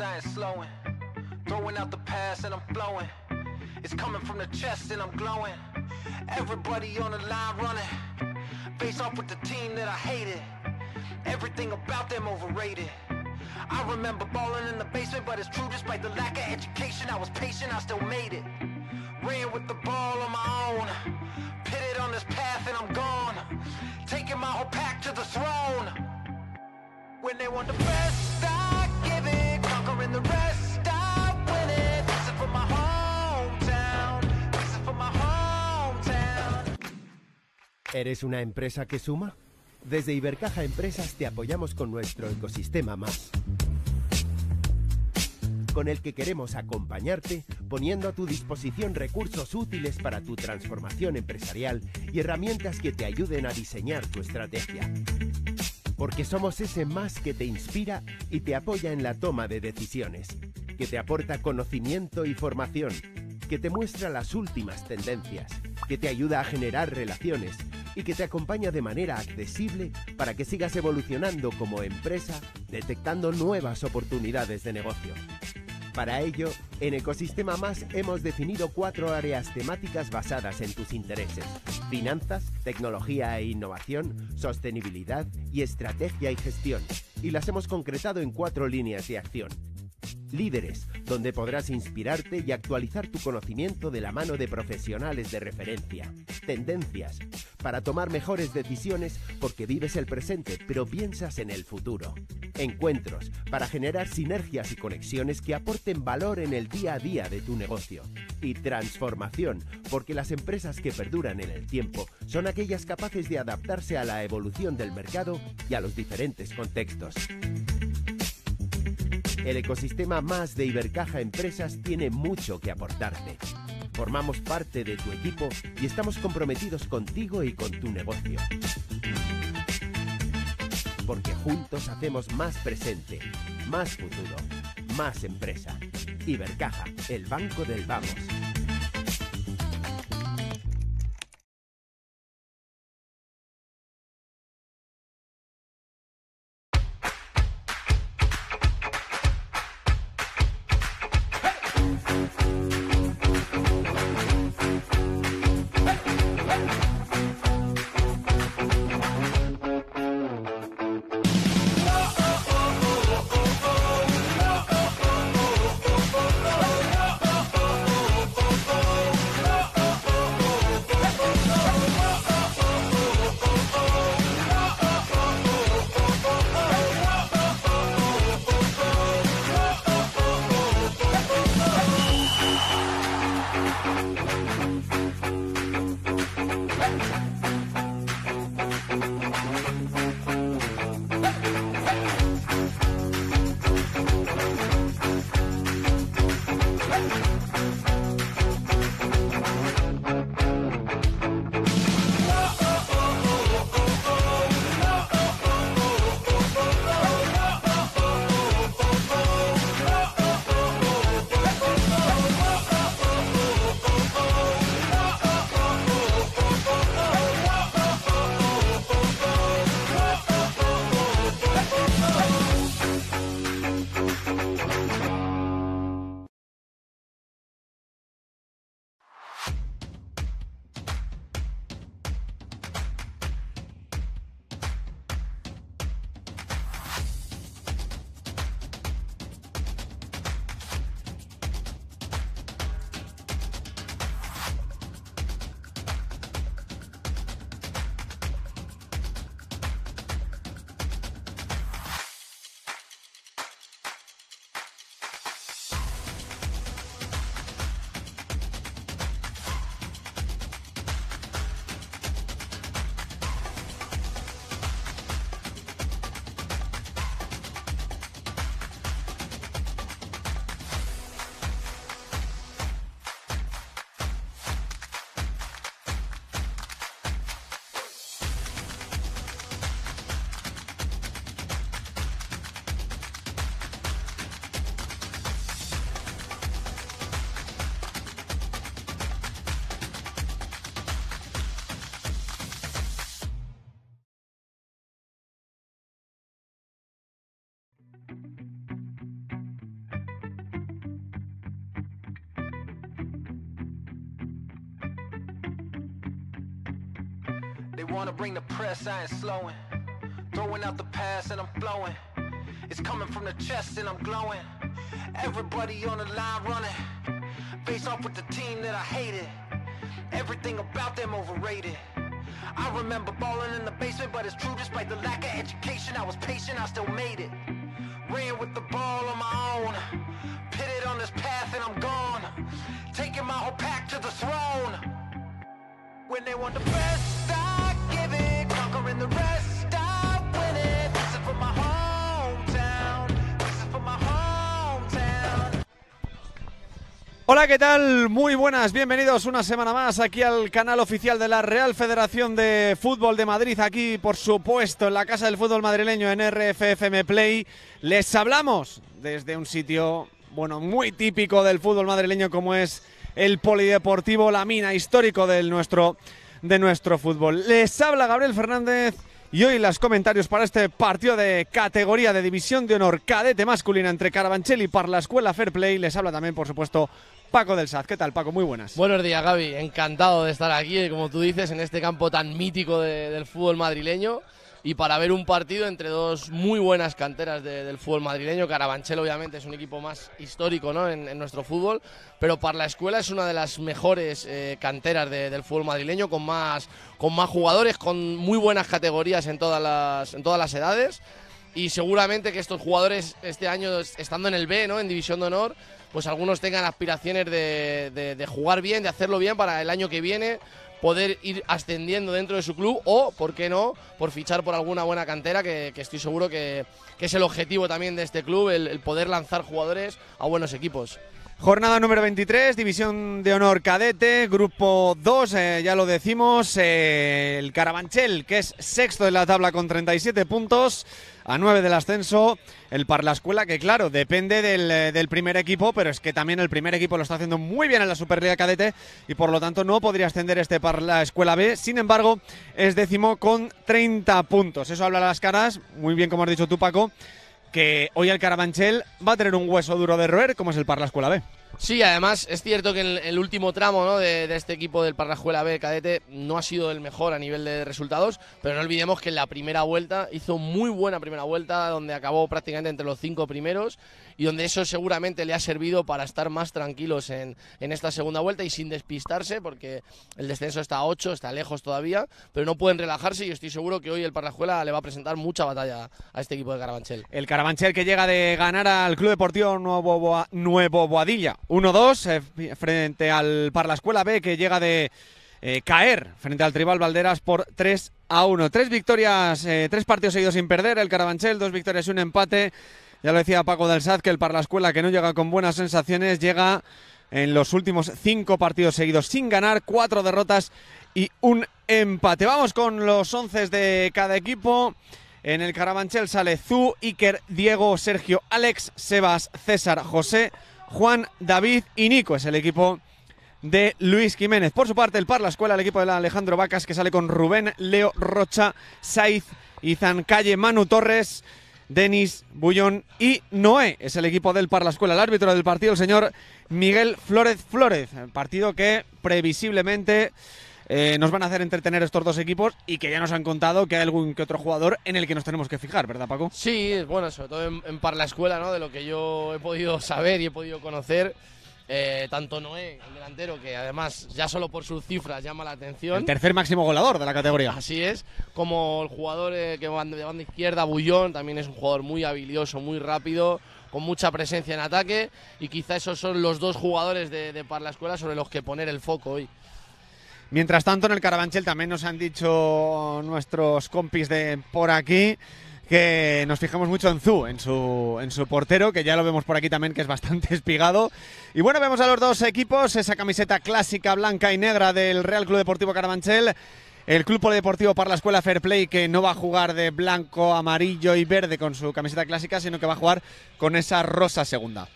I ain't slowing. Throwing out the past and I'm flowing. It's coming from the chest and I'm glowing. Everybody on the line running. Face off with the team that I hated. Everything about them overrated. I remember balling in the basement, but it's true, despite the lack of education, I was patient, I still made it. Ran with the ball on my own, pitted on this path, and I'm gone. Taking my whole pack to the throne. When they want the best, I ¿Eres una empresa que suma? Desde Ibercaja Empresas te apoyamos con nuestro ecosistema más, con el que queremos acompañarte poniendo a tu disposición recursos útiles para tu transformación empresarial y herramientas que te ayuden a diseñar tu estrategia porque somos ese más que te inspira y te apoya en la toma de decisiones, que te aporta conocimiento y formación, que te muestra las últimas tendencias, que te ayuda a generar relaciones y que te acompaña de manera accesible para que sigas evolucionando como empresa, detectando nuevas oportunidades de negocio. Para ello, en Ecosistema Más hemos definido cuatro áreas temáticas basadas en tus intereses. Finanzas, tecnología e innovación, sostenibilidad y estrategia y gestión. Y las hemos concretado en cuatro líneas de acción Líderes, donde podrás inspirarte y actualizar tu conocimiento de la mano de profesionales de referencia. Tendencias, para tomar mejores decisiones porque vives el presente pero piensas en el futuro. Encuentros, para generar sinergias y conexiones que aporten valor en el día a día de tu negocio. Y transformación, porque las empresas que perduran en el tiempo son aquellas capaces de adaptarse a la evolución del mercado y a los diferentes contextos. El ecosistema más de Ibercaja Empresas tiene mucho que aportarte. Formamos parte de tu equipo y estamos comprometidos contigo y con tu negocio. Porque juntos hacemos más presente, más futuro, más empresa. Ibercaja, el banco del vamos. wanna bring the press, I ain't slowing. Throwing out the past and I'm flowing. It's coming from the chest and I'm glowing. Everybody on the line running. Face off with the team that I hated. Everything about them overrated. I remember balling in the basement, but it's true despite the lack of education. I was patient, I still made it. Ran with the ball on my own. Pitted on this path and I'm gone. Taking my whole pack to the throne. When they want the best. Hola, ¿qué tal? Muy buenas, bienvenidos una semana más aquí al canal oficial de la Real Federación de Fútbol de Madrid, aquí por supuesto en la Casa del Fútbol Madrileño en RFFM Play. Les hablamos desde un sitio, bueno, muy típico del fútbol madrileño como es el Polideportivo La Mina, histórico del nuestro, de nuestro fútbol. Les habla Gabriel Fernández y hoy los comentarios para este partido de categoría de división de honor cadete masculina entre Carabanchel y Parla Fair Play les habla también, por supuesto, Paco del Saz. ¿Qué tal, Paco? Muy buenas. Buenos días, Gaby. Encantado de estar aquí, como tú dices, en este campo tan mítico del fútbol madrileño y para ver un partido entre dos muy buenas canteras del fútbol madrileño. Carabanchel obviamente es un equipo más histórico ¿no? en, nuestro fútbol, pero para la escuela es una de las mejores eh, canteras del fútbol madrileño, con más, con más jugadores, con muy buenas categorías en todas las, en todas las edades. Y seguramente que estos jugadores este año, estando en el B, ¿no? en División de Honor, pues algunos tengan aspiraciones de, de, de, jugar bien, de hacerlo bien para el año que viene, poder ir ascendiendo dentro de su club o, ¿por qué no?, por fichar por alguna buena cantera, que, estoy seguro que, es el objetivo también de este club, el, poder lanzar jugadores a buenos equipos. Jornada número 23, División de Honor Cadete, Grupo 2, eh, ya lo decimos, eh, el Carabanchel, que es sexto de la tabla con 37 puntos a 9 del ascenso. El Parla Escuela, que claro, depende eh, del, primer equipo, pero es que también el primer equipo lo está haciendo muy bien en la Superliga Cadete y por lo tanto no podría ascender este Parla Escuela B. Sin embargo, es décimo con 30 puntos. Eso habla las caras, muy bien como has dicho tú, Paco, que hoy el Carabanchel va a tener un hueso duro de roer, como es el Parla Escuela B. Sí, además es cierto que el último tramo de, de, este equipo del Parrajuela B cadete no ha sido el mejor a nivel de resultados, pero no olvidemos que en la primera vuelta hizo muy buena primera vuelta, donde acabó prácticamente entre los cinco primeros y donde eso seguramente le ha servido para estar más tranquilos en, esta segunda vuelta y sin despistarse, porque el descenso está a 8, está lejos todavía, pero no pueden relajarse y estoy seguro que hoy el Escuela le va a presentar mucha batalla a este equipo de Carabanchel. El Carabanchel que llega de ganar al Club Deportivo Nuevo, Nuevo Boadilla 1-2 eh, frente al Escuela B que llega de eh, caer frente al Tribal Valderas por 3 a 1. Tres victorias, eh, tres partidos seguidos sin perder. El Carabanchel, dos victorias y un empate. Ya lo decía Paco del Saz, que el Parla Escuela, que no llega con buenas sensaciones llega en los últimos cinco partidos seguidos sin ganar, cuatro derrotas y un empate. Vamos con los once de cada equipo. En el Carabanchel sale Zú, Iker, Diego, Sergio, Alex, Sebas, César, José, Juan, David y Nico. Es el equipo de Luis Jiménez. Por su parte, el Parla Escuela, el equipo de Alejandro Vacas, que sale con Rubén, Leo Rocha, Saiz, Izan Calle, Manu Torres, Denis Bullón y Noé. Es el equipo del Parla Escuela, el árbitro del partido, el señor Miguel Flórez Flórez. Partido que previsiblemente eh, nos van a hacer entretener estos dos equipos y que ya nos han contado que hay algún que otro jugador en el que nos tenemos que fijar, ¿verdad, Paco? Sí, bueno, sobre todo en, Parla Escuela, ¿no? De lo que yo he podido saber y he podido conocer. Eh, tanto Noé, el delantero, que además ya solo por sus cifras llama la atención. El tercer máximo goleador de la categoría. Así es, como el jugador eh, que de banda izquierda, Bullón, también es un jugador muy habilioso, muy rápido, con mucha presencia en ataque. Y quizá esos son los dos jugadores de, de Parla Escuela sobre los que poner el foco hoy. Mientras tanto, en el Carabanchel también nos han dicho nuestros compis de por aquí que nos fijamos mucho en Zu, en su, en su portero, que ya lo vemos por aquí también, que es bastante espigado. Y bueno, vemos a los dos equipos, esa camiseta clásica blanca y negra del Real Club Deportivo Carabanchel. El Club Polideportivo para la Escuela Fair Play, que no va a jugar de blanco, amarillo y verde con su camiseta clásica, sino que va a jugar con esa rosa segunda.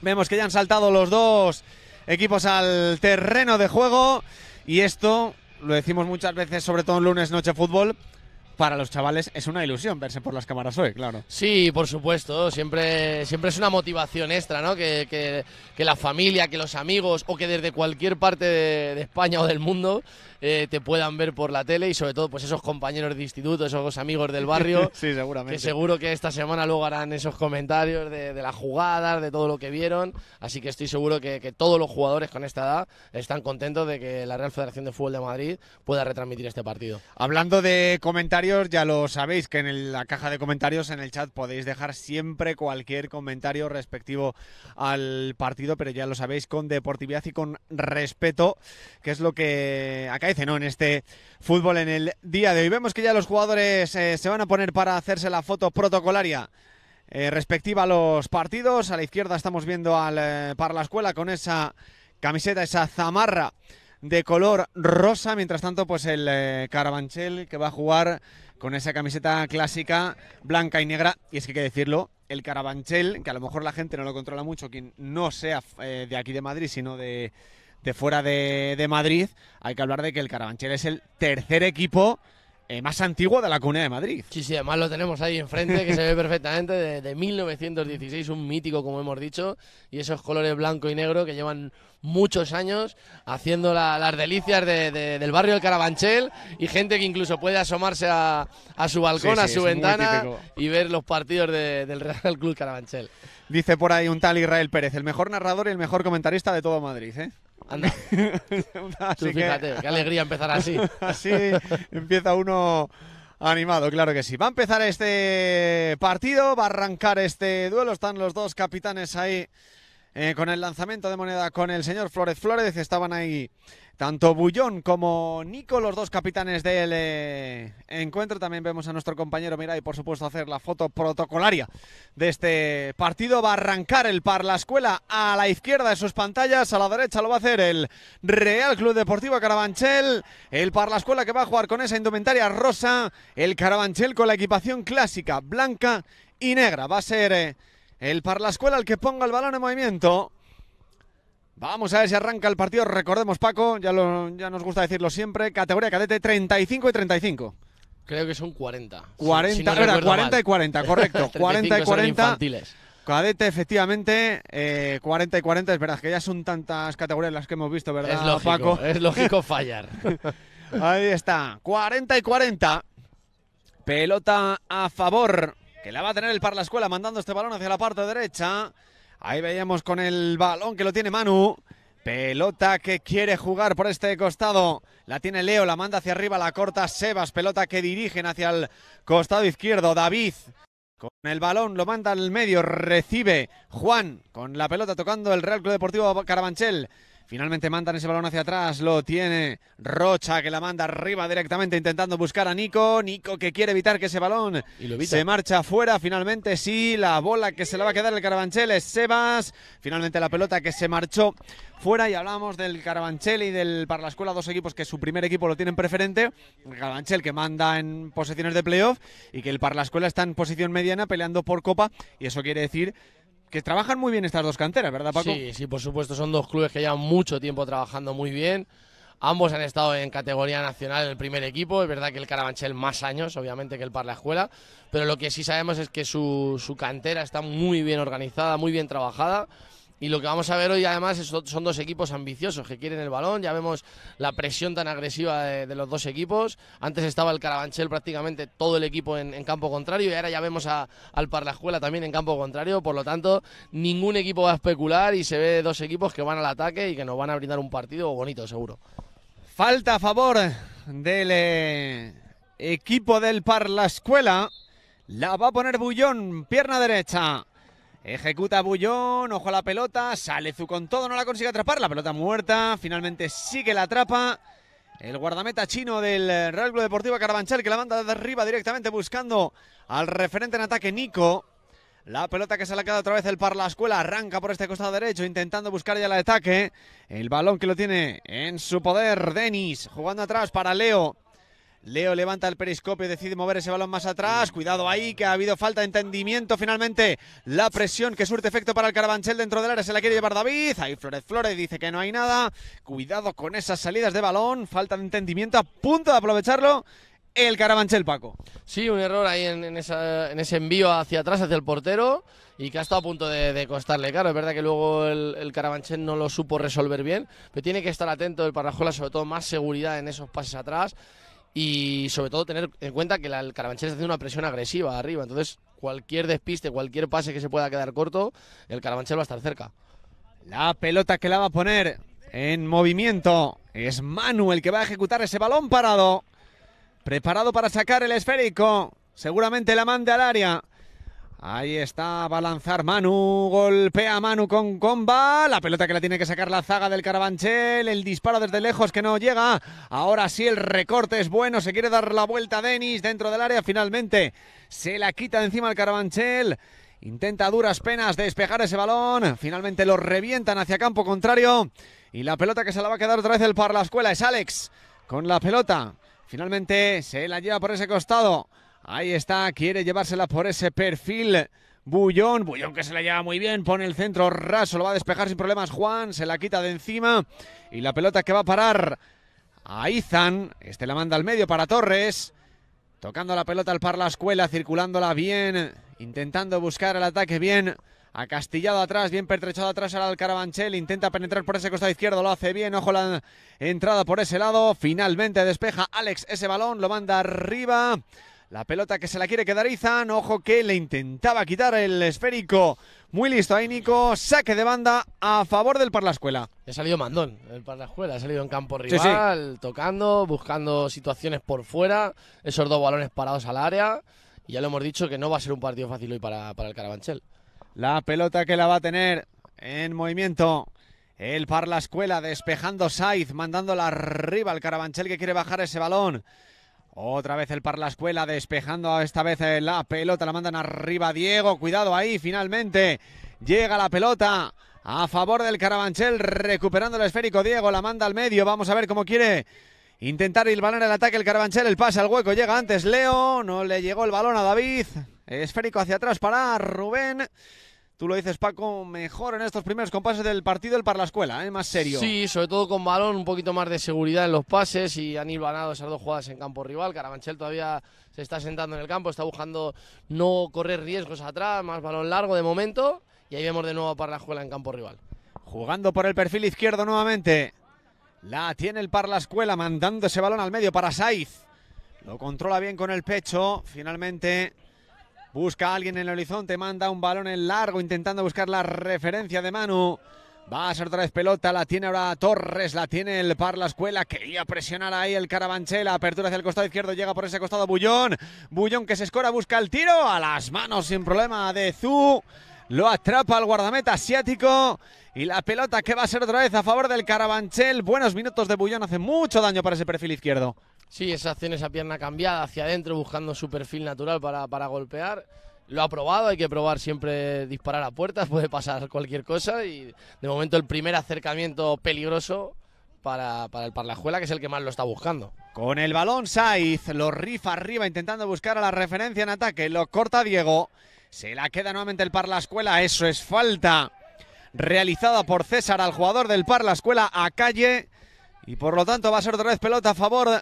Vemos que ya han saltado los dos equipos al terreno de juego. Y esto lo decimos muchas veces, sobre todo en lunes noche fútbol, para los chavales es una ilusión verse por las cámaras hoy, claro. Sí, por supuesto, siempre, siempre es una motivación extra, ¿no? Que, que, la familia, que los amigos o que desde cualquier parte de, España o del mundo eh, te puedan ver por la tele y sobre todo pues esos compañeros de instituto, esos amigos del barrio, sí, seguramente. que seguro que esta semana luego harán esos comentarios de, las jugadas, de todo lo que vieron, así que estoy seguro que todos los jugadores con esta edad están contentos de que la Real Federación de Fútbol de Madrid pueda retransmitir este partido. Hablando de comentarios, ya lo sabéis que en la caja de comentarios, en el chat, podéis dejar siempre cualquier comentario respectivo al partido, pero ya lo sabéis con deportividad y con respeto, que es lo que acaece ¿no? en este fútbol en el día de hoy. Vemos que ya los jugadores eh, se van a poner para hacerse la foto protocolaria. Eh, respectiva a los partidos, a la izquierda estamos viendo al, eh, para la escuela con esa camiseta, esa zamarra de color rosa. Mientras tanto, pues el eh, Carabanchel que va a jugar con esa camiseta clásica blanca y negra. Y es que hay que decirlo, el Carabanchel, que a lo mejor la gente no lo controla mucho, quien no sea eh, de aquí de Madrid, sino de, fuera de, de Madrid, hay que hablar de que el Carabanchel es el tercer equipo eh, más antigua de la Comunidad de Madrid. Sí, sí, además lo tenemos ahí enfrente, que se ve perfectamente, de, 1916, un mítico, como hemos dicho, y esos colores blanco y negro que llevan muchos años haciendo las delicias del barrio del Carabanchel y gente que incluso puede asomarse a, su balcón, a su ventana y ver los partidos del Real Club Carabanchel. Dice por ahí un tal Israel Pérez, el mejor narrador y el mejor comentarista de todo Madrid, ¿eh? Anda. qué alegría empezar así. así empieza uno animado, claro que sí. Va a empezar este partido, va a arrancar este duelo, están los dos capitanes ahí eh, con el lanzamiento de moneda con el señor Flores Flores. Estaban ahí tanto Bullón como Nico, los dos capitanes del eh, encuentro. También vemos a nuestro compañero y por supuesto, hacer la foto protocolaria de este partido. Va a arrancar el par la escuela a la izquierda de sus pantallas, a la derecha lo va a hacer el Real Club Deportivo Carabanchel. El par la escuela que va a jugar con esa indumentaria rosa, el Carabanchel con la equipación clásica blanca y negra. Va a ser... Eh, el escuela, el que ponga el balón en movimiento. Vamos a ver si arranca el partido. Recordemos, Paco, ya, ya nos gusta decirlo siempre, categoría cadete 35 y 35. Creo que son 40. 40, 40 y 40, correcto. 40 y 40. Cadete, efectivamente, 40 eh, y 40, es verdad que ya son tantas categorías las que hemos visto, ¿verdad, Paco? Es lógico fallar. Ahí está, 40 y 40. Pelota a favor que la va a tener el la Escuela mandando este balón hacia la parte derecha. Ahí veíamos con el balón que lo tiene Manu. Pelota que quiere jugar por este costado. La tiene Leo, la manda hacia arriba, la corta Sebas. Pelota que dirigen hacia el costado izquierdo. David con el balón lo manda al medio. Recibe Juan con la pelota tocando el Real Club Deportivo Carabanchel. Finalmente mandan ese balón hacia atrás, lo tiene Rocha que la manda arriba directamente intentando buscar a Nico. Nico que quiere evitar que ese balón se marcha fuera. Finalmente sí, la bola que se la va a quedar el Carabanchel es Sebas. Finalmente la pelota que se marchó fuera y hablamos del Carabanchel y del Escuela, dos equipos que su primer equipo lo tienen preferente. El Carabanchel que manda en posiciones de playoff y que el Escuela está en posición mediana peleando por copa y eso quiere decir que trabajan muy bien estas dos canteras, ¿verdad, Paco? Sí, sí, por supuesto, son dos clubes que llevan mucho tiempo trabajando muy bien. Ambos han estado en categoría nacional el primer equipo. Es verdad que el Carabanchel más años, obviamente, que el Parla Escuela, Pero lo que sí sabemos es que su, su cantera está muy bien organizada, muy bien trabajada y lo que vamos a ver hoy además son dos equipos ambiciosos que quieren el balón. Ya vemos la presión tan agresiva de, los dos equipos. Antes estaba el Carabanchel prácticamente todo el equipo en, campo contrario y ahora ya vemos a, al Escuela también en campo contrario. Por lo tanto, ningún equipo va a especular y se ve dos equipos que van al ataque y que nos van a brindar un partido bonito, seguro. Falta a favor del eh, equipo del Parla Escuela La va a poner Bullón, pierna derecha. Ejecuta Bullón, ojo a la pelota, sale Zu con todo, no la consigue atrapar, la pelota muerta, finalmente sigue la atrapa. El guardameta chino del Real Club Deportivo Carabanchel que la manda de arriba directamente buscando al referente en ataque Nico. La pelota que se le queda otra vez el par la escuela arranca por este costado derecho intentando buscar ya el ataque. El balón que lo tiene en su poder Denis jugando atrás para Leo. Leo levanta el periscopio, decide mover ese balón más atrás. Cuidado ahí, que ha habido falta de entendimiento. Finalmente, la presión que surte efecto para el Carabanchel dentro del área se la quiere llevar David. Ahí Flores Flores dice que no hay nada. Cuidado con esas salidas de balón. Falta de entendimiento, a punto de aprovecharlo el Carabanchel Paco. Sí, un error ahí en, ese envío hacia atrás, hacia el portero, y que ha estado a punto de, costarle. Claro, es verdad que luego el, el, Carabanchel no lo supo resolver bien, pero tiene que estar atento el Parajola, sobre todo más seguridad en esos pases atrás y sobre todo tener en cuenta que el Carabanchel está haciendo una presión agresiva arriba. Entonces, cualquier despiste, cualquier pase que se pueda quedar corto, el Carabanchel va a estar cerca. La pelota que la va a poner en movimiento es Manuel, que va a ejecutar ese balón parado. Preparado para sacar el esférico. Seguramente la manda al área. Ahí está, va a lanzar Manu, golpea Manu con comba, la pelota que la tiene que sacar la zaga del Carabanchel, el disparo desde lejos que no llega, ahora sí el recorte es bueno, se quiere dar la vuelta a Denis dentro del área, finalmente se la quita de encima el Carabanchel, intenta a duras penas despejar ese balón, finalmente lo revientan hacia campo contrario y la pelota que se la va a quedar otra vez el para la escuela es Alex con la pelota, finalmente se la lleva por ese costado. Ahí está, quiere llevársela por ese perfil. Bullón, Bullón que se la lleva muy bien, pone el centro raso, lo va a despejar sin problemas Juan, se la quita de encima y la pelota que va a parar a Izan, este la manda al medio para Torres, tocando la pelota al par la escuela, circulándola bien, intentando buscar el ataque bien, acastillado atrás, bien pertrechado atrás al Carabanchel, intenta penetrar por ese costado izquierdo, lo hace bien, ojo la entrada por ese lado, finalmente despeja Alex ese balón, lo manda arriba. La pelota que se la quiere quedar Izan. Ojo que le intentaba quitar el esférico. Muy listo ahí, Nico. Saque de banda a favor del Parla Escuela. Ha salido mandón el Escuela, Ha salido en campo rival, tocando, buscando situaciones por fuera. Esos dos balones parados al área. Y ya lo hemos dicho que no va a ser un partido fácil hoy para, para el Carabanchel. La pelota que la va a tener en movimiento. El Parla Escuela, despejando Saiz, mandándola arriba al Carabanchel que quiere bajar ese balón. Otra vez el par la escuela despejando esta vez eh, la pelota, la mandan arriba Diego, cuidado ahí, finalmente llega la pelota a favor del Carabanchel, recuperando el esférico Diego, la manda al medio, vamos a ver cómo quiere intentar iluminar el ataque el Carabanchel, el pase al hueco, llega antes Leo, no le llegó el balón a David, esférico hacia atrás para Rubén. Tú lo dices, Paco, mejor en estos primeros compases del partido el Parla escuela, ¿eh? más serio. Sí, sobre todo con balón, un poquito más de seguridad en los pases y han hilvanado esas dos jugadas en campo rival. Carabanchel todavía se está sentando en el campo, está buscando no correr riesgos atrás, más balón largo de momento. Y ahí vemos de nuevo para la escuela en campo rival. Jugando por el perfil izquierdo nuevamente. La tiene el Parla escuela, mandando ese balón al medio para Saiz. Lo controla bien con el pecho. Finalmente Busca a alguien en el horizonte, manda un balón en largo intentando buscar la referencia de Manu. Va a ser otra vez pelota, la tiene ahora Torres, la tiene el par la escuela, quería presionar ahí el Carabanchel, apertura hacia el costado izquierdo, llega por ese costado Bullón, Bullón que se escora, busca el tiro, a las manos sin problema de Zu, lo atrapa el guardameta asiático y la pelota que va a ser otra vez a favor del Carabanchel, buenos minutos de Bullón, hace mucho daño para ese perfil izquierdo. Sí, esa acción, esa pierna cambiada hacia adentro, buscando su perfil natural para, golpear lo ha probado, hay que probar siempre disparar a puertas, puede pasar cualquier cosa y de momento el primer acercamiento peligroso para, para el Parlajuela, que es el que más lo está buscando. Con el balón Saiz, lo rifa arriba intentando buscar a la referencia en ataque, lo corta Diego, se la queda nuevamente el escuela, eso es falta realizada por César al jugador del escuela a calle y por lo tanto va a ser otra vez pelota a favor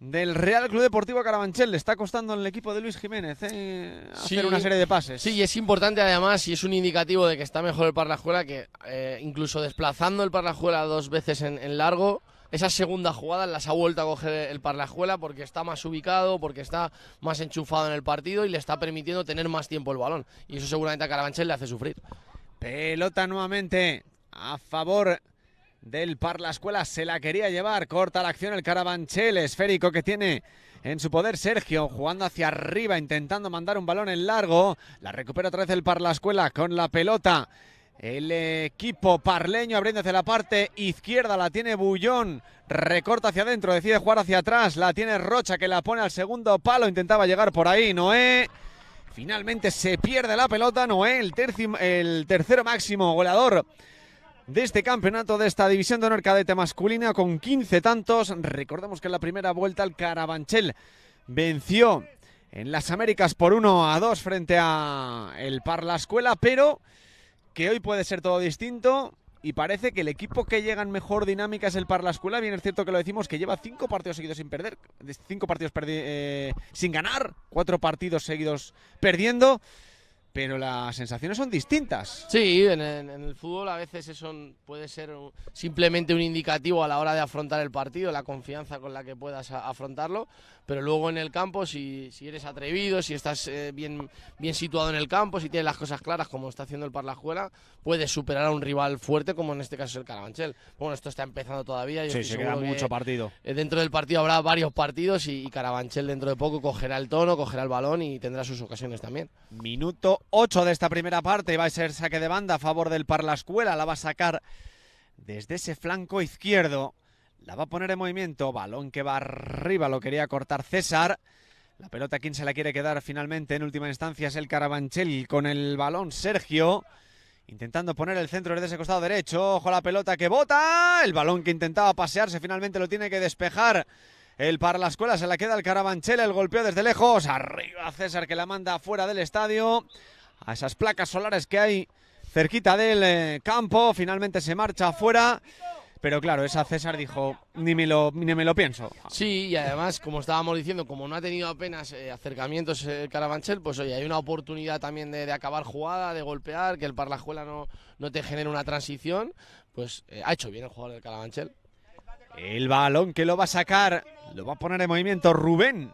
del Real Club Deportivo Carabanchel. Le está costando al equipo de Luis Jiménez eh, hacer una serie de pases. Sí, y es importante además, y es un indicativo de que está mejor el Parlajuela, que eh, incluso desplazando el Parlajuela dos veces en, en largo, esa segunda jugadas las ha vuelto a coger el Parlajuela porque está más ubicado, porque está más enchufado en el partido y le está permitiendo tener más tiempo el balón. Y eso seguramente a Carabanchel le hace sufrir. Pelota nuevamente a favor del Par Escuela se la quería llevar. Corta la acción el Carabanchel, esférico que tiene en su poder Sergio, jugando hacia arriba, intentando mandar un balón en largo. La recupera otra vez el Par Escuela con la pelota. El equipo parleño abriendo hacia la parte izquierda, la tiene Bullón, recorta hacia adentro, decide jugar hacia atrás, la tiene Rocha que la pone al segundo palo, intentaba llegar por ahí, Noé. Finalmente se pierde la pelota, Noé, el, el tercero máximo goleador de este campeonato, de esta división de honor cadete masculina, con 15 tantos. recordamos que en la primera vuelta el Carabanchel venció en las Américas por 1 a 2 frente a el Parla Escuela, pero que hoy puede ser todo distinto. Y parece que el equipo que llega en mejor dinámica es el Parla Escuela. Bien, es cierto que lo decimos, que lleva cinco partidos seguidos sin perder, cinco partidos eh, sin ganar, cuatro partidos seguidos perdiendo pero las sensaciones son distintas. Sí, en, el fútbol a veces eso puede ser simplemente un indicativo a la hora de afrontar el partido, la confianza con la que puedas afrontarlo, pero luego en el campo, si, eres atrevido, si estás eh, bien, bien situado en el campo, si tienes las cosas claras como está haciendo el Escuela, puedes superar a un rival fuerte como en este caso es el Carabanchel. Bueno, esto está empezando todavía. sí, se queda mucho partido. Eh, dentro del partido habrá varios partidos y, y Carabanchel dentro de poco cogerá el tono, cogerá el balón y tendrá sus ocasiones también. Minuto 8 de esta primera parte, va a ser saque de banda a favor del Parla Escuela, la va a sacar desde ese flanco izquierdo. La va a poner en movimiento. Balón que va arriba. Lo quería cortar César. La pelota, quien se la quiere quedar finalmente en última instancia es el Carabanchel con el balón Sergio. Intentando poner el centro desde ese costado derecho. Ojo a la pelota que bota. El balón que intentaba pasearse finalmente lo tiene que despejar. El para la escuela se la queda el Carabanchel. El golpeo desde lejos. Arriba César que la manda fuera del estadio. A esas placas solares que hay cerquita del eh, campo. Finalmente se marcha afuera. Pero claro, esa César dijo, ni me lo, ni me lo pienso. Sí, y además, como estábamos diciendo, como no ha tenido apenas eh, acercamientos eh, el Carabanchel, pues oye, hay una oportunidad también de, acabar jugada, de golpear, que el Parlajuela no, no te genere una transición. Pues eh, ha hecho bien el jugador del Carabanchel. El balón que lo va a sacar, lo va a poner en movimiento Rubén.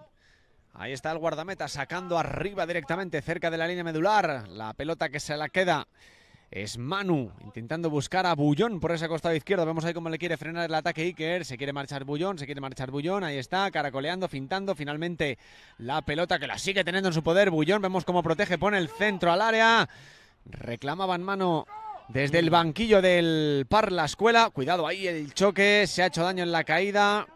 Ahí está el guardameta sacando arriba directamente cerca de la línea medular. La pelota que se la queda es Manu, intentando buscar a Bullón por esa costado izquierda. Vemos ahí cómo le quiere frenar el ataque Iker. Se quiere marchar Bullón, se quiere marchar Bullón. Ahí está, caracoleando, fintando. Finalmente la pelota que la sigue teniendo en su poder. Bullón, vemos cómo protege, pone el centro al área. Reclamaban mano desde el banquillo del Par la Escuela. Cuidado ahí el choque, se ha hecho daño en la caída.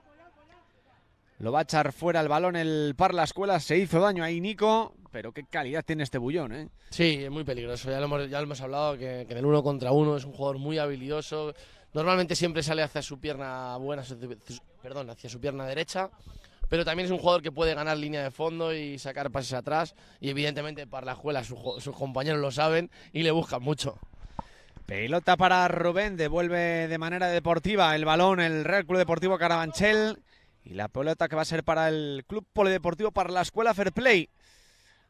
Lo va a echar fuera el balón el par la escuela. Se hizo daño ahí Nico. Pero qué calidad tiene este bullón, ¿eh? Sí, es muy peligroso. Ya lo hemos, ya hemos hablado, que, en el uno contra uno es un jugador muy habilidoso. Normalmente siempre sale hacia su pierna buena, perdón, hacia su pierna derecha. Pero también es un jugador que puede ganar línea de fondo y sacar pases atrás. Y evidentemente Parla Escuela, sus compañeros lo saben y le buscan mucho. Pelota para Rubén, devuelve de manera deportiva el balón el Real Club Deportivo Carabanchel y la pelota que va a ser para el Club Polideportivo, para la Escuela Fair Play.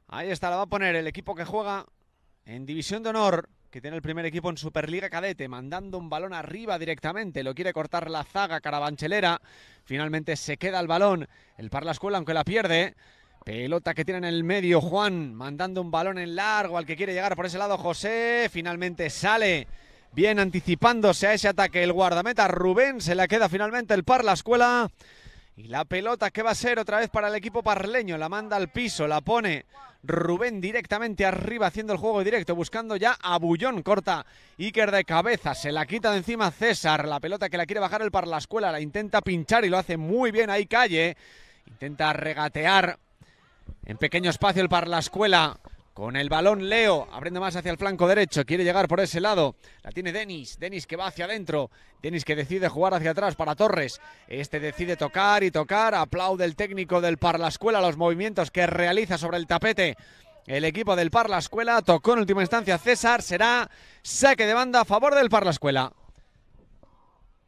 Ahí está, la va a poner el equipo que juega en División de Honor, que tiene el primer equipo en Superliga Cadete, mandando un balón arriba directamente. Lo quiere cortar la zaga carabanchelera. Finalmente se queda el balón. El par la Escuela, aunque la pierde. Pelota que tiene en el medio Juan, mandando un balón en largo al que quiere llegar por ese lado José. Finalmente sale. Bien anticipándose a ese ataque el guardameta Rubén. Se la queda finalmente el par la escuela. Y la pelota que va a ser otra vez para el equipo parleño. La manda al piso, la pone Rubén directamente arriba haciendo el juego directo, buscando ya a Bullón. Corta Iker de cabeza, se la quita de encima César. La pelota que la quiere bajar el para la escuela, la intenta pinchar y lo hace muy bien ahí calle. Intenta regatear en pequeño espacio el para la escuela. Con el balón Leo, abriendo más hacia el flanco derecho, quiere llegar por ese lado. La tiene Denis, Denis que va hacia adentro, Denis que decide jugar hacia atrás para Torres. Este decide tocar y tocar, aplaude el técnico del Parla Escuela los movimientos que realiza sobre el tapete. El equipo del Parla Escuela tocó en última instancia César, será saque de banda a favor del Parla Escuela.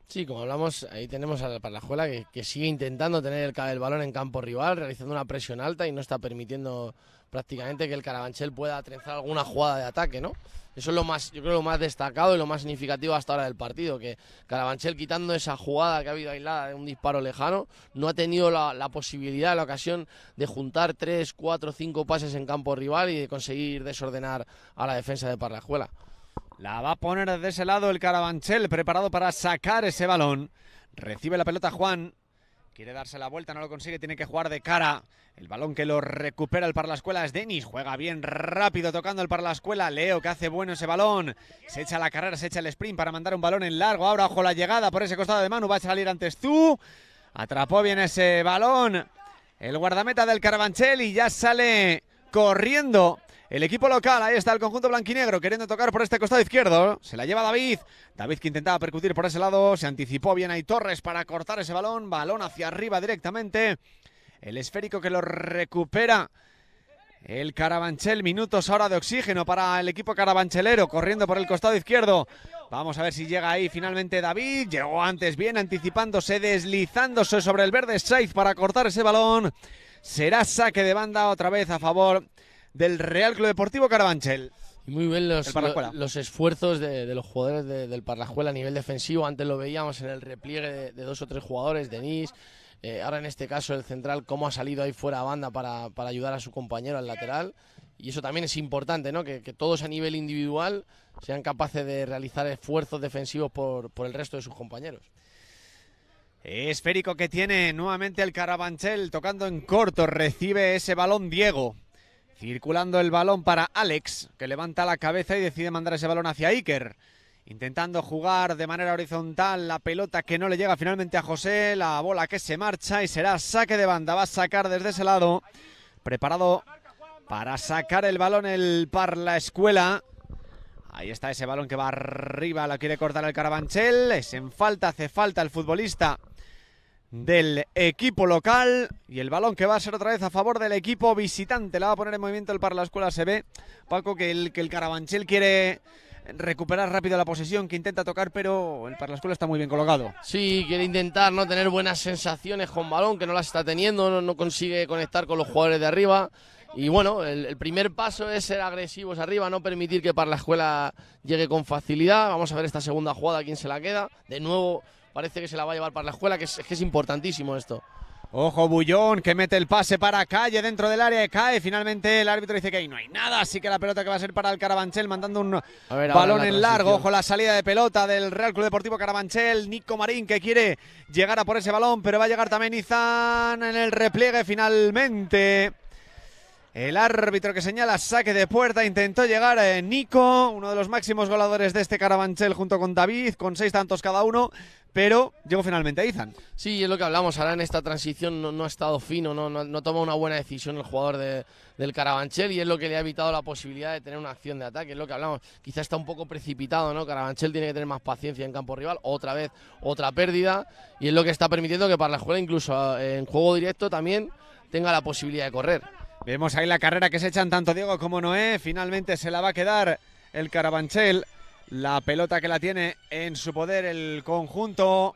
Sí, como hablamos, ahí tenemos al Parla Escuela que, sigue intentando tener el balón en campo rival, realizando una presión alta y no está permitiendo prácticamente que el Carabanchel pueda trenzar alguna jugada de ataque, ¿no? Eso es lo más, yo creo, lo más destacado y lo más significativo hasta ahora del partido, que Carabanchel quitando esa jugada que ha habido aislada de un disparo lejano, no ha tenido la, la posibilidad, la ocasión de juntar tres, cuatro, cinco pases en campo rival y de conseguir desordenar a la defensa de Parrajuela. La va a poner desde ese lado el Carabanchel, preparado para sacar ese balón. Recibe la pelota Juan, Quiere darse la vuelta, no lo consigue, tiene que jugar de cara. El balón que lo recupera el para la escuela es Denis. Juega bien rápido tocando el Parla la escuela. Leo que hace bueno ese balón. Se echa la carrera, se echa el sprint para mandar un balón en largo. Ahora ojo la llegada por ese costado de Manu. Va a salir antes tú. Atrapó bien ese balón. El guardameta del Carabanchel y ya sale corriendo el equipo local, ahí está el conjunto blanquinegro queriendo tocar por este costado izquierdo. Se la lleva David. David que intentaba percutir por ese lado. Se anticipó bien ahí Torres para cortar ese balón. Balón hacia arriba directamente. El esférico que lo recupera. El Carabanchel, minutos ahora de oxígeno para el equipo carabanchelero, corriendo por el costado izquierdo. Vamos a ver si llega ahí finalmente David. Llegó antes bien, anticipándose, deslizándose sobre el verde Saiz para cortar ese balón. Será saque de banda otra vez a favor del Real Club Deportivo Carabanchel. Muy bien los, esfuerzos de, los jugadores del Parlajuela a nivel defensivo. Antes lo veíamos en el repliegue de, dos o tres jugadores, Denis, eh, ahora en este caso el central, cómo ha salido ahí fuera a banda para, ayudar a su compañero al lateral. Y eso también es importante, ¿no? Que, todos a nivel individual sean capaces de realizar esfuerzos defensivos por, por el resto de sus compañeros. Eh, esférico que tiene nuevamente el Carabanchel tocando en corto, recibe ese balón Diego. Circulando el balón para Alex, que levanta la cabeza y decide mandar ese balón hacia Iker. Intentando jugar de manera horizontal la pelota que no le llega finalmente a José, la bola que se marcha y será saque de banda. Va a sacar desde ese lado, preparado para sacar el balón el par la Escuela. Ahí está ese balón que va arriba, lo quiere cortar el Carabanchel. Es en falta, hace falta el futbolista del equipo local y el balón que va a ser otra vez a favor del equipo visitante. La va a poner en movimiento el Parla la escuela. Se ve, Paco, que el, que el Carabanchel quiere recuperar rápido la posesión, que intenta tocar, pero el Escuela está muy bien colocado. Sí, quiere intentar no tener buenas sensaciones con balón, que no las está teniendo, no, consigue conectar con los jugadores de arriba. Y bueno, el, primer paso es ser agresivos arriba, no permitir que Escuela llegue con facilidad. Vamos a ver esta segunda jugada, quién se la queda. De nuevo, parece que se la va a llevar para la escuela, que es, importantísimo esto. Ojo Bullón que mete el pase para Calle dentro del área cae. Finalmente el árbitro dice que ahí no hay nada, así que la pelota que va a ser para el Carabanchel mandando un balón en largo. Ojo la salida de pelota del Real Club Deportivo Carabanchel. Nico Marín que quiere llegar a por ese balón, pero va a llegar también Izan en el repliegue finalmente. El árbitro que señala saque de puerta intentó llegar eh, Nico, uno de los máximos goleadores de este Carabanchel junto con David, con seis tantos cada uno pero llegó finalmente a Izan. Sí, es lo que hablamos. Ahora en esta transición no, ha estado fino, no, no, toma una buena decisión el jugador del Carabanchel y es lo que le ha evitado la posibilidad de tener una acción de ataque. Es lo que hablamos. Quizá está un poco precipitado, ¿no? Carabanchel tiene que tener más paciencia en campo rival. Otra vez, otra pérdida. Y es lo que está permitiendo que para la escuela, incluso eh, en juego directo, también tenga la posibilidad de correr. Vemos ahí la carrera que se echan tanto Diego como Noé. Finalmente se la va a quedar el Carabanchel la pelota que la tiene en su poder el conjunto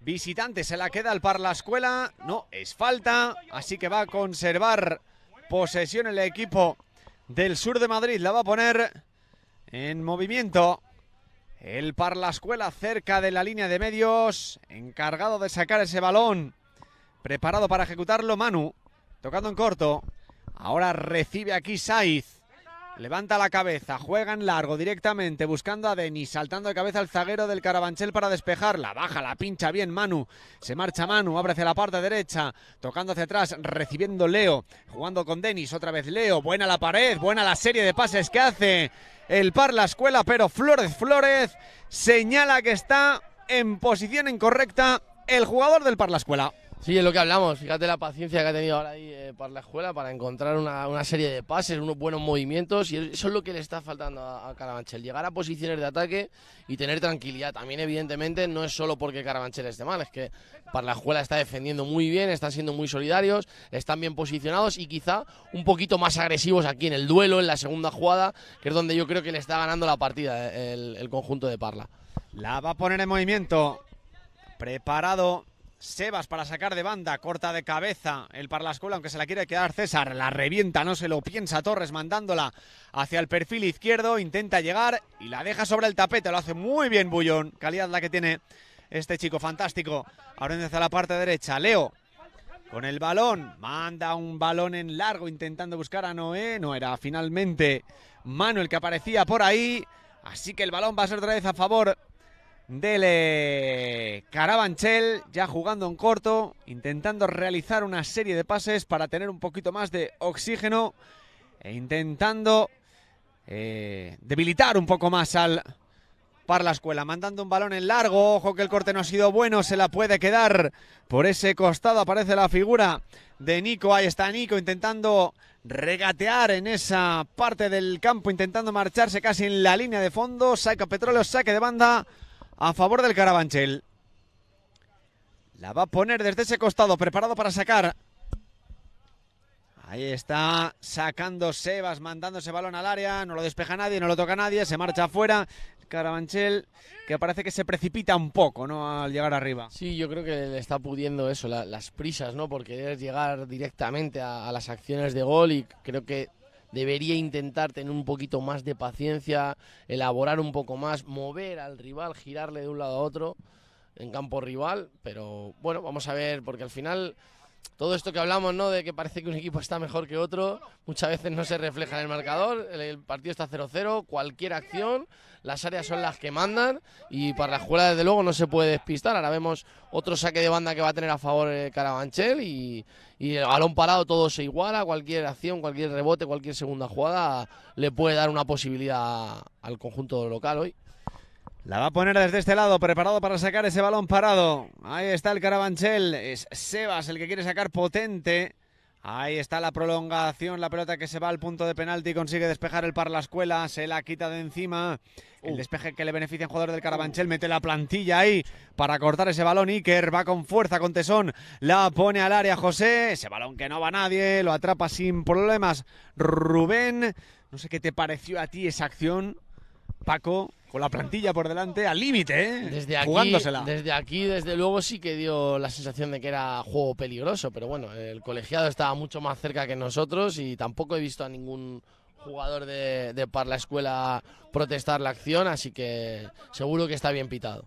visitante. Se la queda al par escuela. No, es falta. Así que va a conservar posesión el equipo del sur de Madrid. La va a poner en movimiento. El Escuela cerca de la línea de medios, encargado de sacar ese balón, preparado para ejecutarlo Manu, tocando en corto. Ahora recibe aquí Saiz. Levanta la cabeza, juega en largo directamente buscando a Denis, saltando de cabeza al zaguero del Carabanchel para despejarla. Baja, la pincha bien Manu. Se marcha Manu, abre hacia la parte derecha, tocando hacia atrás, recibiendo Leo, jugando con Denis, otra vez Leo. Buena la pared, buena la serie de pases que hace el par la escuela, pero Flores Flores señala que está en posición incorrecta el jugador del par la escuela. Sí, es lo que hablamos. Fíjate la paciencia que ha tenido ahora ahí eh, para escuela para encontrar una, serie de pases, unos buenos movimientos. Y eso es lo que le está faltando a, Carabanchel. Llegar a posiciones de ataque y tener tranquilidad. También, evidentemente, no es solo porque Carabanchel esté mal. Es que Parla escuela está defendiendo muy bien, están siendo muy solidarios, están bien posicionados y quizá un poquito más agresivos aquí en el duelo, en la segunda jugada, que es donde yo creo que le está ganando la partida eh, el conjunto de Parla. La va a poner en movimiento. Preparado Sebas para sacar de banda, corta de cabeza el escuela aunque se la quiere quedar César, la revienta, no se lo piensa Torres, mandándola hacia el perfil izquierdo, intenta llegar y la deja sobre el tapete, lo hace muy bien Bullón, calidad la que tiene este chico, fantástico. Ahora hacia la parte derecha, Leo con el balón, manda un balón en largo intentando buscar a Noé, no era finalmente Manuel que aparecía por ahí, así que el balón va a ser otra vez a favor Dele Carabanchel, ya jugando en corto, intentando realizar una serie de pases para tener un poquito más de oxígeno e intentando eh, debilitar un poco más al la Escuela, mandando un balón en largo, ojo que el corte no ha sido bueno, se la puede quedar por ese costado, aparece la figura de Nico, ahí está Nico intentando regatear en esa parte del campo, intentando marcharse casi en la línea de fondo, saca petróleo, saque de banda, a favor del Carabanchel. La va a poner desde ese costado, preparado para sacar. Ahí está, sacando Sebas, mandándose balón al área. No lo despeja nadie, no lo toca nadie, se marcha afuera. Carabanchel, que parece que se precipita un poco, ¿no? Al llegar arriba. Sí, yo creo que le está pudiendo eso, las prisas, ¿no? Porque es llegar directamente a, las acciones de gol y creo que debería intentar tener un poquito más de paciencia, elaborar un poco más, mover al rival, girarle de un lado a otro en campo rival, pero bueno, vamos a ver, porque al final todo esto que hablamos, ¿no? De que parece que un equipo está mejor que otro, muchas veces no se refleja en el marcador, el, partido está 0-0, cualquier acción las áreas son las que mandan y para la jugada desde luego no se puede despistar. Ahora vemos otro saque de banda que va a tener a favor eh, Carabanchel y, y el balón parado todo se iguala, cualquier acción, cualquier rebote, cualquier segunda jugada le puede dar una posibilidad al conjunto local hoy. La va a poner desde este lado, preparado para sacar ese balón parado. Ahí está el Carabanchel. Es Sebas el que quiere sacar potente. Ahí está la prolongación, la pelota que se va al punto de penalti, consigue despejar el par la escuela, se la quita de encima. El uh. despeje que le beneficia el jugador del Carabanchel, mete la plantilla ahí para cortar ese balón. Iker va con fuerza, con tesón, la pone al área José, ese balón que no va nadie, lo atrapa sin problemas. Rubén, no sé qué te pareció a ti esa acción, Paco, con la plantilla por delante al límite, ¿eh? Desde aquí, Desde aquí, desde luego, sí que dio la sensación de que era juego peligroso, pero bueno, el colegiado estaba mucho más cerca que nosotros y tampoco he visto a ningún jugador de, de la Escuela protestar la acción, así que seguro que está bien pitado.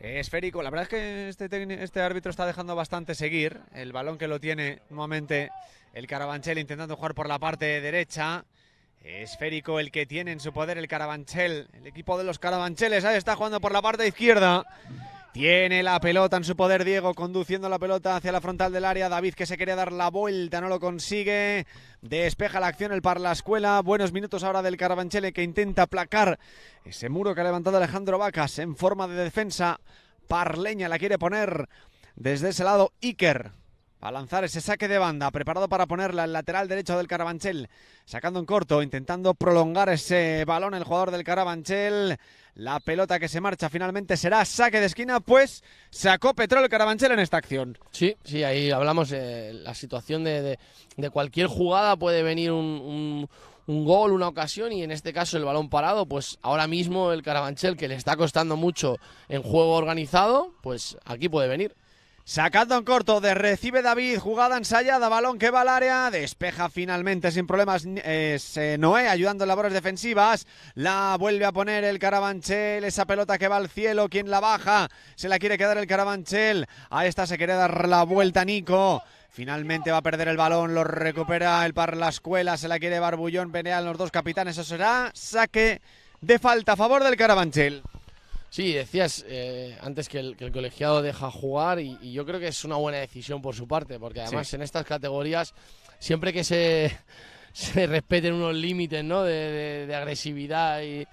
Eh, esférico, la verdad es que este, este árbitro está dejando bastante seguir. El balón que lo tiene nuevamente el Carabanchel intentando jugar por la parte derecha. Esférico el que tiene en su poder el Carabanchel. El equipo de los Carabancheles ahí está jugando por la parte izquierda. Tiene la pelota en su poder Diego, conduciendo la pelota hacia la frontal del área. David que se quería dar la vuelta, no lo consigue. Despeja la acción el Escuela, Buenos minutos ahora del Carabanchel que intenta aplacar ese muro que ha levantado Alejandro Vacas en forma de defensa. Parleña la quiere poner desde ese lado Iker a lanzar ese saque de banda, preparado para ponerla al lateral derecho del Carabanchel, sacando en corto, intentando prolongar ese balón el jugador del Carabanchel. La pelota que se marcha finalmente será saque de esquina, pues sacó petróleo el Carabanchel en esta acción. Sí, sí, ahí hablamos de eh, la situación de, cualquier jugada puede venir un gol, una ocasión y en este caso el balón parado, pues ahora mismo el Carabanchel que le está costando mucho en juego organizado, pues aquí puede venir. Sacando en corto de recibe David, jugada ensayada, balón que va al área, despeja finalmente sin problemas eh, Noé ayudando en labores defensivas, la vuelve a poner el Carabanchel, esa pelota que va al cielo, quien la baja, se la quiere quedar el Carabanchel, a esta se quiere dar la vuelta Nico, Finalmente va a perder el balón, lo recupera el par la escuela, se la quiere Barbullón, penean los dos capitanes, eso será saque de falta a favor del Carabanchel. Sí, decías eh, antes que el, colegiado deja jugar y, yo creo que es una buena decisión por su parte, porque además en estas categorías, siempre que se, respeten unos límites de, agresividad y,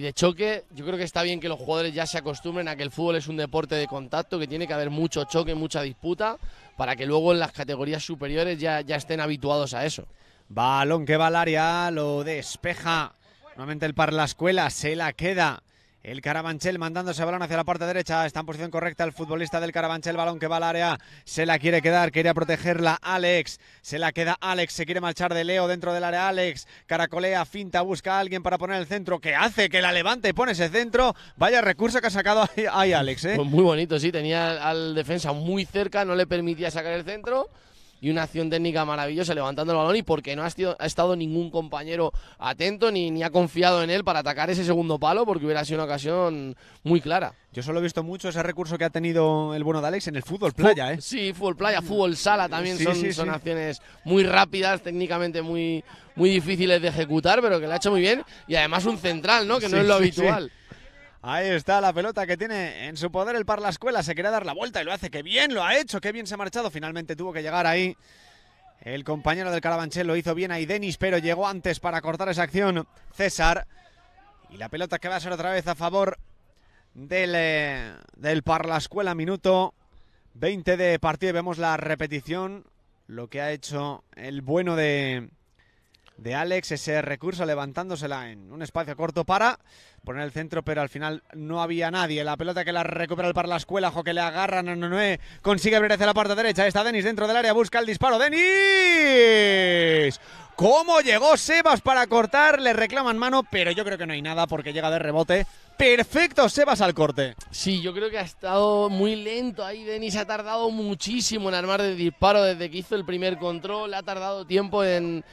de choque, yo creo que está bien que los jugadores ya se acostumbren a que el fútbol es un deporte de contacto, que tiene que haber mucho choque, mucha disputa, para que luego en las categorías superiores ya, estén habituados a eso. Balón que va al lo despeja. Nuevamente el par la escuela, se la queda el Carabanchel mandándose balón hacia la parte derecha. Está en posición correcta el futbolista del Carabanchel. Balón que va al área. Se la quiere quedar. Quería protegerla Alex. Se la queda Alex. Se quiere marchar de Leo dentro del área. Alex caracolea, finta, busca a alguien para poner el centro. Que hace que la levante y pone ese centro. Vaya recurso que ha sacado ahí Alex. ¿eh? Pues muy bonito, sí. Tenía al defensa muy cerca. No le permitía sacar el centro y una acción técnica maravillosa levantando el balón y porque no ha, estado ningún compañero atento ni, ni ha confiado en él para atacar ese segundo palo porque hubiera sido una ocasión muy clara. Yo solo he visto mucho ese recurso que ha tenido el bueno de Alex en el fútbol playa, ¿eh? Sí, fútbol playa, fútbol sala también son, acciones muy rápidas, técnicamente muy, muy difíciles de ejecutar, pero que le ha hecho muy bien. Y además un central, ¿no? Que no es lo habitual. Ahí está la pelota que tiene en su poder el par la escuela. Se quiere dar la vuelta y lo hace. ¡Qué bien lo ha hecho! ¡Qué bien se ha marchado! Finalmente tuvo que llegar ahí. El compañero del Carabanchel lo hizo bien ahí Denis, pero llegó antes para cortar esa acción César. Y la pelota que va a ser otra vez a favor del, eh, del par la escuela. Minuto 20 de partido. Vemos la repetición. Lo que ha hecho el bueno de, de Alex, ese recurso levantándosela en un espacio corto para poner el centro, pero al final no había nadie. La pelota que la recupera el para la escuela, Joque le agarra, no, no, consigue abrir hacia la parte derecha. Está Denis dentro del área, busca el disparo. ¡Denis! ¿Cómo llegó Sebas para cortar? Le reclaman mano, pero yo creo que no hay nada porque llega de rebote. Perfecto, Sebas al corte. Sí, yo creo que ha estado muy lento ahí. Denis ha tardado muchísimo en armar el disparo desde que hizo el primer control. Ha tardado tiempo en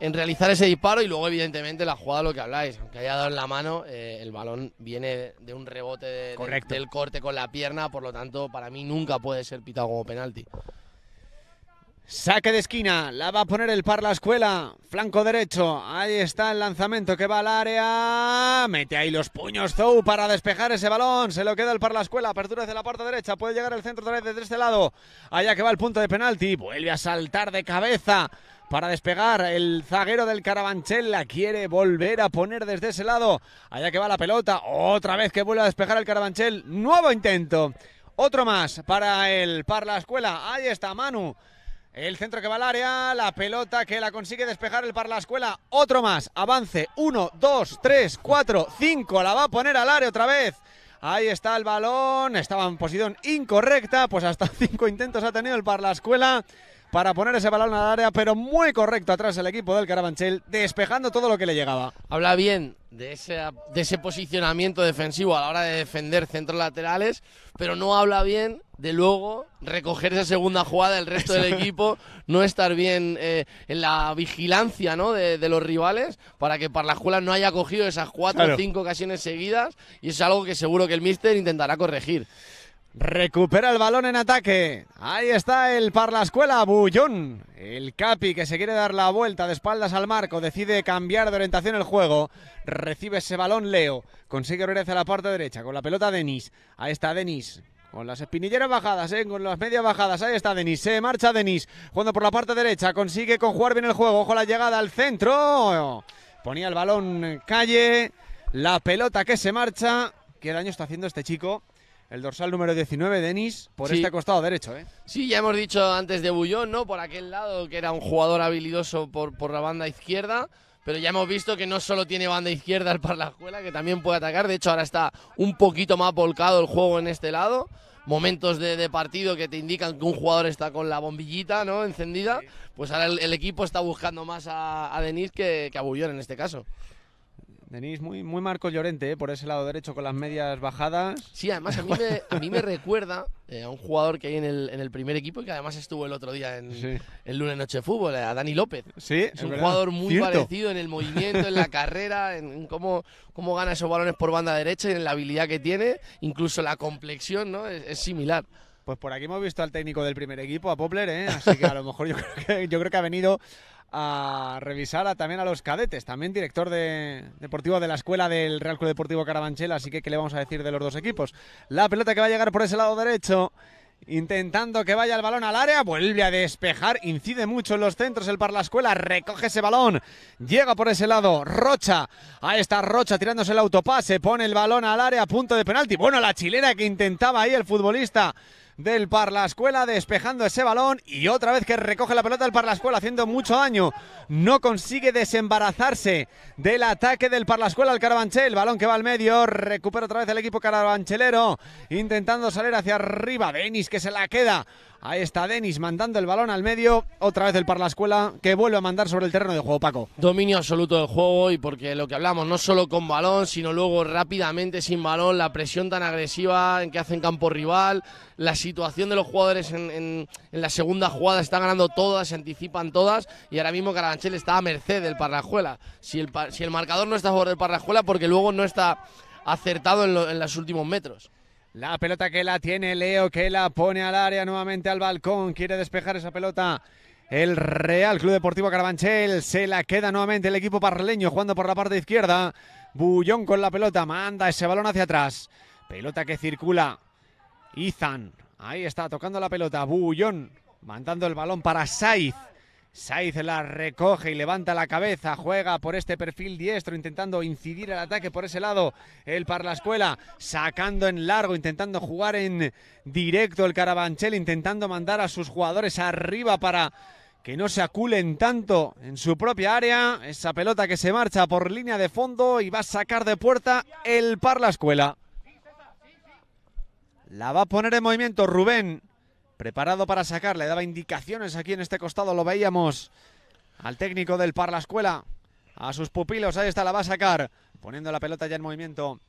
en realizar ese disparo y luego evidentemente la jugada lo que habláis, aunque haya dado en la mano, eh, el balón viene de un rebote correcto el del corte con la pierna, por lo tanto para mí nunca puede ser pitado como penalti. Saque de esquina, la va a poner el par la escuela, flanco derecho, ahí está el lanzamiento que va al área, mete ahí los puños Zou para despejar ese balón, se lo queda el par la escuela, apertura desde la parte derecha, puede llegar el centro otra desde este lado, allá que va el punto de penalti, vuelve a saltar de cabeza, para despegar. El zaguero del Carabanchel la quiere volver a poner desde ese lado. Allá que va la pelota. Otra vez que vuelve a despejar el Carabanchel. Nuevo intento. Otro más para el Parla Escuela. Ahí está Manu. El centro que va al área, la pelota que la consigue despejar el Parla Escuela. Otro más, avance. Uno, dos, tres, cuatro, cinco. La va a poner al área otra vez. Ahí está el balón. Estaba en posición incorrecta, pues hasta cinco intentos ha tenido el Parla Escuela para poner ese balón al área, pero muy correcto atrás el equipo del Carabanchel, despejando todo lo que le llegaba. Habla bien de ese, posicionamiento defensivo a la hora de defender centros laterales, pero no habla bien de luego recoger esa segunda jugada del resto del equipo, no estar bien eh, en la vigilancia de, los rivales para que Parlajuela no haya cogido esas cuatro o cinco ocasiones seguidas y es algo que seguro que el míster intentará corregir. Recupera el balón en ataque. Ahí está el Escuela, Bullón. El Capi que se quiere dar la vuelta de espaldas al marco. Decide cambiar de orientación el juego. Recibe ese balón Leo. Consigue regresar a la parte derecha con la pelota Denis. Ahí está Denis. Con las espinilleras bajadas, ¿eh? con las medias bajadas. Ahí está Denis. Se marcha Denis. Jugando por la parte derecha. Consigue conjugar bien el juego. Ojo la llegada al centro. Ponía el balón calle. La pelota que se marcha. Qué daño está haciendo este chico. El dorsal número 19, Denis, por este costado derecho, ¿eh? Sí, ya hemos dicho antes de Bullón, ¿no? Por aquel lado, que era un jugador habilidoso por, por la banda izquierda. Pero ya hemos visto que no solo tiene banda izquierda el escuela, que también puede atacar. De hecho, ahora está un poquito más volcado el juego en este lado. Momentos de, partido que te indican que un jugador está con la bombillita ¿no? encendida. Pues ahora el, equipo está buscando más a, Denis que, que a Bullón en este caso. Denis, muy, muy Marco Llorente, ¿eh? por ese lado derecho con las medias bajadas. Sí, además a mí me, recuerda eh, a un jugador que hay en el, en el, primer equipo y que además estuvo el otro día en el lunes noche fútbol, a Dani López. Sí, es, un jugador muy parecido en el movimiento, en la carrera, en, cómo, cómo, gana esos balones por banda derecha y en la habilidad que tiene, incluso la complexión, ¿no? es similar. Pues por aquí hemos visto al técnico del primer equipo, a Popler, ¿eh? así que a lo mejor yo creo que, ha venido a revisar también a los cadetes, también director de, deportivo de la escuela del Real Club Deportivo Carabanchel, así que qué le vamos a decir de los dos equipos. La pelota que va a llegar por ese lado derecho, intentando que vaya el balón al área, vuelve a despejar, incide mucho en los centros el par la escuela, recoge ese balón, llega por ese lado, Rocha, ahí está Rocha tirándose el autopase, pone el balón al área, punto de penalti, bueno, la chilena que intentaba ahí el futbolista del Escuela despejando ese balón y otra vez que recoge la pelota el Escuela haciendo mucho daño. No consigue desembarazarse del ataque del Escuela al Carabanchel. Balón que va al medio, recupera otra vez el equipo carabanchelero intentando salir hacia arriba. Denis que se la queda Ahí está Denis mandando el balón al medio. Otra vez el escuela que vuelve a mandar sobre el terreno de juego, Paco. Dominio absoluto del juego y porque lo que hablamos, no solo con balón, sino luego rápidamente sin balón, la presión tan agresiva en que hacen campo rival, la situación de los jugadores en, la segunda jugada, están ganando todas, se anticipan todas y ahora mismo Carabanchel está a merced del Parlajuela. Si el, si el marcador no está a favor del escuela, porque luego no está acertado en los últimos metros. La pelota que la tiene Leo, que la pone al área nuevamente al balcón. Quiere despejar esa pelota. El Real Club Deportivo Carabanchel se la queda nuevamente el equipo parleño jugando por la parte izquierda. Bullón con la pelota, manda ese balón hacia atrás. Pelota que circula. Izan, ahí está tocando la pelota. Bullón mandando el balón para Saiz. Saiz la recoge y levanta la cabeza, juega por este perfil diestro, intentando incidir el ataque por ese lado. El Escuela, sacando en largo, intentando jugar en directo el Carabanchel, intentando mandar a sus jugadores arriba para que no se aculen tanto en su propia área. Esa pelota que se marcha por línea de fondo y va a sacar de puerta el Escuela. La va a poner en movimiento Rubén preparado para sacar, le daba indicaciones aquí en este costado, lo veíamos al técnico del Parla Escuela, a sus pupilos, ahí está, la va a sacar, poniendo la pelota ya en movimiento.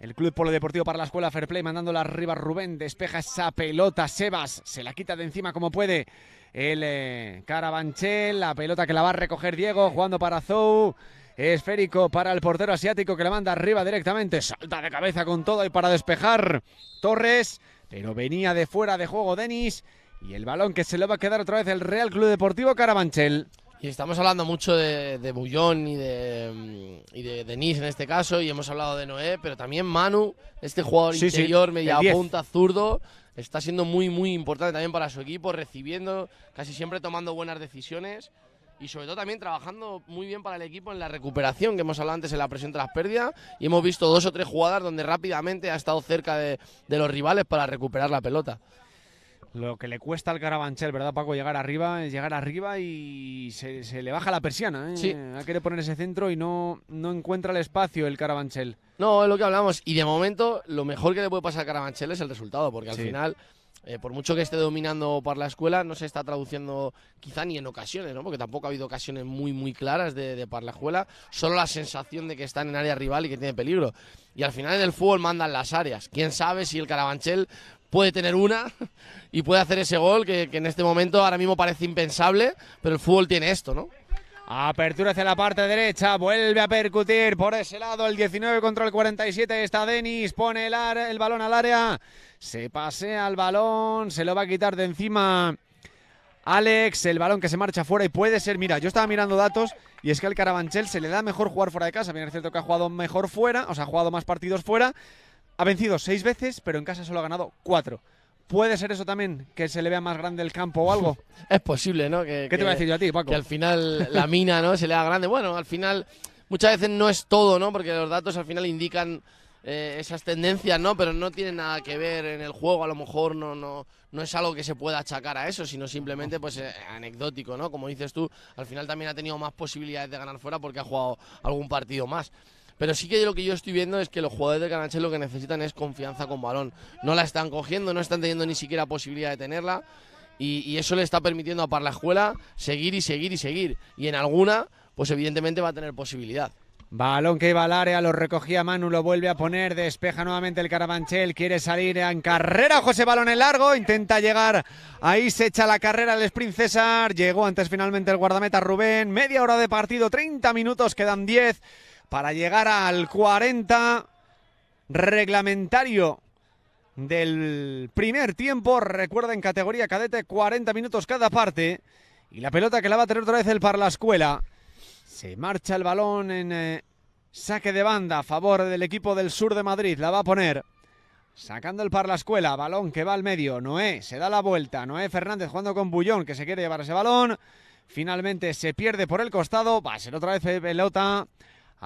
El Club Polideportivo para la Escuela Fair Play mandándola arriba Rubén, despeja esa pelota, Sebas se la quita de encima como puede. El eh, Carabanchel, la pelota que la va a recoger Diego, jugando para Zou. Esférico para el portero asiático que la manda arriba directamente. Salta de cabeza con todo y para despejar. Torres pero venía de fuera de juego Denis y el balón que se le va a quedar otra vez el Real Club Deportivo Carabanchel. Y estamos hablando mucho de, Bullón y de, Denis en este caso, y hemos hablado de Noé, pero también Manu, este jugador interior, media punta, zurdo, está siendo muy, muy importante también para su equipo, recibiendo, casi siempre tomando buenas decisiones y sobre todo también trabajando muy bien para el equipo en la recuperación que hemos hablado antes en la presión tras pérdida y hemos visto dos o tres jugadas donde rápidamente ha estado cerca de, de los rivales para recuperar la pelota. Lo que le cuesta al Carabanchel, ¿verdad, Paco? Llegar arriba, llegar arriba y se, le baja la persiana. ¿eh? Sí. Ha querido poner ese centro y no, no encuentra el espacio el Carabanchel. No, es lo que hablamos. Y de momento, lo mejor que le puede pasar al Carabanchel es el resultado, porque al final eh, por mucho que esté dominando para la escuela, no se está traduciendo quizá ni en ocasiones, ¿no? porque tampoco ha habido ocasiones muy, muy claras de, Parla para la escuela, solo la sensación de que están en área rival y que tiene peligro. Y al final en el fútbol mandan las áreas. Quién sabe si el Carabanchel puede tener una y puede hacer ese gol que, que en este momento ahora mismo parece impensable, pero el fútbol tiene esto, ¿no? Apertura hacia la parte derecha, vuelve a percutir por ese lado el 19 contra el 47, está Denis, pone el, balón al área, se pasea el balón, se lo va a quitar de encima Alex, el balón que se marcha fuera y puede ser, mira, yo estaba mirando datos y es que al Carabanchel se le da mejor jugar fuera de casa, bien es cierto que ha jugado mejor fuera, o sea, ha jugado más partidos fuera, ha vencido seis veces, pero en casa solo ha ganado cuatro. ¿Puede ser eso también? ¿Que se le vea más grande el campo o algo? es posible, ¿no? Que, ¿Qué te voy a decir yo a ti, Paco? Que al final la mina, ¿no? Se le haga grande. Bueno, al final muchas veces no es todo, ¿no? Porque los datos al final indican eh, esas tendencias, ¿no? Pero no tiene nada que ver en el juego, a lo mejor no, no, no es algo que se pueda achacar a eso, sino simplemente pues eh, anecdótico, ¿no? Como dices tú, al final también ha tenido más posibilidades de ganar fuera porque ha jugado algún partido más. Pero sí que lo que yo estoy viendo es que los jugadores de Carabanchel lo que necesitan es confianza con balón. No la están cogiendo, no están teniendo ni siquiera posibilidad de tenerla. Y, eso le está permitiendo a Parlajuela seguir y seguir y seguir. Y en alguna, pues evidentemente va a tener posibilidad. Balón que iba al área, lo recogía Manu, lo vuelve a poner, despeja nuevamente el Carabanchel, quiere salir en carrera, José Balón en largo, intenta llegar, ahí se echa la carrera el sprint César, llegó antes finalmente el guardameta Rubén, media hora de partido, 30 minutos, quedan 10 para llegar al 40 reglamentario del primer tiempo. Recuerda en categoría cadete 40 minutos cada parte. Y la pelota que la va a tener otra vez el Parla escuela. Se marcha el balón en eh, saque de banda a favor del equipo del sur de Madrid. La va a poner. Sacando el Parla escuela, balón que va al medio, Noé se da la vuelta, Noé Fernández jugando con Bullón que se quiere llevar ese balón, finalmente se pierde por el costado, va a ser otra vez pelota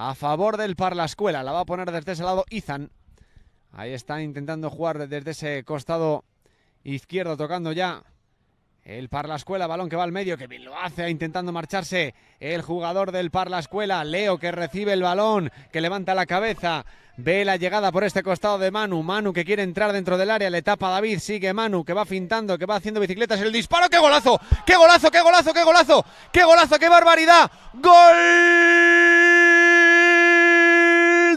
a favor del par La va a poner desde ese lado Izan. Ahí está intentando jugar desde ese costado izquierdo, tocando ya el escuela, Balón que va al medio, que bien lo hace, intentando marcharse el jugador del escuela Leo que recibe el balón, que levanta la cabeza. Ve la llegada por este costado de Manu. Manu que quiere entrar dentro del área. Le tapa David. Sigue Manu que va fintando, que va haciendo bicicletas. El disparo. ¡Qué golazo! ¡Qué golazo! ¡Qué golazo! ¡Qué golazo! ¡Qué golazo! ¡Qué barbaridad! ¡Gol!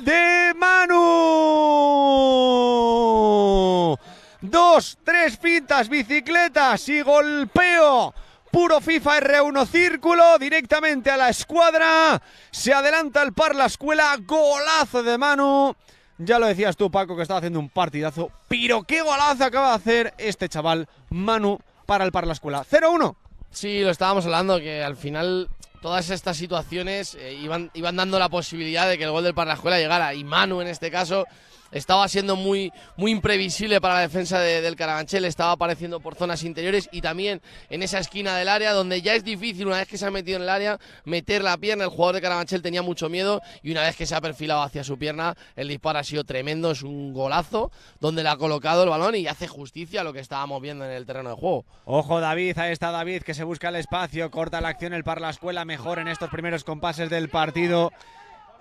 de Manu. Dos, tres pintas, bicicletas y golpeo. Puro FIFA R1 círculo directamente a la escuadra. Se adelanta el par la escuela. Golazo de Manu. Ya lo decías tú, Paco, que estaba haciendo un partidazo. Pero qué golazo acaba de hacer este chaval, Manu, para el par la escuela. 0-1. Sí, lo estábamos hablando, que al final todas estas situaciones eh, iban, iban dando la posibilidad de que el gol del Parrajuela llegara. Y Manu, en este caso, estaba siendo muy, muy imprevisible para la defensa del Carabanchel, estaba apareciendo por zonas interiores y también en esa esquina del área donde ya es difícil una vez que se ha metido en el área meter la pierna, el jugador de Carabanchel tenía mucho miedo y una vez que se ha perfilado hacia su pierna el disparo ha sido tremendo, es un golazo donde le ha colocado el balón y hace justicia a lo que estábamos viendo en el terreno de juego. Ojo David, ahí está David que se busca el espacio, corta la acción el par la Escuela mejor en estos primeros compases del partido.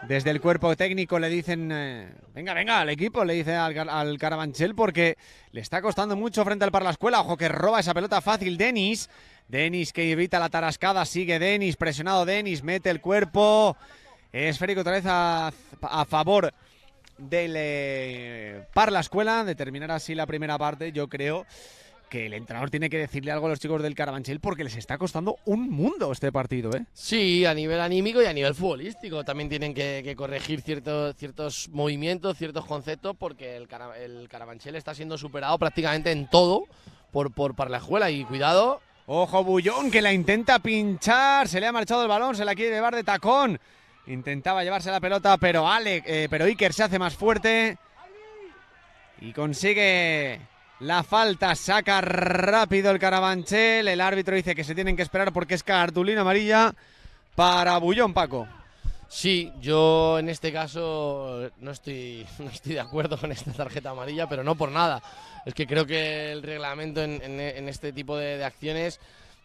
Desde el cuerpo técnico le dicen, eh, venga, venga, al equipo, le dice al, Carabanchel porque le está costando mucho frente al Parla escuela. Ojo que roba esa pelota fácil Denis. Denis que evita la tarascada, sigue Denis, presionado Denis, mete el cuerpo. Esférico otra vez a, favor del eh, Parla Escuela, de terminar así la primera parte, yo creo que el entrenador tiene que decirle algo a los chicos del Carabanchel porque les está costando un mundo este partido, ¿eh? Sí, a nivel anímico y a nivel futbolístico. También tienen que, corregir ciertos, ciertos movimientos, ciertos conceptos, porque el, Carabanchel está siendo superado prácticamente en todo por, por, la Y cuidado. Ojo, Bullón, que la intenta pinchar. Se le ha marchado el balón, se la quiere llevar de tacón. Intentaba llevarse la pelota, pero, Ale, eh, pero Iker se hace más fuerte. Y consigue la falta saca rápido el Carabanchel. El árbitro dice que se tienen que esperar porque es cartulina amarilla para Bullón, Paco. Sí, yo en este caso no estoy, estoy de acuerdo con esta tarjeta amarilla, pero no por nada. Es que creo que el reglamento en, este tipo de acciones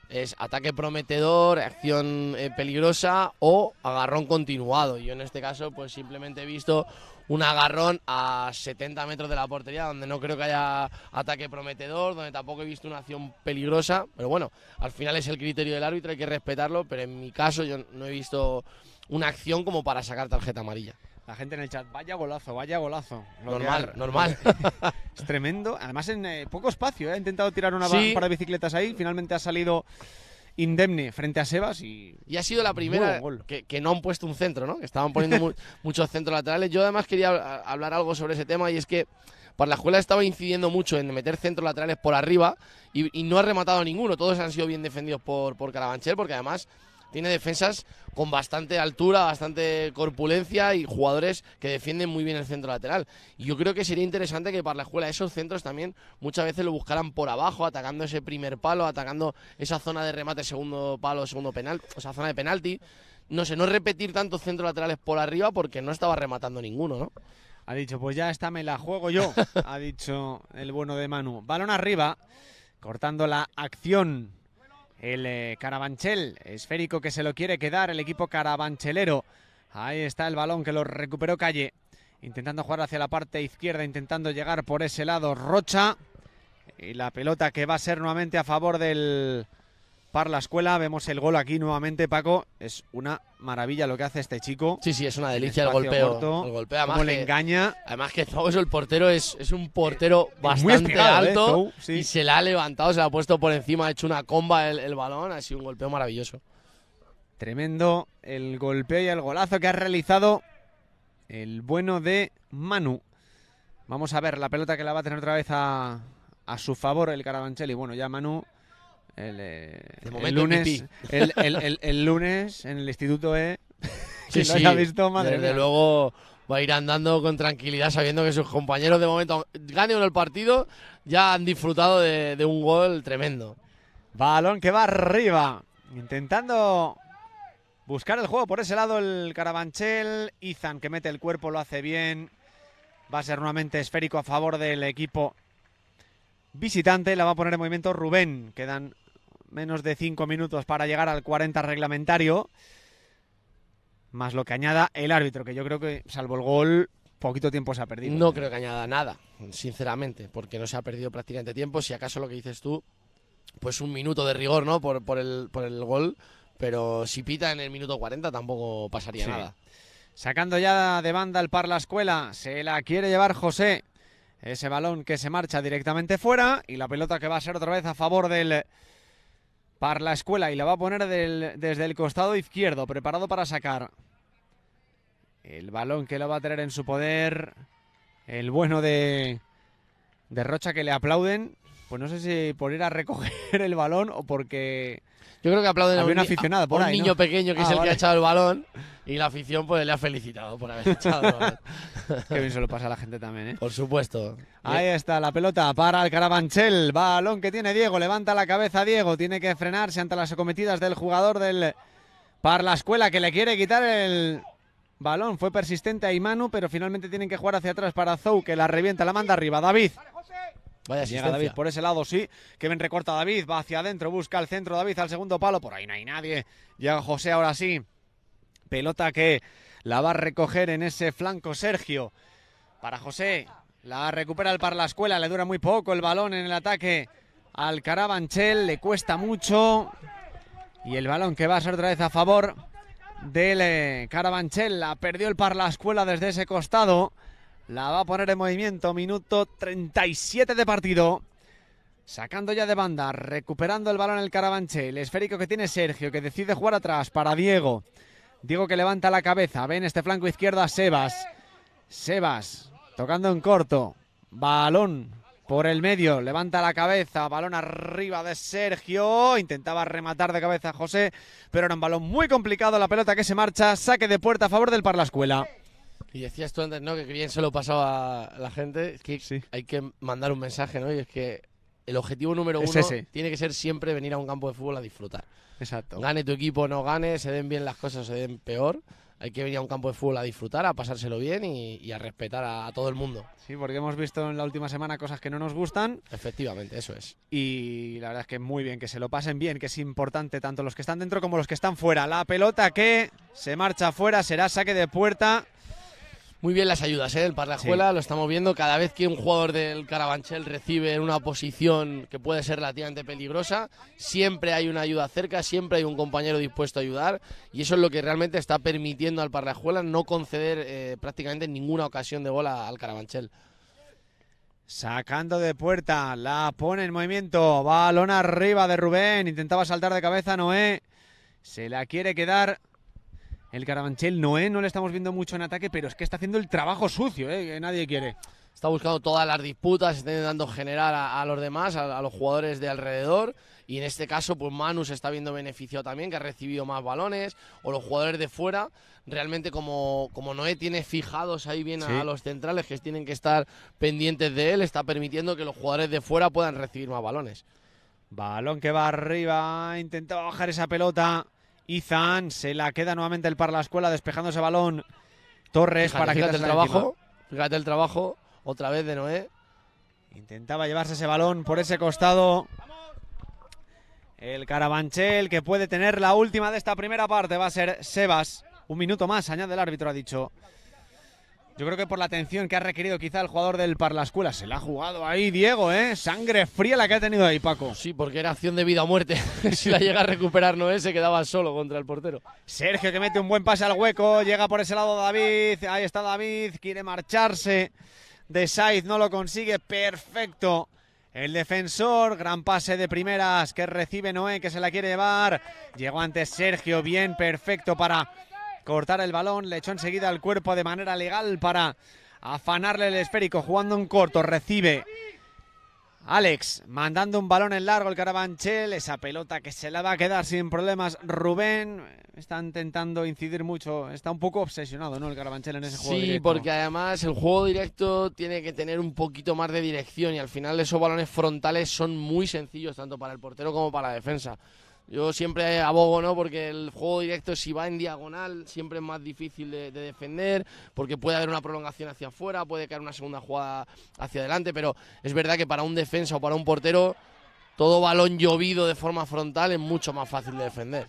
es ataque prometedor, acción eh, peligrosa o agarrón continuado. Yo en este caso pues simplemente he visto un agarrón a 70 metros de la portería donde no creo que haya ataque prometedor, donde tampoco he visto una acción peligrosa, pero bueno, al final es el criterio del árbitro, hay que respetarlo, pero en mi caso yo no he visto una acción como para sacar tarjeta amarilla. La gente en el chat, vaya golazo, vaya golazo. normal, normal. es tremendo. Además, en eh, poco espacio, ¿eh? ha intentado tirar una sí. para de bicicletas ahí. Finalmente ha salido indemne frente a Sebas y. Y ha sido la primera Que, no han puesto un centro, ¿no? Que estaban poniendo muchos centros laterales. Yo además quería hablar algo sobre ese tema y es que. Para la escuela estaba incidiendo mucho en meter centros laterales por arriba y, no ha rematado ninguno. Todos han sido bien defendidos por, por Carabanchel porque además tiene defensas con bastante altura, bastante corpulencia y jugadores que defienden muy bien el centro lateral. Y yo creo que sería interesante que para la escuela esos centros también muchas veces lo buscaran por abajo, atacando ese primer palo, atacando esa zona de remate, segundo palo, segundo penal, o sea, zona de penalti. No sé, no repetir tantos centros laterales por arriba porque no estaba rematando ninguno, ¿no? Ha dicho, pues ya esta me la juego yo, ha dicho el bueno de Manu. Balón arriba, cortando la acción el eh, Carabanchel, esférico que se lo quiere quedar el equipo carabanchelero. Ahí está el balón que lo recuperó Calle, intentando jugar hacia la parte izquierda, intentando llegar por ese lado Rocha. Y la pelota que va a ser nuevamente a favor del par la escuela. Vemos el gol aquí nuevamente, Paco. Es una maravilla lo que hace este chico. Sí, sí, es una delicia el golpeo. el golpeo además le engaña. Además que Zou el portero, es, un portero bastante ¿eh, alto. Y se la ha levantado, se la ha puesto por encima, ha hecho una comba el, balón. Ha sido un golpeo maravilloso. Tremendo el golpeo y el golazo que ha realizado el bueno de Manu. Vamos a ver la pelota que la va a tener otra vez a, a su favor el Carabanchel. bueno, ya Manu eh, el, el lunes, en el instituto E. sí, visto, Desde luego va a ir andando con tranquilidad sabiendo que sus compañeros de momento, gane el partido, ya han disfrutado de, de un gol tremendo. Balón que va arriba, intentando buscar el juego por ese lado el Carabanchel. Izan que mete el cuerpo, lo hace bien. Va a ser nuevamente esférico a favor del equipo visitante. La va a poner en movimiento Rubén. Quedan menos de 5 minutos para llegar al 40 reglamentario, más lo que añada el árbitro, que yo creo que, salvo el gol, poquito tiempo se ha perdido. No ¿eh? creo que añada nada, sinceramente, porque no se ha perdido prácticamente tiempo. Si acaso lo que dices tú, pues un minuto de rigor, ¿no? Por, el, gol, pero si pita en el minuto 40 tampoco pasaría nada. Sacando ya de banda el par la escuela, se la quiere llevar José. Ese balón que se marcha directamente fuera y la pelota que va a ser otra vez a favor del para la escuela y la va a poner desde el costado izquierdo, preparado para sacar. El balón que lo va a tener en su poder. El bueno de, de Rocha que le aplauden. Pues no sé si por ir a recoger el balón o porque yo creo que aplauden a un, por un niño pequeño que ah, es el que ha echado el balón y la afición pues le ha felicitado por haber echado bien se lo pasa a la gente también, ¿eh? Por supuesto. Ahí está la pelota para el Carabanchel. Balón que tiene Diego. Levanta la cabeza Diego. Tiene que frenarse ante las acometidas del jugador del la Escuela que le quiere quitar el balón. Fue persistente a Imanu, pero finalmente tienen que jugar hacia atrás para Zou que la revienta, la manda arriba. David. Llega David por ese lado, sí. Kevin recorta David, va hacia adentro, busca el centro David al segundo palo. Por ahí no hay nadie. Llega José ahora sí. Pelota que la va a recoger en ese flanco Sergio. Para José, la recupera el para la escuela, le dura muy poco el balón en el ataque al Carabanchel, le cuesta mucho. Y el balón que va a ser otra vez a favor del eh, Carabanchel, la perdió el Parla Escuela desde ese costado. La va a poner en movimiento. Minuto 37 de partido. Sacando ya de banda, recuperando el balón el El Esférico que tiene Sergio, que decide jugar atrás para Diego. Diego que levanta la cabeza. Ve en este flanco izquierdo a Sebas. Sebas tocando en corto. Balón por el medio. Levanta la cabeza. Balón arriba de Sergio. Intentaba rematar de cabeza a José, pero era un balón muy complicado. La pelota que se marcha. Saque de puerta a favor del Parla Escuela. Y decías tú antes, ¿no? Que bien se lo pasaba a la gente. Es que hay que mandar un mensaje, ¿no? Y es que el objetivo número uno tiene que ser siempre venir a un campo de fútbol a disfrutar. Exacto. Gane tu equipo, no gane, se den bien las cosas, o se den peor. Hay que venir a un campo de fútbol a disfrutar, a pasárselo bien y, a respetar a, todo el mundo. Sí, porque hemos visto en la última semana cosas que no nos gustan. Efectivamente, eso es. Y la verdad es que muy bien, que se lo pasen bien, que es importante tanto los que están dentro como los que están fuera. La pelota que se marcha fuera será saque de puerta muy bien las ayudas, ¿eh? El Parlajuela lo estamos viendo. Cada vez que un jugador del Carabanchel recibe en una posición que puede ser relativamente peligrosa, siempre hay una ayuda cerca, siempre hay un compañero dispuesto a ayudar. Y eso es lo que realmente está permitiendo al Parlajuela no conceder eh, prácticamente ninguna ocasión de bola al Carabanchel. Sacando de puerta, la pone en movimiento. Balón arriba de Rubén. Intentaba saltar de cabeza Noé. Se la quiere quedar el Carabanchel. Noé ¿eh? no le estamos viendo mucho en ataque, pero es que está haciendo el trabajo sucio, ¿eh? que nadie quiere. Está buscando todas las disputas, está intentando generar a, los demás, a, los jugadores de alrededor. Y en este caso, pues Manu se está viendo beneficio también, que ha recibido más balones, o los jugadores de fuera. Realmente, como, como Noé tiene fijados ahí bien a, los centrales, que tienen que estar pendientes de él, está permitiendo que los jugadores de fuera puedan recibir más balones. Balón que va arriba, intenta bajar esa pelota. Izan se la queda nuevamente el par la escuela despejando ese balón. Torres para fíjate el trabajo. Fíjate el trabajo otra vez de Noé. Intentaba llevarse ese balón por ese costado. El Carabanchel que puede tener la última de esta primera parte va a ser Sebas. Un minuto más, añade el árbitro, ha dicho. Yo creo que por la atención que ha requerido quizá el jugador del Escuela. se la ha jugado ahí Diego, ¿eh? Sangre fría la que ha tenido ahí Paco. Sí, porque era acción de vida o muerte. si la llega a recuperar Noé, se quedaba solo contra el portero. Sergio que mete un buen pase al hueco, llega por ese lado David, ahí está David, quiere marcharse. De Saiz no lo consigue, perfecto. El defensor, gran pase de primeras que recibe Noé, que se la quiere llevar. Llegó antes Sergio, bien, perfecto para cortar el balón, le echó enseguida al cuerpo de manera legal para afanarle el esférico, jugando en corto, recibe Alex mandando un balón en largo el Carabanchel, esa pelota que se la va a quedar sin problemas Rubén. Está intentando incidir mucho, está un poco obsesionado, ¿no? El Carabanchel en ese juego directo. Sí, porque además el juego directo tiene que tener un poquito más de dirección y al final esos balones frontales son muy sencillos tanto para el portero como para la defensa. Yo siempre abogo, ¿no? Porque el juego directo, si va en diagonal, siempre es más difícil de, defender, porque puede haber una prolongación hacia afuera, puede caer una segunda jugada hacia adelante, pero es verdad que para un defensa o para un portero, todo balón llovido de forma frontal es mucho más fácil de defender.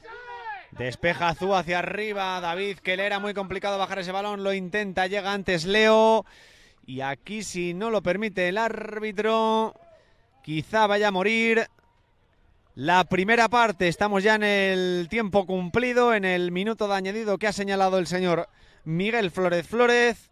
Despeja Azú hacia arriba, David, que le era muy complicado bajar ese balón, lo intenta, llega antes Leo. Y aquí si no lo permite el árbitro, quizá vaya a morir la primera parte, estamos ya en el tiempo cumplido, en el minuto de añadido que ha señalado el señor Miguel Flores Flores.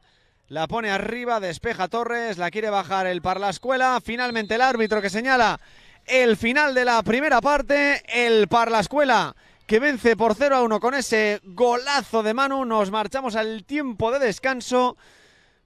La pone arriba, despeja Torres, la quiere bajar el Escuela. Finalmente el árbitro que señala el final de la primera parte, el Escuela, que vence por 0 a 1 con ese golazo de Manu. Nos marchamos al tiempo de descanso.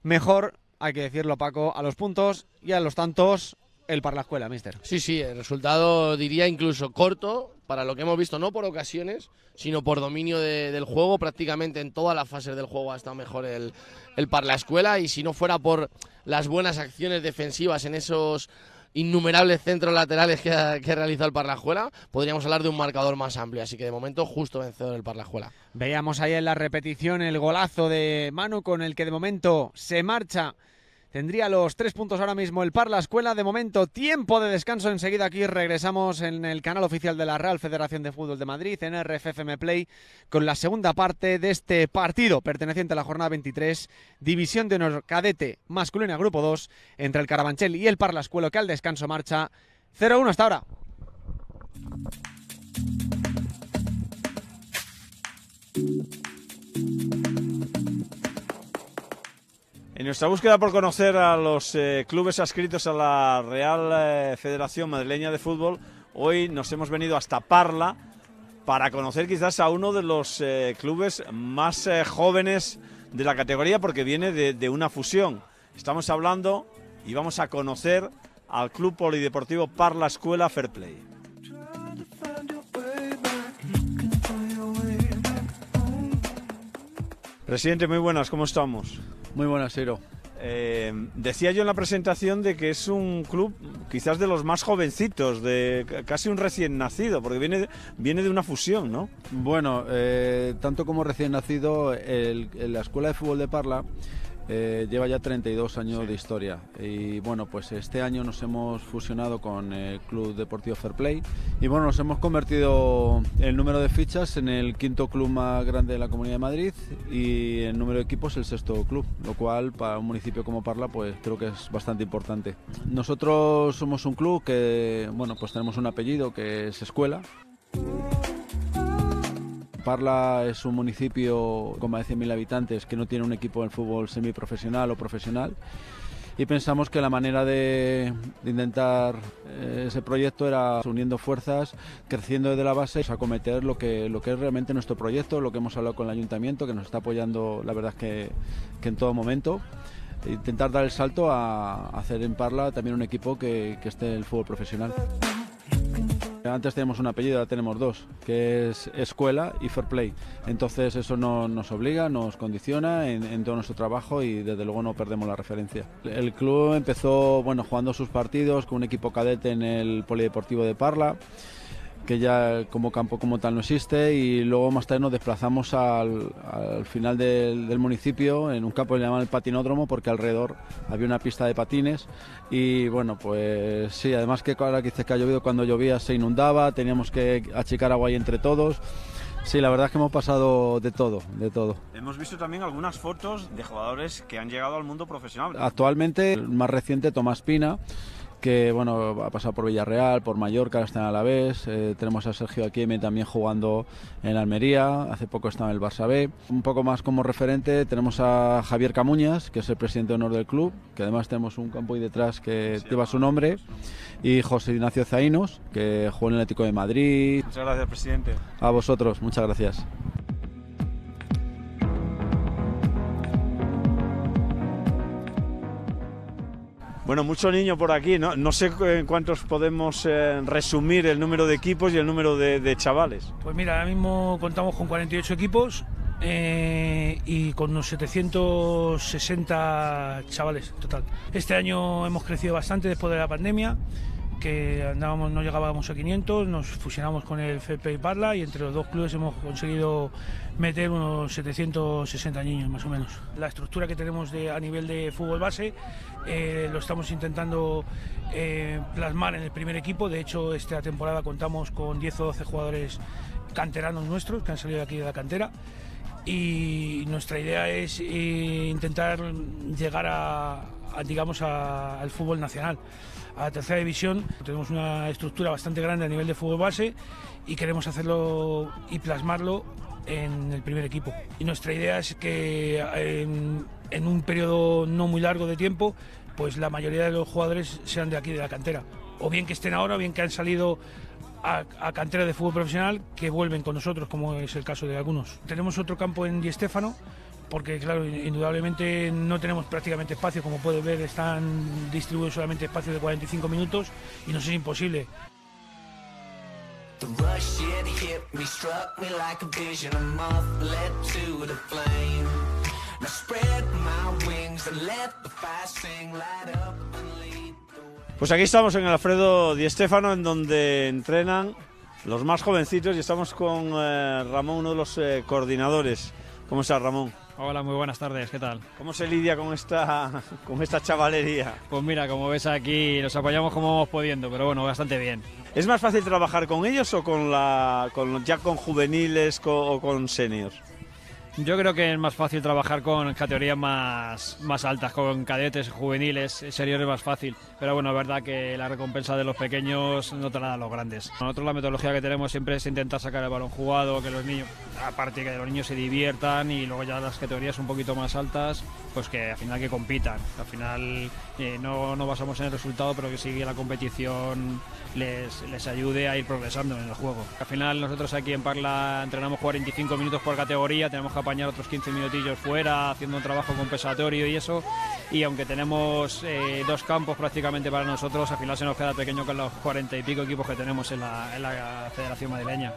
Mejor, hay que decirlo Paco, a los puntos y a los tantos el para la escuela, mister. Sí, sí, el resultado diría incluso corto para lo que hemos visto, no por ocasiones, sino por dominio del juego. Prácticamente en todas las fases del juego ha estado mejor el, el la escuela y si no fuera por las buenas acciones defensivas en esos innumerables centros laterales que ha, que realizado el Parlajuela, podríamos hablar de un marcador más amplio. Así que de momento, justo vencedor el Parlajuela. Veíamos ahí en la repetición el golazo de Manu, con el que de momento se marcha Tendría los tres puntos ahora mismo el Par Escuela. De momento, tiempo de descanso. Enseguida aquí regresamos en el canal oficial de la Real Federación de Fútbol de Madrid, en RFFM Play, con la segunda parte de este partido perteneciente a la jornada 23, División de Honor Cadete Masculina Grupo 2, entre el Carabanchel y el Parla Escuela, que al descanso marcha 0-1 hasta ahora. En nuestra búsqueda por conocer a los eh, clubes adscritos a la Real eh, Federación Madrileña de Fútbol, hoy nos hemos venido hasta Parla para conocer quizás a uno de los eh, clubes más jóvenes de la categoría porque viene de, de, una fusión. Estamos hablando y vamos a conocer al Club Polideportivo Parla Escuela Fair Play. Presidente, muy buenas, ¿cómo estamos? Muy buenas, Ciro. Eh, decía yo en la presentación de que es un club quizás de los más jovencitos, de casi un recién nacido, porque viene, viene de una fusión, ¿no? Bueno, eh, tanto como recién nacido, el, la Escuela de Fútbol de Parla eh, lleva ya 32 años de historia y bueno, pues este año nos hemos fusionado con el Club Deportivo Fair Play y bueno, nos hemos convertido el número de fichas en el quinto club más grande de la Comunidad de Madrid y el número de equipos el sexto club, lo cual para un municipio como Parla pues creo que es bastante importante. Nosotros somos un club que bueno, pues tenemos un apellido que es Escuela. Parla es un municipio con más de 100.000 habitantes que no tiene un equipo de fútbol semiprofesional o profesional y pensamos que la manera de, intentar eh, ese proyecto era uniendo fuerzas, creciendo desde la base, y pues, acometer lo que, lo que es realmente nuestro proyecto, lo que hemos hablado con el ayuntamiento, que nos está apoyando, la verdad es que, en todo momento. E intentar dar el salto a, hacer en Parla también un equipo que, que esté en el fútbol profesional. Antes teníamos un apellido, ahora tenemos dos, que es escuela y fair play. Entonces eso no, nos obliga, nos condiciona en, todo nuestro trabajo y desde luego no perdemos la referencia. El club empezó bueno, jugando sus partidos con un equipo cadete en el Polideportivo de Parla que ya como campo como tal no existe y luego más tarde nos desplazamos al, final del, municipio en un campo que llaman el patinódromo porque alrededor había una pista de patines y bueno pues sí además que ahora que dice que ha llovido cuando llovía se inundaba teníamos que achicar agua ahí entre todos Sí, la verdad es que hemos pasado de todo, de todo. Hemos visto también algunas fotos de jugadores que han llegado al mundo profesional. Actualmente, el más reciente, Tomás Pina, que bueno, ha pasado por Villarreal, por Mallorca, está en Alavés, eh, tenemos a Sergio Aquieme también jugando en Almería, hace poco estaba en el Barça B. Un poco más como referente tenemos a Javier Camuñas, que es el presidente de honor del club, que además tenemos un campo ahí detrás que lleva su nombre, y José Ignacio Zainos, que jugó en el Atlético de Madrid. Muchas gracias, presidente. A vosotros, muchas gracias. Bueno, mucho niño por aquí, ¿no? sé en eh, cuántos podemos eh, resumir el número de equipos y el número de, chavales. Pues mira, ahora mismo contamos con 48 equipos eh, y con unos 760 chavales total. Este año hemos crecido bastante después de la pandemia que andábamos, no llegábamos a 500, nos fusionamos con el FP y Parla y entre los dos clubes hemos conseguido meter unos 760 niños más o menos. La estructura que tenemos a nivel de fútbol base eh, lo estamos intentando eh, plasmar en el primer equipo. De hecho, esta temporada contamos con 10 o 12 jugadores canteranos nuestros que han salido aquí de la cantera y nuestra idea es eh, intentar llegar a, digamos al fútbol nacional a la tercera división tenemos una estructura bastante grande a nivel de fútbol base y queremos hacerlo y plasmarlo en el primer equipo. Y nuestra idea es que en, un periodo no muy largo de tiempo, pues la mayoría de los jugadores sean de aquí, de la cantera. O bien que estén ahora, o bien que han salido a, cantera de fútbol profesional que vuelven con nosotros, como es el caso de algunos. Tenemos otro campo en Di porque claro, indudablemente no tenemos prácticamente espacio, como puedes ver, están distribuidos solamente espacios de 45 minutos y nos es imposible. Pues aquí estamos en el Alfredo Di Stéfano, en donde entrenan los más jovencitos y estamos con eh, Ramón, uno de los eh, coordinadores. ¿Cómo estás, Ramón? Hola, muy buenas tardes, ¿qué tal? ¿Cómo se lidia con esta, con esta chavalería? Pues mira, como ves aquí, los apoyamos como vamos pudiendo, pero bueno, bastante bien. ¿Es más fácil trabajar con ellos o con la, ya con juveniles o con seniors? Yo creo que es más fácil trabajar con categorías más, más altas, con cadetes, juveniles, seriores más fácil. Pero bueno, es verdad que la recompensa de los pequeños no te la dan los grandes. Nosotros la metodología que tenemos siempre es intentar sacar el balón jugado, que los niños, aparte que los niños se diviertan y luego ya las categorías un poquito más altas, pues que al final que compitan. Al final eh, no, no basamos en el resultado, pero que sigue la competición les, ayude a ir progresando en el juego. Al final nosotros aquí en Parla entrenamos 45 minutos por categoría, tenemos que apañar otros 15 minutillos fuera, haciendo un trabajo compensatorio y eso, y aunque tenemos eh, dos campos prácticamente para nosotros, al final se nos queda pequeño con los 40 y pico equipos que tenemos en la, en la Federación Madrileña.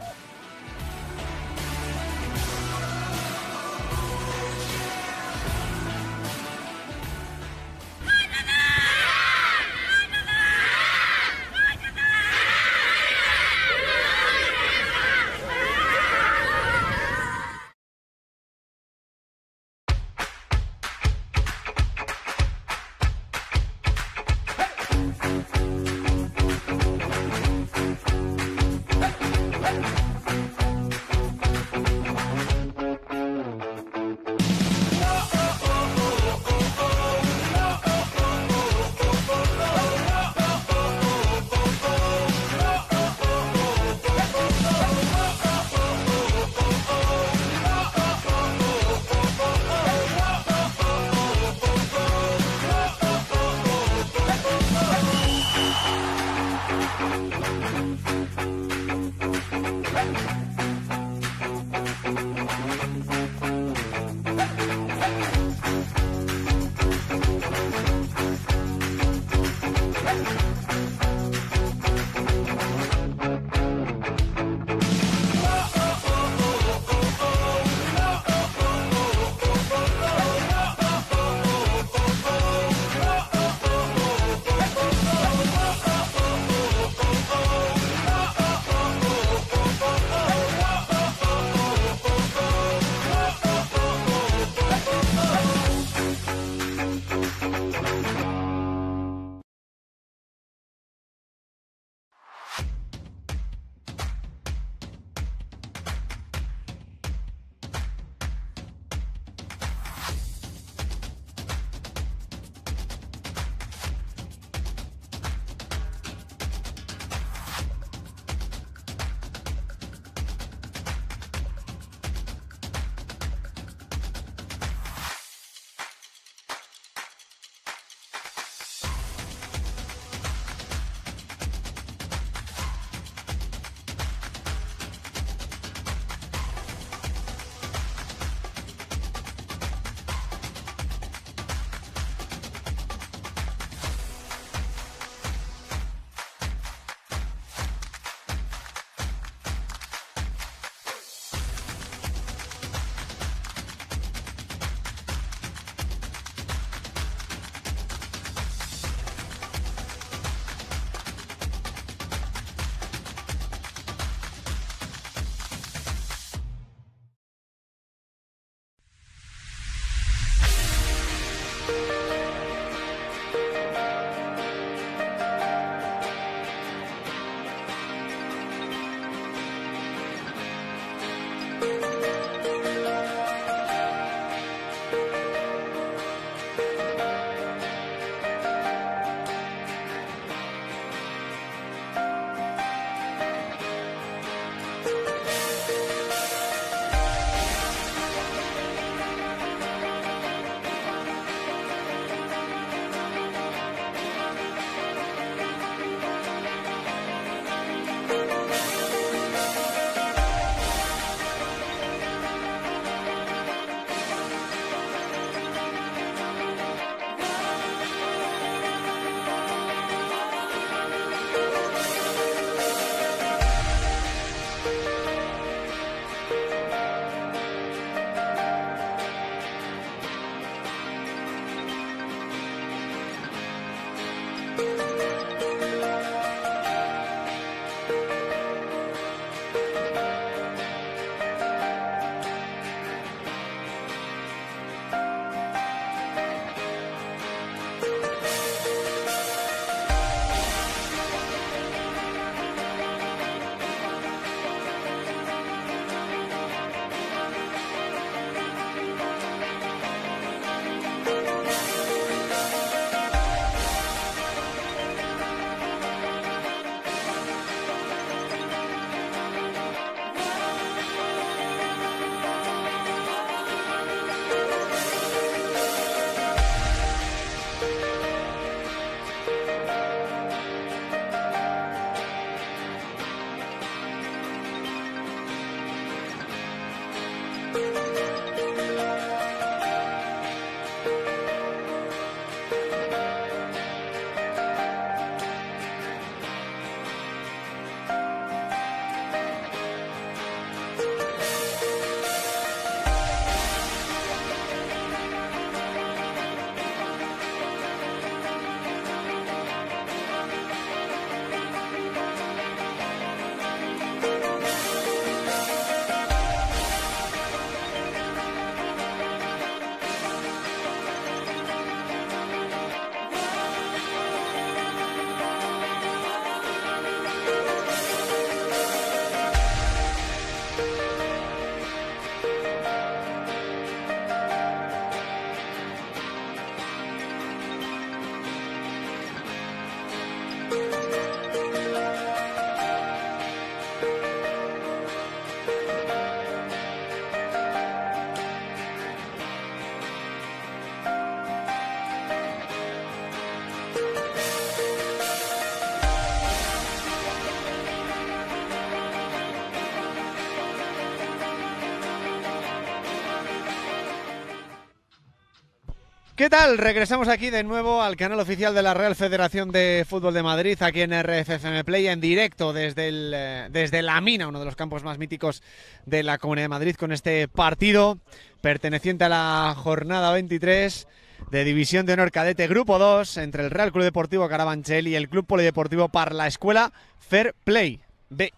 ¿Qué tal? Regresamos aquí de nuevo al canal oficial de la Real Federación de Fútbol de Madrid, aquí en RFFM Play, en directo desde, eh, desde La Mina, uno de los campos más míticos de la Comunidad de Madrid, con este partido perteneciente a la jornada 23 de División de Honor Cadete Grupo 2 entre el Real Club Deportivo Carabanchel y el Club Polideportivo Parla Escuela Fair Play B.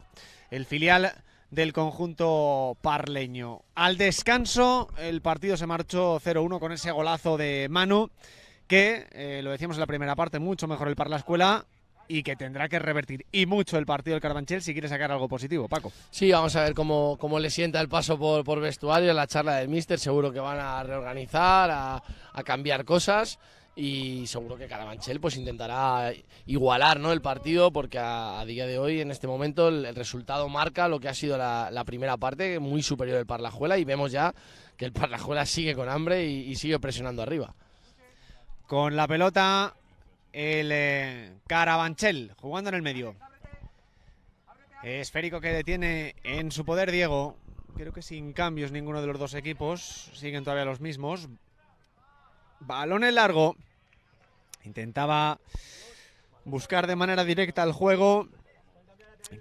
El filial del conjunto parleño. Al descanso, el partido se marchó 0-1 con ese golazo de Manu, que eh, lo decíamos en la primera parte, mucho mejor el Parla escuela y que tendrá que revertir y mucho el partido del Carabanchel si quiere sacar algo positivo, Paco. Sí, vamos a ver cómo, le sienta el paso por, por vestuario, la charla del míster, seguro que van a reorganizar, a cambiar cosas y seguro que Carabanchel pues intentará igualar ¿no? el partido porque a, día de hoy en este momento el, resultado marca lo que ha sido la, primera parte muy superior el Parlajuela y vemos ya que el Parlajuela sigue con hambre y, sigue presionando arriba. Con la pelota el eh, Carabanchel jugando en el medio. Esférico que detiene en su poder Diego. Creo que sin cambios ninguno de los dos equipos. Siguen todavía los mismos. Balón en largo. Intentaba buscar de manera directa el juego,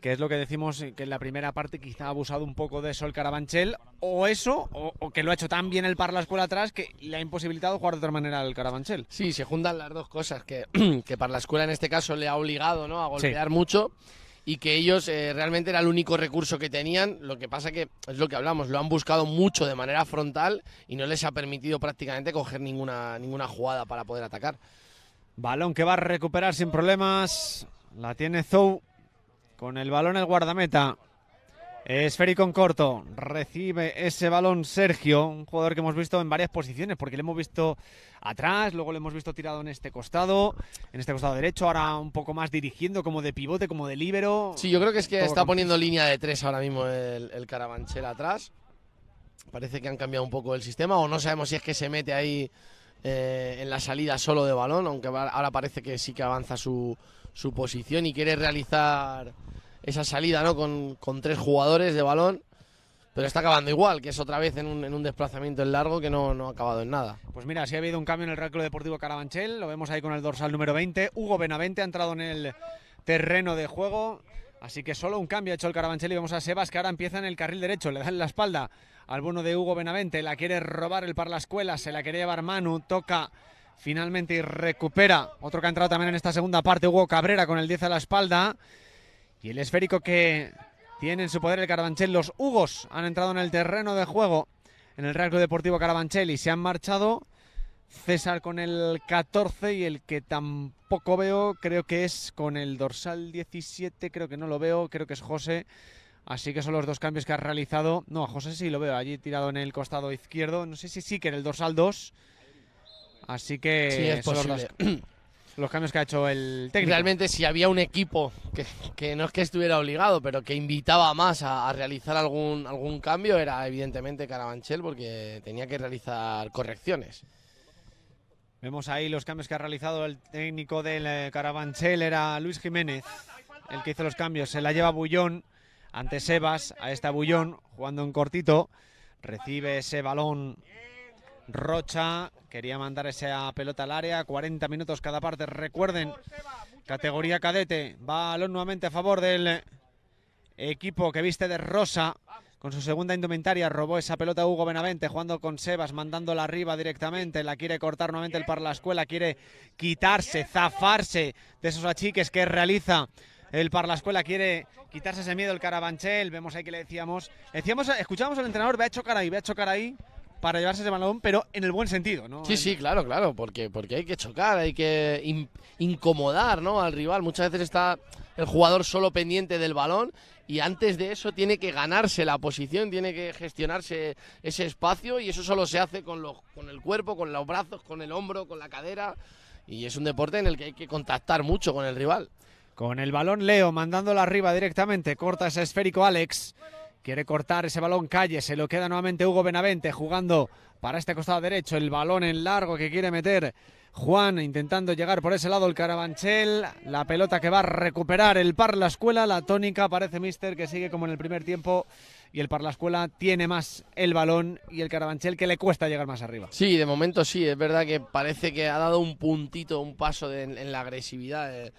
que es lo que decimos que en la primera parte quizá ha abusado un poco de Sol Carabanchel, o eso, o, que lo ha hecho tan bien el par la escuela atrás que le ha imposibilitado jugar de otra manera al Carabanchel. Sí, se juntan las dos cosas, que, que para la escuela en este caso le ha obligado ¿no? a golpear mucho y que ellos eh, realmente era el único recurso que tenían. Lo que pasa que es lo que hablamos, lo han buscado mucho de manera frontal y no les ha permitido prácticamente coger ninguna, ninguna jugada para poder atacar. Balón que va a recuperar sin problemas. La tiene Zou con el balón el guardameta. Esférico en corto. Recibe ese balón Sergio, un jugador que hemos visto en varias posiciones, porque le hemos visto atrás, luego le hemos visto tirado en este costado, en este costado derecho, ahora un poco más dirigiendo como de pivote, como de líbero. Sí, yo creo que es que está poniendo línea de tres ahora mismo el, el Carabanchel atrás. Parece que han cambiado un poco el sistema, o no sabemos si es que se mete ahí eh, en la salida solo de balón, aunque ahora parece que sí que avanza su, posición y quiere realizar esa salida ¿no? Con, tres jugadores de balón. Pero está acabando igual, que es otra vez en un, desplazamiento en largo que no, ha acabado en nada. Pues mira, sí ha habido un cambio en el Real Deportivo Carabanchel, lo vemos ahí con el dorsal número 20. Hugo Benavente ha entrado en el terreno de juego, así que solo un cambio ha hecho el Carabanchel y vemos a Sebas que ahora empieza en el carril derecho, le dan la espalda al de Hugo Benavente. La quiere robar el par la escuela, se la quiere llevar Manu, toca finalmente y recupera. Otro que ha entrado también en esta segunda parte, Hugo Cabrera con el 10 a la espalda. Y el esférico que tiene en su poder el Carabanchel. Los Hugos han entrado en el terreno de juego en el Real Deportivo Carabanchel y se han marchado. César con el 14 y el que tampoco veo, creo que es con el dorsal 17, creo que no lo veo, creo que es José Así que son los dos cambios que has realizado. No, a José sí lo veo allí tirado en el costado izquierdo. No sé si sí que en el dorsal 2. Así que Los, cambios que ha hecho el técnico. Realmente si había un equipo que, no es que estuviera obligado, pero que invitaba más a, realizar algún, algún cambio, era evidentemente Carabanchel porque tenía que realizar correcciones. Vemos ahí los cambios que ha realizado el técnico del eh, Carabanchel, era Luis Jiménez, el que hizo los cambios. Se la lleva Bullón ante Sebas, a esta Bullón, jugando en cortito, recibe ese balón Rocha, quería mandar esa pelota al área, 40 minutos cada parte, recuerden, categoría cadete, balón nuevamente a favor del equipo que viste de rosa, con su segunda indumentaria, robó esa pelota Hugo Benavente, jugando con Sebas, mandándola arriba directamente, la quiere cortar nuevamente el par la escuela, quiere quitarse, zafarse de esos achiques que realiza el escuela quiere quitarse ese miedo, el Carabanchel, vemos ahí que le decíamos, decíamos, escuchábamos al entrenador, va a chocar ahí, va a chocar ahí, para llevarse ese balón, pero en el buen sentido, ¿no? Sí, sí, claro, claro, porque, porque hay que chocar, hay que incomodar ¿no? al rival. Muchas veces está el jugador solo pendiente del balón y antes de eso tiene que ganarse la posición, tiene que gestionarse ese espacio y eso solo se hace con, los, con el cuerpo, con los brazos, con el hombro, con la cadera y es un deporte en el que hay que contactar mucho con el rival. Con el balón Leo mandándolo arriba directamente. Corta ese esférico Alex. Quiere cortar ese balón Calle. Se lo queda nuevamente Hugo Benavente jugando para este costado derecho. El balón en largo que quiere meter Juan intentando llegar por ese lado el Carabanchel. La pelota que va a recuperar el par la escuela. La tónica parece Mister que sigue como en el primer tiempo. Y el Parla escuela tiene más el balón y el Carabanchel que le cuesta llegar más arriba. Sí, de momento sí. Es verdad que parece que ha dado un puntito, un paso en, la agresividad. De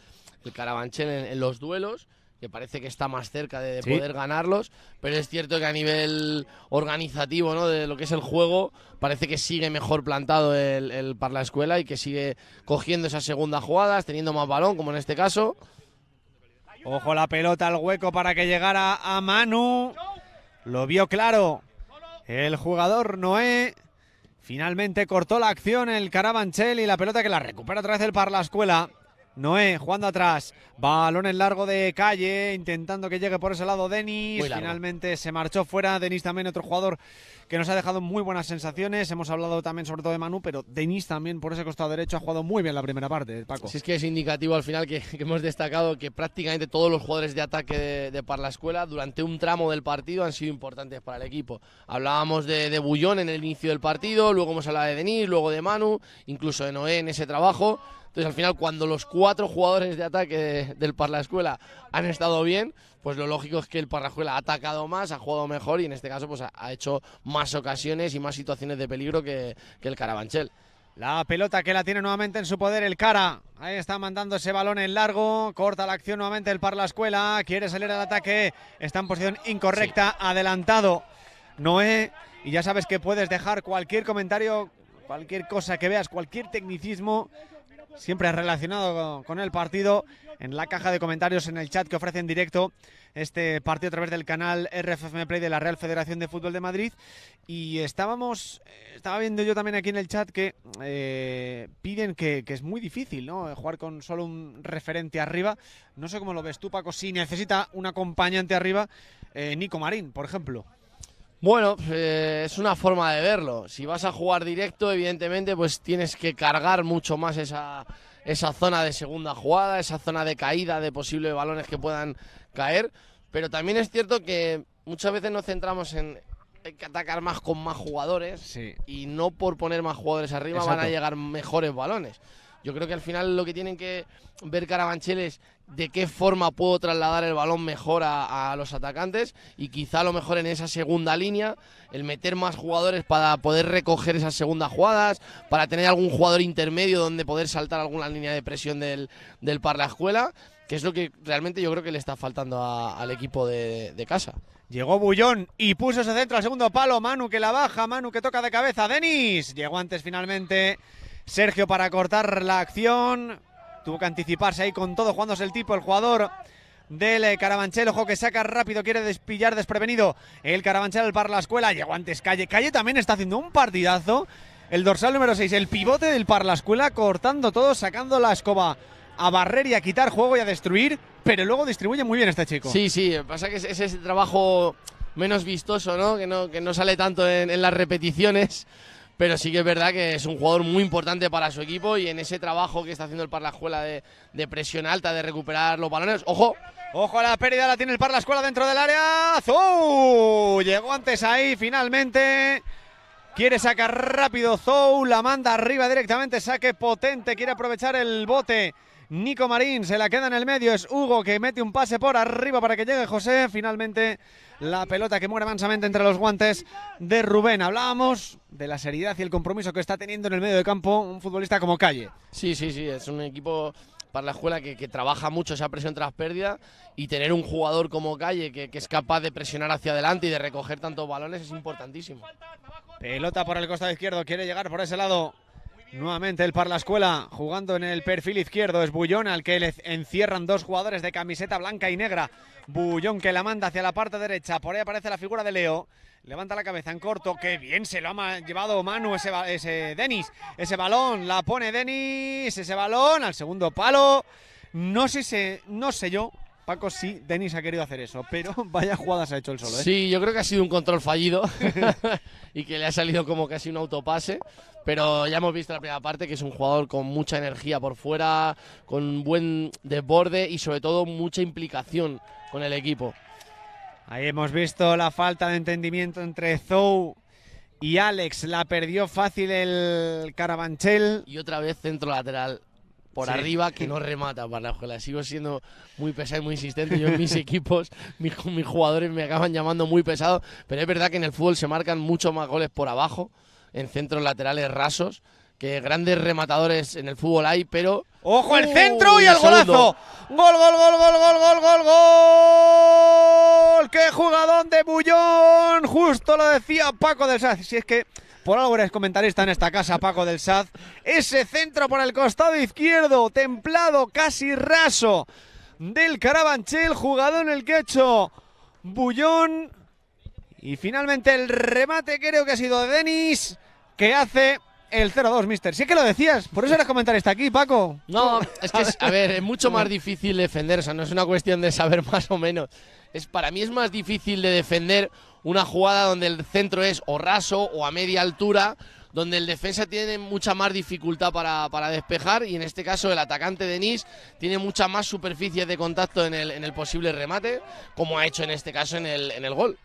el Carabanchel en, los duelos que parece que está más cerca de poder ganarlos, pero es cierto que a nivel organizativo, de lo que es el juego, parece que sigue mejor plantado el, el para la escuela y que sigue cogiendo esas segundas jugadas, teniendo más balón, como en este caso. Ojo la pelota al hueco para que llegara a Manu. Lo vio claro el jugador Noé. Finalmente cortó la acción el Carabanchel y la pelota que la recupera otra vez el Parla Escuela. Noé jugando atrás. Balón en largo de calle, intentando que llegue por ese lado Denis. Finalmente se marchó fuera. Denis también, otro jugador que nos ha dejado muy buenas sensaciones. Hemos hablado también sobre todo de Manu, pero Denis también por ese costado derecho ha jugado muy bien la primera parte, Paco. Si es que es indicativo al final que, hemos destacado que prácticamente todos los jugadores de ataque de, Parla Escuela durante un tramo del partido han sido importantes para el equipo. Hablábamos de, de Bullón en el inicio del partido, luego hemos hablado de Denis, luego de Manu, incluso de Noé en ese trabajo entonces, al final, cuando los cuatro jugadores de ataque del Parla-Escuela han estado bien, pues lo lógico es que el Escuela ha atacado más, ha jugado mejor y en este caso pues ha hecho más ocasiones y más situaciones de peligro que, que el Carabanchel. La pelota que la tiene nuevamente en su poder el cara. Ahí está mandando ese balón en largo. Corta la acción nuevamente el Parla Escuela. Quiere salir al ataque. Está en posición incorrecta. Adelantado. Noé. Y ya sabes que puedes dejar cualquier comentario, cualquier cosa que veas, cualquier tecnicismo siempre relacionado con el partido, en la caja de comentarios, en el chat que ofrece en directo este partido a través del canal RFM Play de la Real Federación de Fútbol de Madrid. Y estábamos, eh, estaba viendo yo también aquí en el chat que eh, piden que, es muy difícil ¿no? Eh, jugar con solo un referente arriba. No sé cómo lo ves tú, Paco, si necesita un acompañante arriba, Nico Marín, por ejemplo. Bueno, eh, es una forma de verlo. Si vas a jugar directo, evidentemente, pues tienes que cargar mucho más esa, esa zona de segunda jugada, esa zona de caída de posibles balones que puedan caer. Pero también es cierto que muchas veces nos centramos en, atacar más con más jugadores y no por poner más jugadores arriba van a llegar mejores balones. Yo creo que al final lo que tienen que ver Carabanchel es de qué forma puedo trasladar el balón mejor a, los atacantes y quizá a lo mejor en esa segunda línea, el meter más jugadores para poder recoger esas segundas jugadas, para tener algún jugador intermedio donde poder saltar alguna línea de presión del, del par la escuela, que es lo que realmente yo creo que le está faltando al equipo de, de casa. Llegó Bullón y puso ese centro al segundo palo. Manu que la baja, Manu que toca de cabeza. Denis llegó antes finalmente. Sergio para cortar la acción. Tuvo que anticiparse ahí con todo, es el tipo, el jugador del eh, Carabanchel. Ojo que saca rápido, quiere despillar desprevenido el Carabanchel del par la escuela. Llegó antes Calle. Calle también está haciendo un partidazo. El dorsal número 6, el pivote del par la escuela, cortando todo, sacando la escoba a barrer y a quitar juego y a destruir. Pero luego distribuye muy bien este chico. Sí, sí, pasa que es ese trabajo menos vistoso, ¿no? Que no, que no sale tanto en las repeticiones pero sí que es verdad que es un jugador muy importante para su equipo y en ese trabajo que está haciendo el Parla Escuela de presión alta, de recuperar los balones, ojo. Ojo a la pérdida, la tiene el Escuela dentro del área. ¡Zou! Llegó antes ahí, finalmente. Quiere sacar rápido Zou, la manda arriba directamente, saque potente, quiere aprovechar el bote Nico Marín se la queda en el medio. Es Hugo que mete un pase por arriba para que llegue José. Finalmente la pelota que muere mansamente entre los guantes de Rubén. Hablábamos de la seriedad y el compromiso que está teniendo en el medio de campo un futbolista como Calle. Sí, sí, sí. Es un equipo para la escuela que, trabaja mucho esa presión tras pérdida y tener un jugador como Calle que, es capaz de presionar hacia adelante y de recoger tantos balones es importantísimo. Pelota por el costado izquierdo, quiere llegar por ese lado Nuevamente el para la escuela jugando en el perfil izquierdo. Es Bullón al que le encierran dos jugadores de camiseta blanca y negra. Bullón que la manda hacia la parte derecha. Por ahí aparece la figura de Leo. Levanta la cabeza en corto. Qué bien se lo ha llevado Manu ese, ese Denis. Ese balón la pone Denis. Ese balón al segundo palo. No sé, no sé yo Paco sí, Denis ha querido hacer eso, pero vaya jugadas ha hecho el solo. ¿eh? Sí, yo creo que ha sido un control fallido y que le ha salido como casi un autopase, pero ya hemos visto la primera parte que es un jugador con mucha energía por fuera, con buen desborde y sobre todo mucha implicación con el equipo. Ahí hemos visto la falta de entendimiento entre Zou y Alex. La perdió fácil el Carabanchel. Y otra vez centro lateral por arriba que no remata para escuela, Sigo siendo muy pesado y muy insistente. Yo mis equipos, mis, jugadores me acaban llamando muy pesado, pero es verdad que en el fútbol se marcan muchos más goles por abajo, en centros laterales rasos, que grandes rematadores en el fútbol hay, pero... ¡Ojo el centro y el golazo! ¡Gol, gol, gol, gol, gol, gol, gol, gol! qué jugadón de Bullón! Justo lo decía Paco de Sá. Si es que por ahora es comentarista en esta casa, Paco del Saz. Ese centro por el costado izquierdo, templado, casi raso, del Carabanchel, jugado en el que Bullón. Y finalmente el remate creo que ha sido de Denis, que hace el 0-2, mister. Sí que lo decías, por eso eres comentarista aquí, Paco. No, es que, es, a ver, es mucho más difícil defender, o sea, no es una cuestión de saber más o menos. Es, para mí es más difícil de defender una jugada donde el centro es o raso o a media altura, donde el defensa tiene mucha más dificultad para, despejar y en este caso el atacante Denis tiene mucha más superficie de contacto en el, en el posible remate, como ha hecho en este caso en el, en el gol.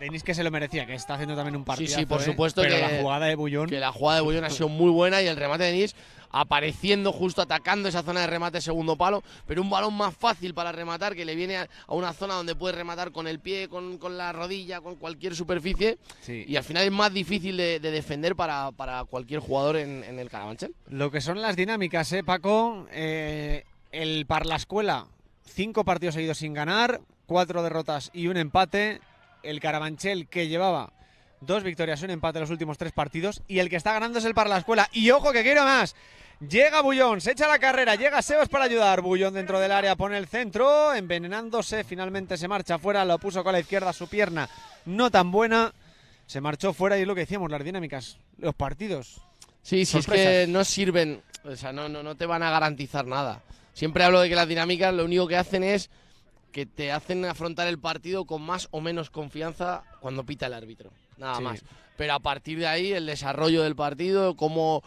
Denis que se lo merecía, que está haciendo también un partido. Sí, por ¿eh? supuesto. que, la jugada de Bullón. Que la jugada de Bullón ha sido muy buena y el remate de Denis apareciendo justo atacando esa zona de remate segundo palo, pero un balón más fácil para rematar que le viene a, una zona donde puede rematar con el pie, con, la rodilla, con cualquier superficie y al final es más difícil de, defender para, cualquier jugador en, el Carabanchel. Lo que son las dinámicas, ¿eh, Paco? Eh, ...el Parla Escuela... cinco partidos seguidos sin ganar, cuatro derrotas y un empate. El Carabanchel que llevaba dos victorias, un empate los últimos tres partidos. Y el que está ganando es el Escuela... Y ojo que quiero más. Llega Bullón, se echa la carrera, llega Sebas para ayudar. Bullón dentro del área pone el centro, envenenándose, finalmente se marcha fuera, lo puso con la izquierda su pierna, no tan buena. Se marchó fuera y es lo que decíamos, las dinámicas, los partidos. Sí, si no sirven, o sea, no, no, no te van a garantizar nada. Siempre hablo de que las dinámicas lo único que hacen es que te hacen afrontar el partido con más o menos confianza cuando pita el árbitro. Nada más pero a partir de ahí el desarrollo del partido, cómo,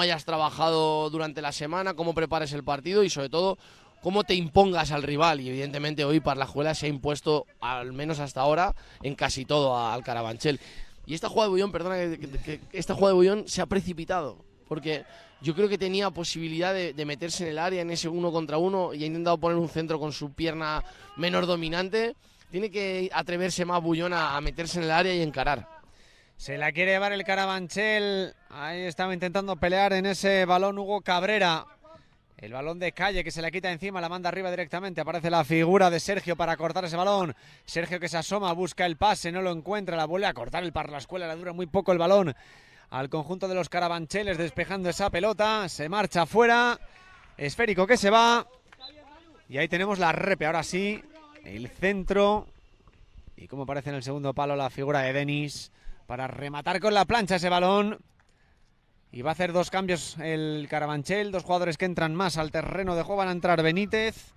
hayas trabajado durante la semana, cómo prepares el partido y sobre todo cómo te impongas al rival. Y evidentemente hoy Parlajuela se ha impuesto, al menos hasta ahora, en casi todo al Carabanchel. Y esta jugada de Bullón, perdona, que, esta jugada de Bullón se ha precipitado, porque yo creo que tenía posibilidad de, meterse en el área en ese uno contra uno y ha intentado poner un centro con su pierna Menor dominante. Tiene que atreverse más Bullón a meterse en el área y encarar. Se la quiere llevar el Carabanchel. Ahí estaba intentando pelear en ese balón Hugo Cabrera. El balón de calle que se la quita encima, la manda arriba directamente. Aparece la figura de Sergio para cortar ese balón. Sergio que se asoma, busca el pase, no lo encuentra, la vuelve a cortar el par la escuela, la dura muy poco el balón. Al conjunto de los carabancheles despejando esa pelota, se marcha afuera. Esférico que se va. Y ahí tenemos la repe, ahora sí, el centro. Y como aparece en el segundo palo la figura de Denis para rematar con la plancha ese balón. Y va a hacer dos cambios el Carabanchel, dos jugadores que entran más al terreno de juego, van a entrar Benítez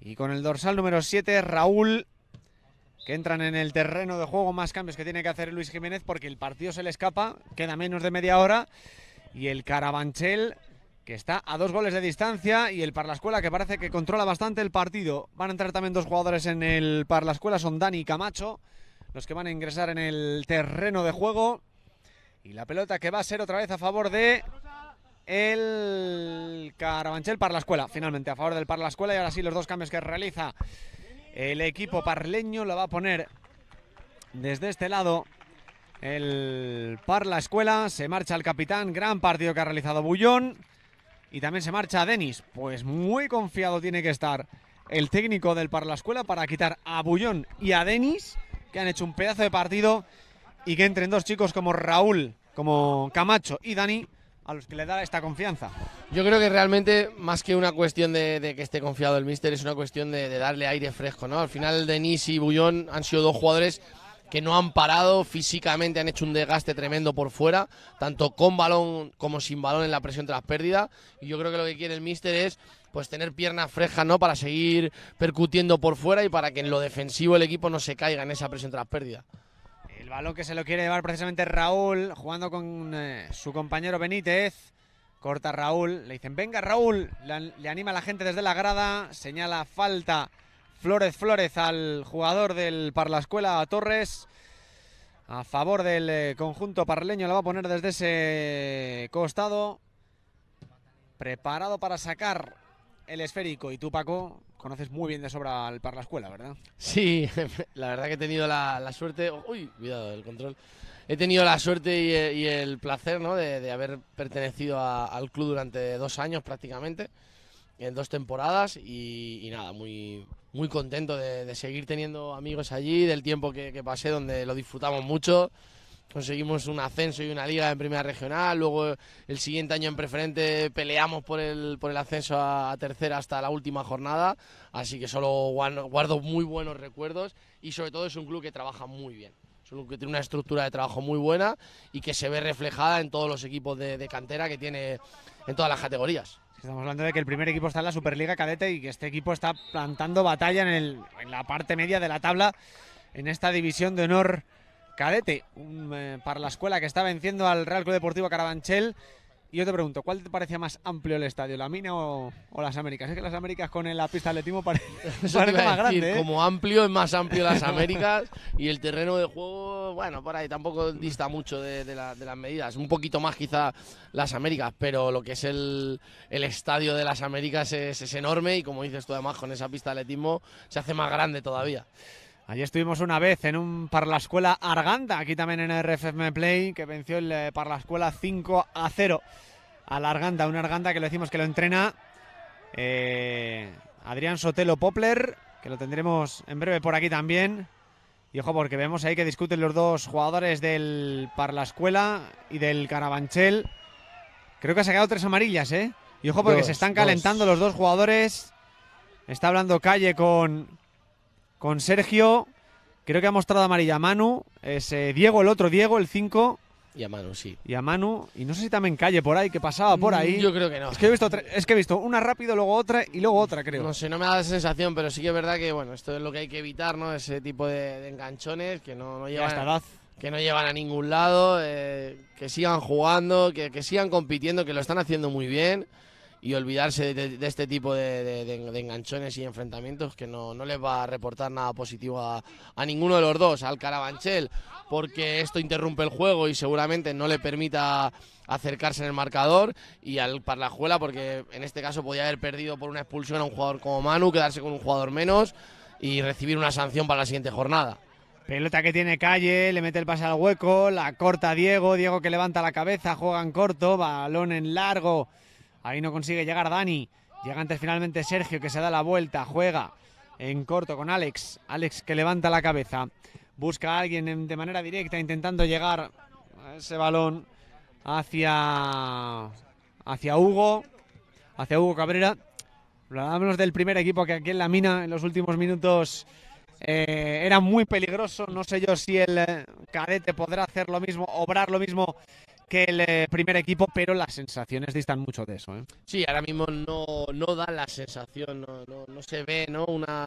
y con el dorsal número 7 Raúl, que entran en el terreno de juego, más cambios que tiene que hacer Luis Jiménez porque el partido se le escapa, queda menos de media hora y el Carabanchel que está a dos goles de distancia y el Escuela que parece que controla bastante el partido. Van a entrar también dos jugadores en el Escuela son Dani y Camacho los que van a ingresar en el terreno de juego. Y la pelota que va a ser otra vez a favor de el Carabanchel para la escuela. Finalmente a favor del Parla la escuela y ahora sí los dos cambios que realiza el equipo parleño lo va a poner desde este lado. El Parla Escuela se marcha el capitán, gran partido que ha realizado Bullón y también se marcha Denis. Pues muy confiado tiene que estar el técnico del Parla Escuela para quitar a Bullón y a Denis que han hecho un pedazo de partido y que entren dos chicos como Raúl, como Camacho y Dani, a los que le da esta confianza. Yo creo que realmente, más que una cuestión de, que esté confiado el míster, es una cuestión de, darle aire fresco, ¿no? Al final, Denis y Bullón han sido dos jugadores que no han parado físicamente, han hecho un desgaste tremendo por fuera, tanto con balón como sin balón en la presión tras pérdida. Y yo creo que lo que quiere el míster es pues tener piernas freja ¿no? Para seguir percutiendo por fuera y para que en lo defensivo el equipo no se caiga en esa presión tras pérdida. El balón que se lo quiere llevar precisamente Raúl, jugando con eh, su compañero Benítez. Corta Raúl, le dicen, venga Raúl, le, anima a la gente desde la grada, señala falta Flores Flores al jugador del Parla Escuela, Torres. A favor del eh, conjunto parleño, la va a poner desde ese costado. Preparado para sacar el esférico y tú, Paco, conoces muy bien de sobra al la Escuela, ¿verdad? Sí, la verdad que he tenido la, suerte. Oh, uy, cuidado del control. He tenido la suerte y, eh, el placer de, haber pertenecido al club durante dos años prácticamente, en dos temporadas y, nada, muy, muy contento de, seguir teniendo amigos allí, del tiempo que pasé donde lo disfrutamos mucho conseguimos un ascenso y una liga en primera regional, luego el siguiente año en preferente peleamos por el, por el ascenso a, tercera hasta la última jornada, así que solo guardo muy buenos recuerdos y sobre todo es un club que trabaja muy bien. Es un club que tiene una estructura de trabajo muy buena y que se ve reflejada en todos los equipos de, de cantera que tiene en todas las categorías. Estamos hablando de que el primer equipo está en la Superliga Cadete y que este equipo está plantando batalla en, el, en la parte media de la tabla en esta división de honor cadete eh, para la escuela que está venciendo al Real Club Deportivo Carabanchel. Y yo te pregunto, ¿cuál te parecía más amplio el estadio, la mina o, las Américas? Es que las Américas con la pista de atletismo parece más grande. ¿eh? Como amplio es más amplio las Américas y el terreno de juego, bueno, por ahí tampoco dista mucho de, las medidas. Un poquito más quizá las Américas, pero lo que es el, estadio de las Américas es, es enorme y como dices tú además con esa pista de atletismo se hace más grande todavía. Allí estuvimos una vez en un Escuela Arganda, aquí también en RFM Play, que venció el eh, Escuela 5 a 0 a la Arganda. Una Arganda que lo decimos que lo entrena eh, Adrián Sotelo Popler, que lo tendremos en breve por aquí también. Y ojo, porque vemos ahí que discuten los dos jugadores del Escuela y del Carabanchel. Creo que ha sacado tres amarillas, ¿eh? Y ojo, porque se están calentando los dos jugadores. Está hablando Calle con, con Sergio. Creo que ha mostrado amarilla a Manu. Es Diego, el otro Diego, el 5. Y a Manu, sí. Y a Manu. Y no sé si también Calle por ahí, que pasaba por mm, ahí. Yo creo que no. Es que he visto, es que he visto una rápido, luego otra y luego otra, creo. No sé, no me da la sensación, pero sí que es verdad que, bueno, esto es lo que hay que evitar, ¿no? Ese tipo de, enganchones que no, llevan... que no llevan a ningún lado, eh, que sigan jugando, que, que sigan compitiendo, que lo están haciendo muy bien y olvidarse de, este tipo de, enganchones y enfrentamientos que no, les va a reportar nada positivo a, a, ninguno de los dos, al Carabanchel, porque esto interrumpe el juego y seguramente no le permita acercarse en el marcador, y al Parlajuela, porque en este caso podía haber perdido por una expulsión a un jugador como Manu, quedarse con un jugador menos y recibir una sanción para la siguiente jornada. Pelota que tiene calle, le mete el pase al hueco, la corta Diego, Diego que levanta la cabeza, juega en corto, balón en largo Ahí no consigue llegar Dani. Llega antes finalmente Sergio que se da la vuelta, juega en corto con Alex. Alex que levanta la cabeza. Busca a alguien de manera directa intentando llegar ese balón hacia, hacia Hugo. Hacia Hugo Cabrera. Hablábamos del primer equipo que aquí en la mina en los últimos minutos eh, era muy peligroso. No sé yo si el eh, cadete podrá hacer lo mismo, obrar lo mismo que el eh, primer equipo, pero las sensaciones distan mucho de eso. ¿eh? Sí, ahora mismo no, no da la sensación, no, no, se ve ¿no? Una,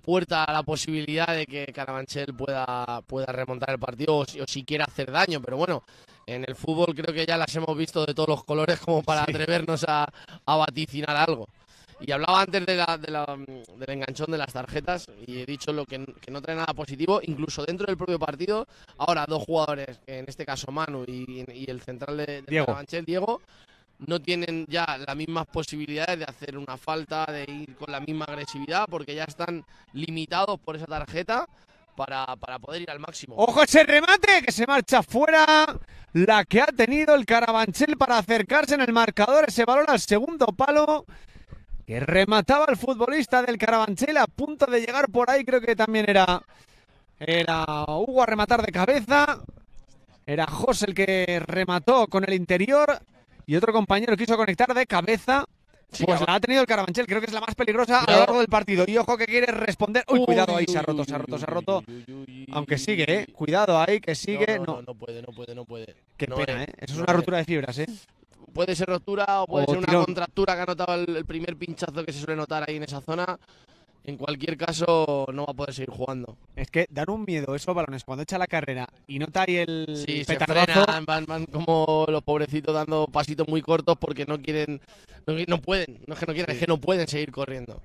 puerta a la posibilidad de que Carabanchel pueda, pueda remontar el partido o, siquiera hacer daño, pero bueno, en el fútbol creo que ya las hemos visto de todos los colores como para atrevernos a, a vaticinar algo. Y hablaba antes de la, mm, del enganchón de las tarjetas y he dicho lo que, no trae nada positivo, incluso dentro del propio partido. Ahora, dos jugadores, en este caso Manu y, el central de, Carabanchel, Diego. Diego, no tienen ya las mismas posibilidades de hacer una falta, de ir con la misma agresividad, porque ya están limitados por esa tarjeta. Para, para, poder ir al máximo. ¡Ojo ese remate! Que se marcha fuera. La que ha tenido el Carabanchel para acercarse en el marcador. Ese balón al segundo palo que remataba el futbolista del Carabanchel a punto de llegar por ahí, creo que también era, era Hugo a rematar de cabeza, era José el que remató con el interior y otro compañero quiso conectar de cabeza. pues la ha tenido el Carabanchel, creo que es la más peligrosa a lo largo del partido. Y ojo que quiere responder. Uy, cuidado ahí, se ha roto, se ha roto, se ha roto. Aunque sigue, ¿eh? Cuidado ahí, que sigue. No, no, puede, no puede, no puede. Qué pena, ¿eh? Eso es una rotura de fibras, ¿eh? puede ser rotura o puede ser una contractura que ha notado el, primer pinchazo que se suele notar ahí en esa zona. En cualquier caso, no va a poder seguir jugando. Es que dan un miedo esos balones cuando echa la carrera y nota ahí el sí, Se van, van, como los pobrecitos dando pasitos muy cortos porque no quieren, no, pueden, no es que no quieran, es que no pueden seguir corriendo.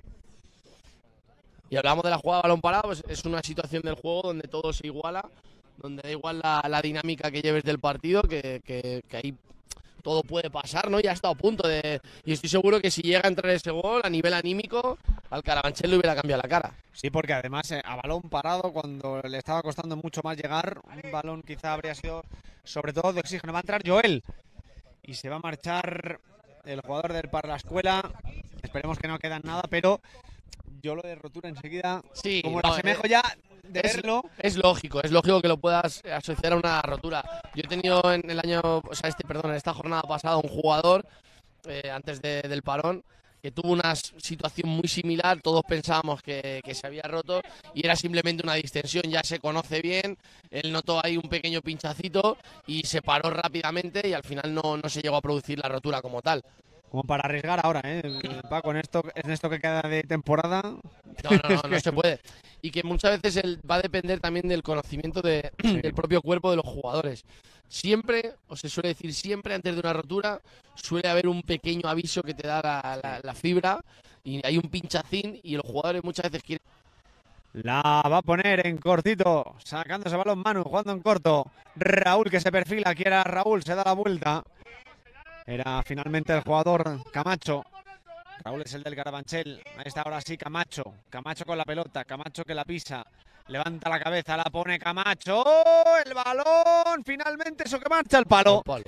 Y hablamos de la jugada balón parado, pues es una situación del juego donde todo se iguala, donde da igual la, dinámica que lleves del partido, que, que, que ahí todo puede pasar, ¿no? Ya ha estado a punto de... Y estoy seguro que si llega a entrar ese gol a nivel anímico, al Carabanchel le hubiera cambiado la cara. Sí, porque además eh, a balón parado, cuando le estaba costando mucho más llegar, un balón quizá habría sido sobre todo de oxígeno. Va a entrar Joel y se va a marchar el jugador del Parla Escuela. Esperemos que no queda nada, pero yo lo de rotura enseguida, sí, como lo eh, ya de es, verlo. Es lógico, es lógico que lo puedas asociar a una rotura. Yo he tenido en el año, o sea, este, perdón, en esta jornada pasada un jugador, eh, antes del parón, que tuvo una situación muy similar, todos pensábamos que, se había roto y era simplemente una distensión, ya se conoce bien, él notó ahí un pequeño pinchacito y se paró rápidamente y al final no, no se llegó a producir la rotura como tal como para arriesgar ahora, ¿eh? Paco, en esto, en esto que queda de temporada. No, no, no, no se puede. Y que muchas veces el, va a depender también del conocimiento del propio cuerpo de los jugadores. Siempre, o se suele decir siempre, antes de una rotura, suele haber un pequeño aviso que te da la, fibra y hay un pinchacín y los jugadores muchas veces quieren. La va a poner en cortito, sacándose balón mano, jugando en corto. Raúl que se perfila, quiera Raúl, se da la vuelta. Era finalmente el jugador Camacho. Raúl es el del Carabanchel. Ahí está ahora sí Camacho. Camacho con la pelota. Camacho que la pisa. Levanta la cabeza, la pone Camacho. ¡Oh! el balón. Finalmente eso que marcha el palo. palo.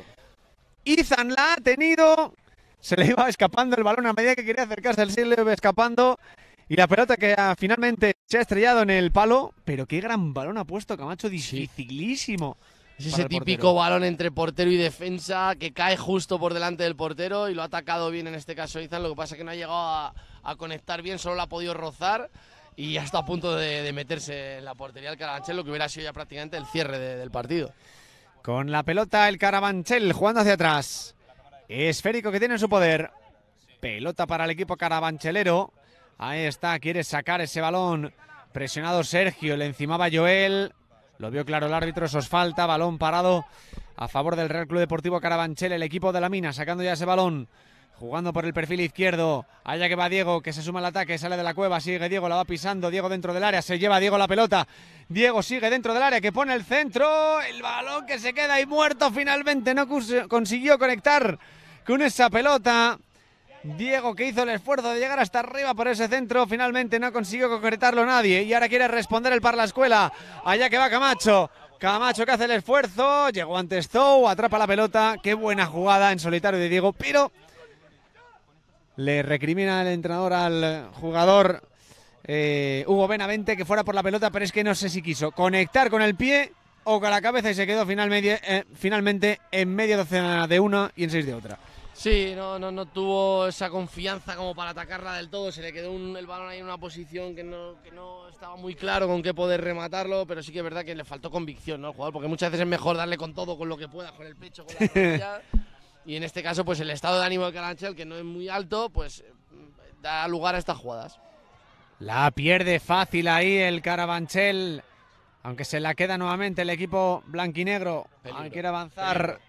Izan la ha tenido. Se le iba escapando el balón a medida que quería acercarse al sí, le iba escapando. Y la pelota que ah, finalmente se ha estrellado en el palo. Pero qué gran balón ha puesto Camacho. Dificilísimo. Es ese típico balón entre portero y defensa que cae justo por delante del portero y lo ha atacado bien en este caso Izan. Lo que pasa es que no ha llegado a, conectar bien, solo la ha podido rozar y ya está a punto de, meterse en la portería del Carabanchel, lo que hubiera sido ya prácticamente el cierre del partido. Con la pelota el Carabanchel jugando hacia atrás. Esférico que tiene en su poder. Pelota para el equipo carabanchelero. Ahí está, quiere sacar ese balón. Presionado Sergio, le encimaba Joel. Lo vio claro el árbitro, eso es falta, balón parado a favor del Real Club Deportivo Carabanchel, el equipo de la mina, sacando ya ese balón. Jugando por el perfil izquierdo. Allá que va Diego, que se suma al ataque, sale de la cueva, sigue Diego, la va pisando. Diego dentro del área, se lleva Diego la pelota. Diego sigue dentro del área, que pone el centro. El balón que se queda ahí muerto finalmente. No consiguió conectar con esa pelota. Diego que hizo el esfuerzo de llegar hasta arriba por ese centro, finalmente no consiguió concretarlo nadie y ahora quiere responder el par la escuela. Allá que va Camacho. Camacho que hace el esfuerzo, llegó antes Zou, atrapa la pelota, qué buena jugada en solitario de Diego, pero le recrimina el entrenador al jugador eh, Hugo Benavente que fuera por la pelota, pero es que no sé si quiso conectar con el pie o con la cabeza y se quedó finalmente eh, en media docena de una y en seis de otra. Sí, no, no, no tuvo esa confianza como para atacarla del todo. Se le quedó un, el balón ahí en una posición que no, no estaba muy claro con qué poder rematarlo, pero sí que es verdad que le faltó convicción ¿no? al jugador, porque muchas veces es mejor darle con todo, con lo que pueda, con el pecho, con la rodilla. y en este caso, pues el estado de ánimo de Carabanchel, que no es muy alto, pues da lugar a estas jugadas. La pierde fácil ahí el Carabanchel. Aunque se la queda nuevamente el equipo blanquinegro. Peligro, quiere avanzar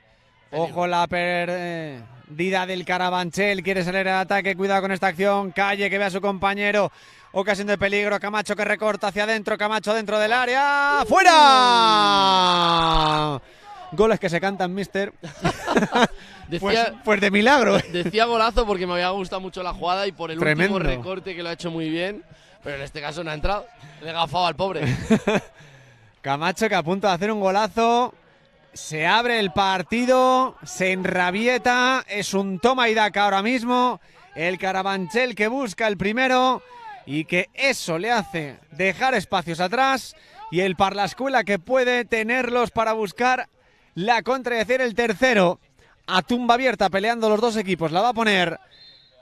Ojo la perdida del Carabanchel. Quiere salir al ataque. Cuidado con esta acción. Calle que ve a su compañero. Ocasión de peligro. Camacho que recorta hacia adentro. Camacho dentro del área. ¡Fuera! Goles que se cantan, mister. Pues, pues, de milagro. Decía golazo porque me había gustado mucho la jugada y por el último recorte que lo ha hecho muy bien. Pero en este caso no ha entrado. Le ha gafado al pobre. Camacho que punto de hacer un golazo. Se abre el partido, se enrabieta, es un toma y daca ahora mismo. El Carabanchel que busca el primero y que eso le hace dejar espacios atrás. Y el Escuela que puede tenerlos para buscar la contra y decir el tercero. A tumba abierta peleando los dos equipos. La va a poner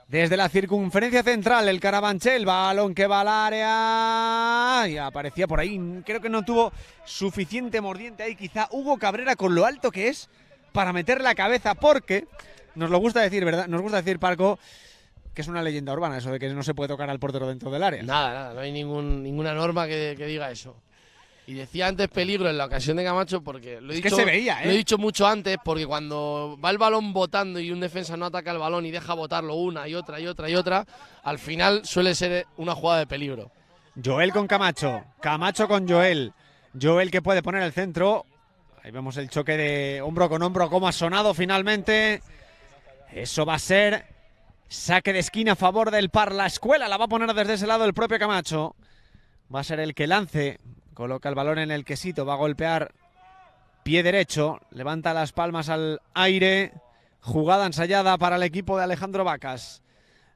desde la circunferencia central, el Carabanchel, balón que va al área. Y aparecía por ahí. Creo que no tuvo suficiente mordiente ahí, quizá Hugo Cabrera con lo alto que es para meter la cabeza, porque nos lo gusta decir, ¿verdad? Nos gusta decir, Parco, que es una leyenda urbana, eso de que no se puede tocar al portero dentro del área. Nada, nada, no hay ningún, ninguna norma que diga eso. Y decía antes peligro en la ocasión de Camacho porque lo he, dicho, se veía, ¿eh? he dicho mucho antes, porque cuando va el balón botando y un defensa no ataca el balón y deja botarlo una y otra y otra y otra, al final suele ser una jugada de peligro. Joel con Camacho, Camacho con Joel, Joel que puede poner el centro. Ahí vemos el choque de hombro con hombro, cómo ha sonado finalmente. Eso va a ser saque de esquina a favor del par. La escuela la va a poner desde ese lado el propio Camacho. Va a ser el que lance. Coloca el balón en el quesito, va a golpear pie derecho, levanta las palmas al aire. Jugada ensayada para el equipo de Alejandro Vacas.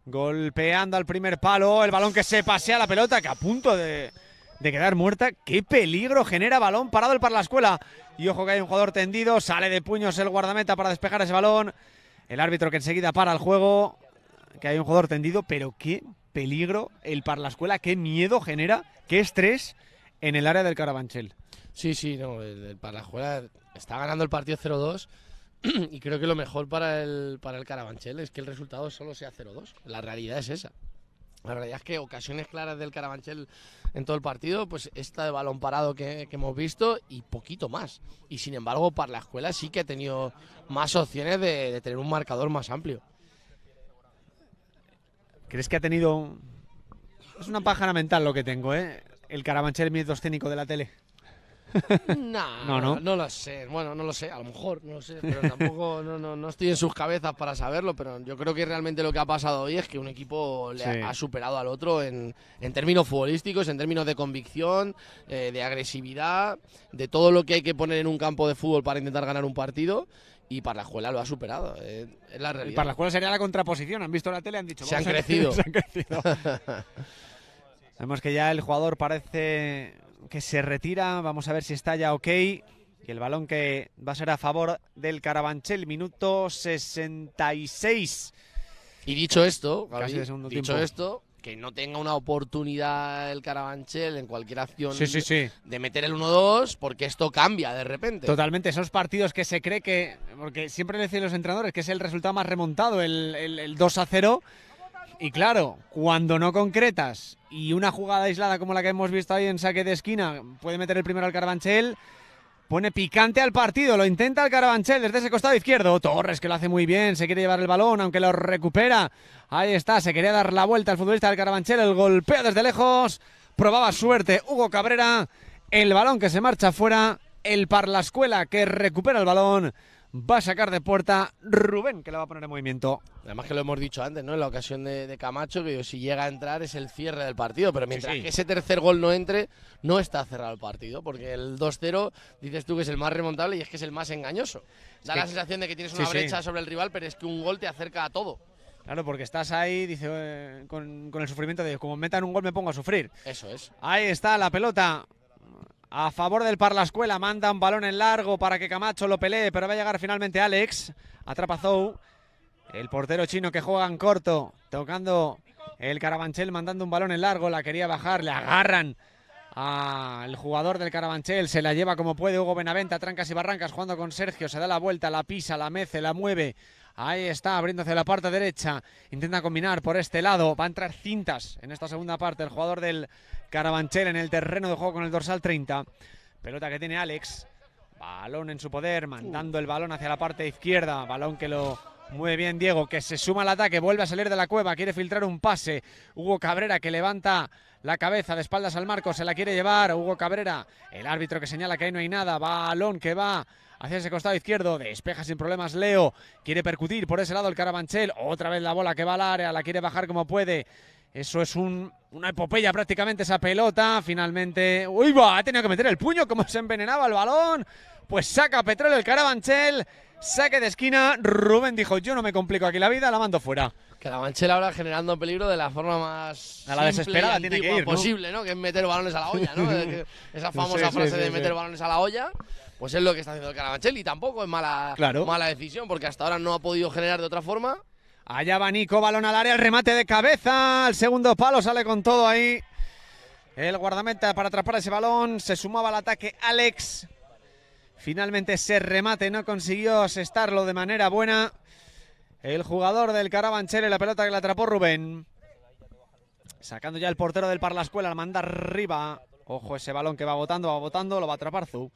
Golpeando al primer palo, el balón que se pasea la pelota, que a punto de, de quedar muerta. ¡Qué peligro genera balón parado el para la escuela! Y ojo que hay un jugador tendido, sale de puños el guardameta para despejar ese balón. El árbitro que enseguida para el juego, que hay un jugador tendido, pero qué peligro el par la escuela, qué miedo genera, qué estrés en el área del Carabanchel. Sí, sí, no, Para la escuela está ganando el partido 0-2 y creo que lo mejor para el, para el Carabanchel es que el resultado solo sea 0-2. La realidad es esa. La realidad es que ocasiones claras del Carabanchel en todo el partido, pues esta de balón parado que, hemos visto y poquito más. Y sin embargo, para la escuela sí que ha tenido más opciones de, de tener un marcador más amplio. ¿Crees que ha tenido.? Es una pájara mental lo que tengo, ¿eh? el Carabanchel miedo de la tele. no, no, no lo sé. Bueno, no lo sé. A lo mejor, no lo sé. Pero tampoco no, estoy en sus cabezas para saberlo. Pero yo creo que realmente lo que ha pasado hoy es que un equipo le ha, superado al otro en, términos futbolísticos, en términos de convicción, eh, de agresividad, de todo lo que hay que poner en un campo de fútbol para intentar ganar un partido. Y para la Parlajuela lo ha superado. Eh, es la realidad. sería la contraposición. Han visto la tele, han dicho. Se han, crecido. se han crecido. Vemos que ya el jugador parece que se retira. Vamos a ver si está ya ok. Y el balón que va a ser a favor del Carabanchel, minuto 66. Y dicho esto, dicho esto, que no tenga una oportunidad el Carabanchel en cualquier acción de meter el 1-2, porque esto cambia de repente. Totalmente, esos partidos que se cree que, porque siempre le dicen los entrenadores que es el resultado más remontado, el, el, el 2-0 y claro, cuando no concretas y una jugada aislada como la que hemos visto ahí en saque de esquina puede meter el primero al Carabanchel, pone picante al partido, lo intenta el Carabanchel desde ese costado izquierdo, Torres que lo hace muy bien, se quiere llevar el balón aunque lo recupera, ahí está, se quería dar la vuelta al futbolista del Carabanchel, el golpeo desde lejos, probaba suerte Hugo Cabrera, el balón que se marcha fuera, el Escuela que recupera el balón, va a sacar de puerta Rubén, que la va a poner en movimiento. Además que lo hemos dicho antes, ¿no? En la ocasión de, Camacho, que si llega a entrar es el cierre del partido, pero mientras que ese tercer gol no entre, no está cerrado el partido, porque el 2-0 dices tú que es el más remontable y es que es el más engañoso. Da la sensación de que tienes una brecha sobre el rival, pero es que un gol te acerca a todo. Claro, porque estás ahí, dice, eh, con, con el sufrimiento de como metan un gol me pongo a sufrir. Eso es. Ahí está la pelota a favor del Escuela, Manda un balón en largo para que Camacho lo pelee, pero va a llegar finalmente Alex. Atrapa el portero chino que juega en corto, tocando el Carabanchel, mandando un balón en largo. La quería bajar, le agarran al jugador del Carabanchel. Se la lleva como puede Hugo Benaventa, trancas y barrancas, jugando con Sergio. Se da la vuelta, la pisa, la mece, la mueve. Ahí está, abriendo hacia la parte derecha. Intenta combinar por este lado. Va a entrar cintas en esta segunda parte. El jugador del Carabanchel en el terreno de juego con el dorsal 30. Pelota que tiene Alex. Balón en su poder, mandando el balón hacia la parte izquierda. Balón que lo mueve bien Diego, que se suma al ataque, vuelve a salir de la cueva, quiere filtrar un pase. Hugo Cabrera que levanta la cabeza de espaldas al marco, se la quiere llevar Hugo Cabrera. El árbitro que señala que ahí no hay nada, balón que va hacia ese costado izquierdo, despeja sin problemas Leo, quiere percutir por ese lado el Carabanchel, otra vez la bola que va al área, la quiere bajar como puede. Eso es una epopeya prácticamente esa pelota. Finalmente, uy, va, ha tenido que meter el puño como se envenenaba el balón. Pues saca petróleo el Carabanchel, saque de esquina. Rubén dijo, yo no me complico aquí la vida, la mando fuera. Carabanchel ahora generando peligro de la forma más a la desesperada tiene que ir, posible, ¿no? Que es meter balones a la olla, ¿no? Esa famosa frase de meter balones a la olla. Pues es lo que está haciendo el Carabanchel y tampoco es mala, claro. mala decisión, porque hasta ahora no ha podido generar de otra forma. Allá va Nico, balón al área, el remate de cabeza, el segundo palo sale con todo ahí. El guardameta para atrapar ese balón, se sumaba al ataque Alex. Finalmente ese remate no consiguió asestarlo de manera buena. El jugador del Carabanchel la pelota que la atrapó Rubén. Sacando ya el portero del Parla Escuela, la manda arriba. Ojo ese balón que va botando, va botando, lo va a atrapar Zub.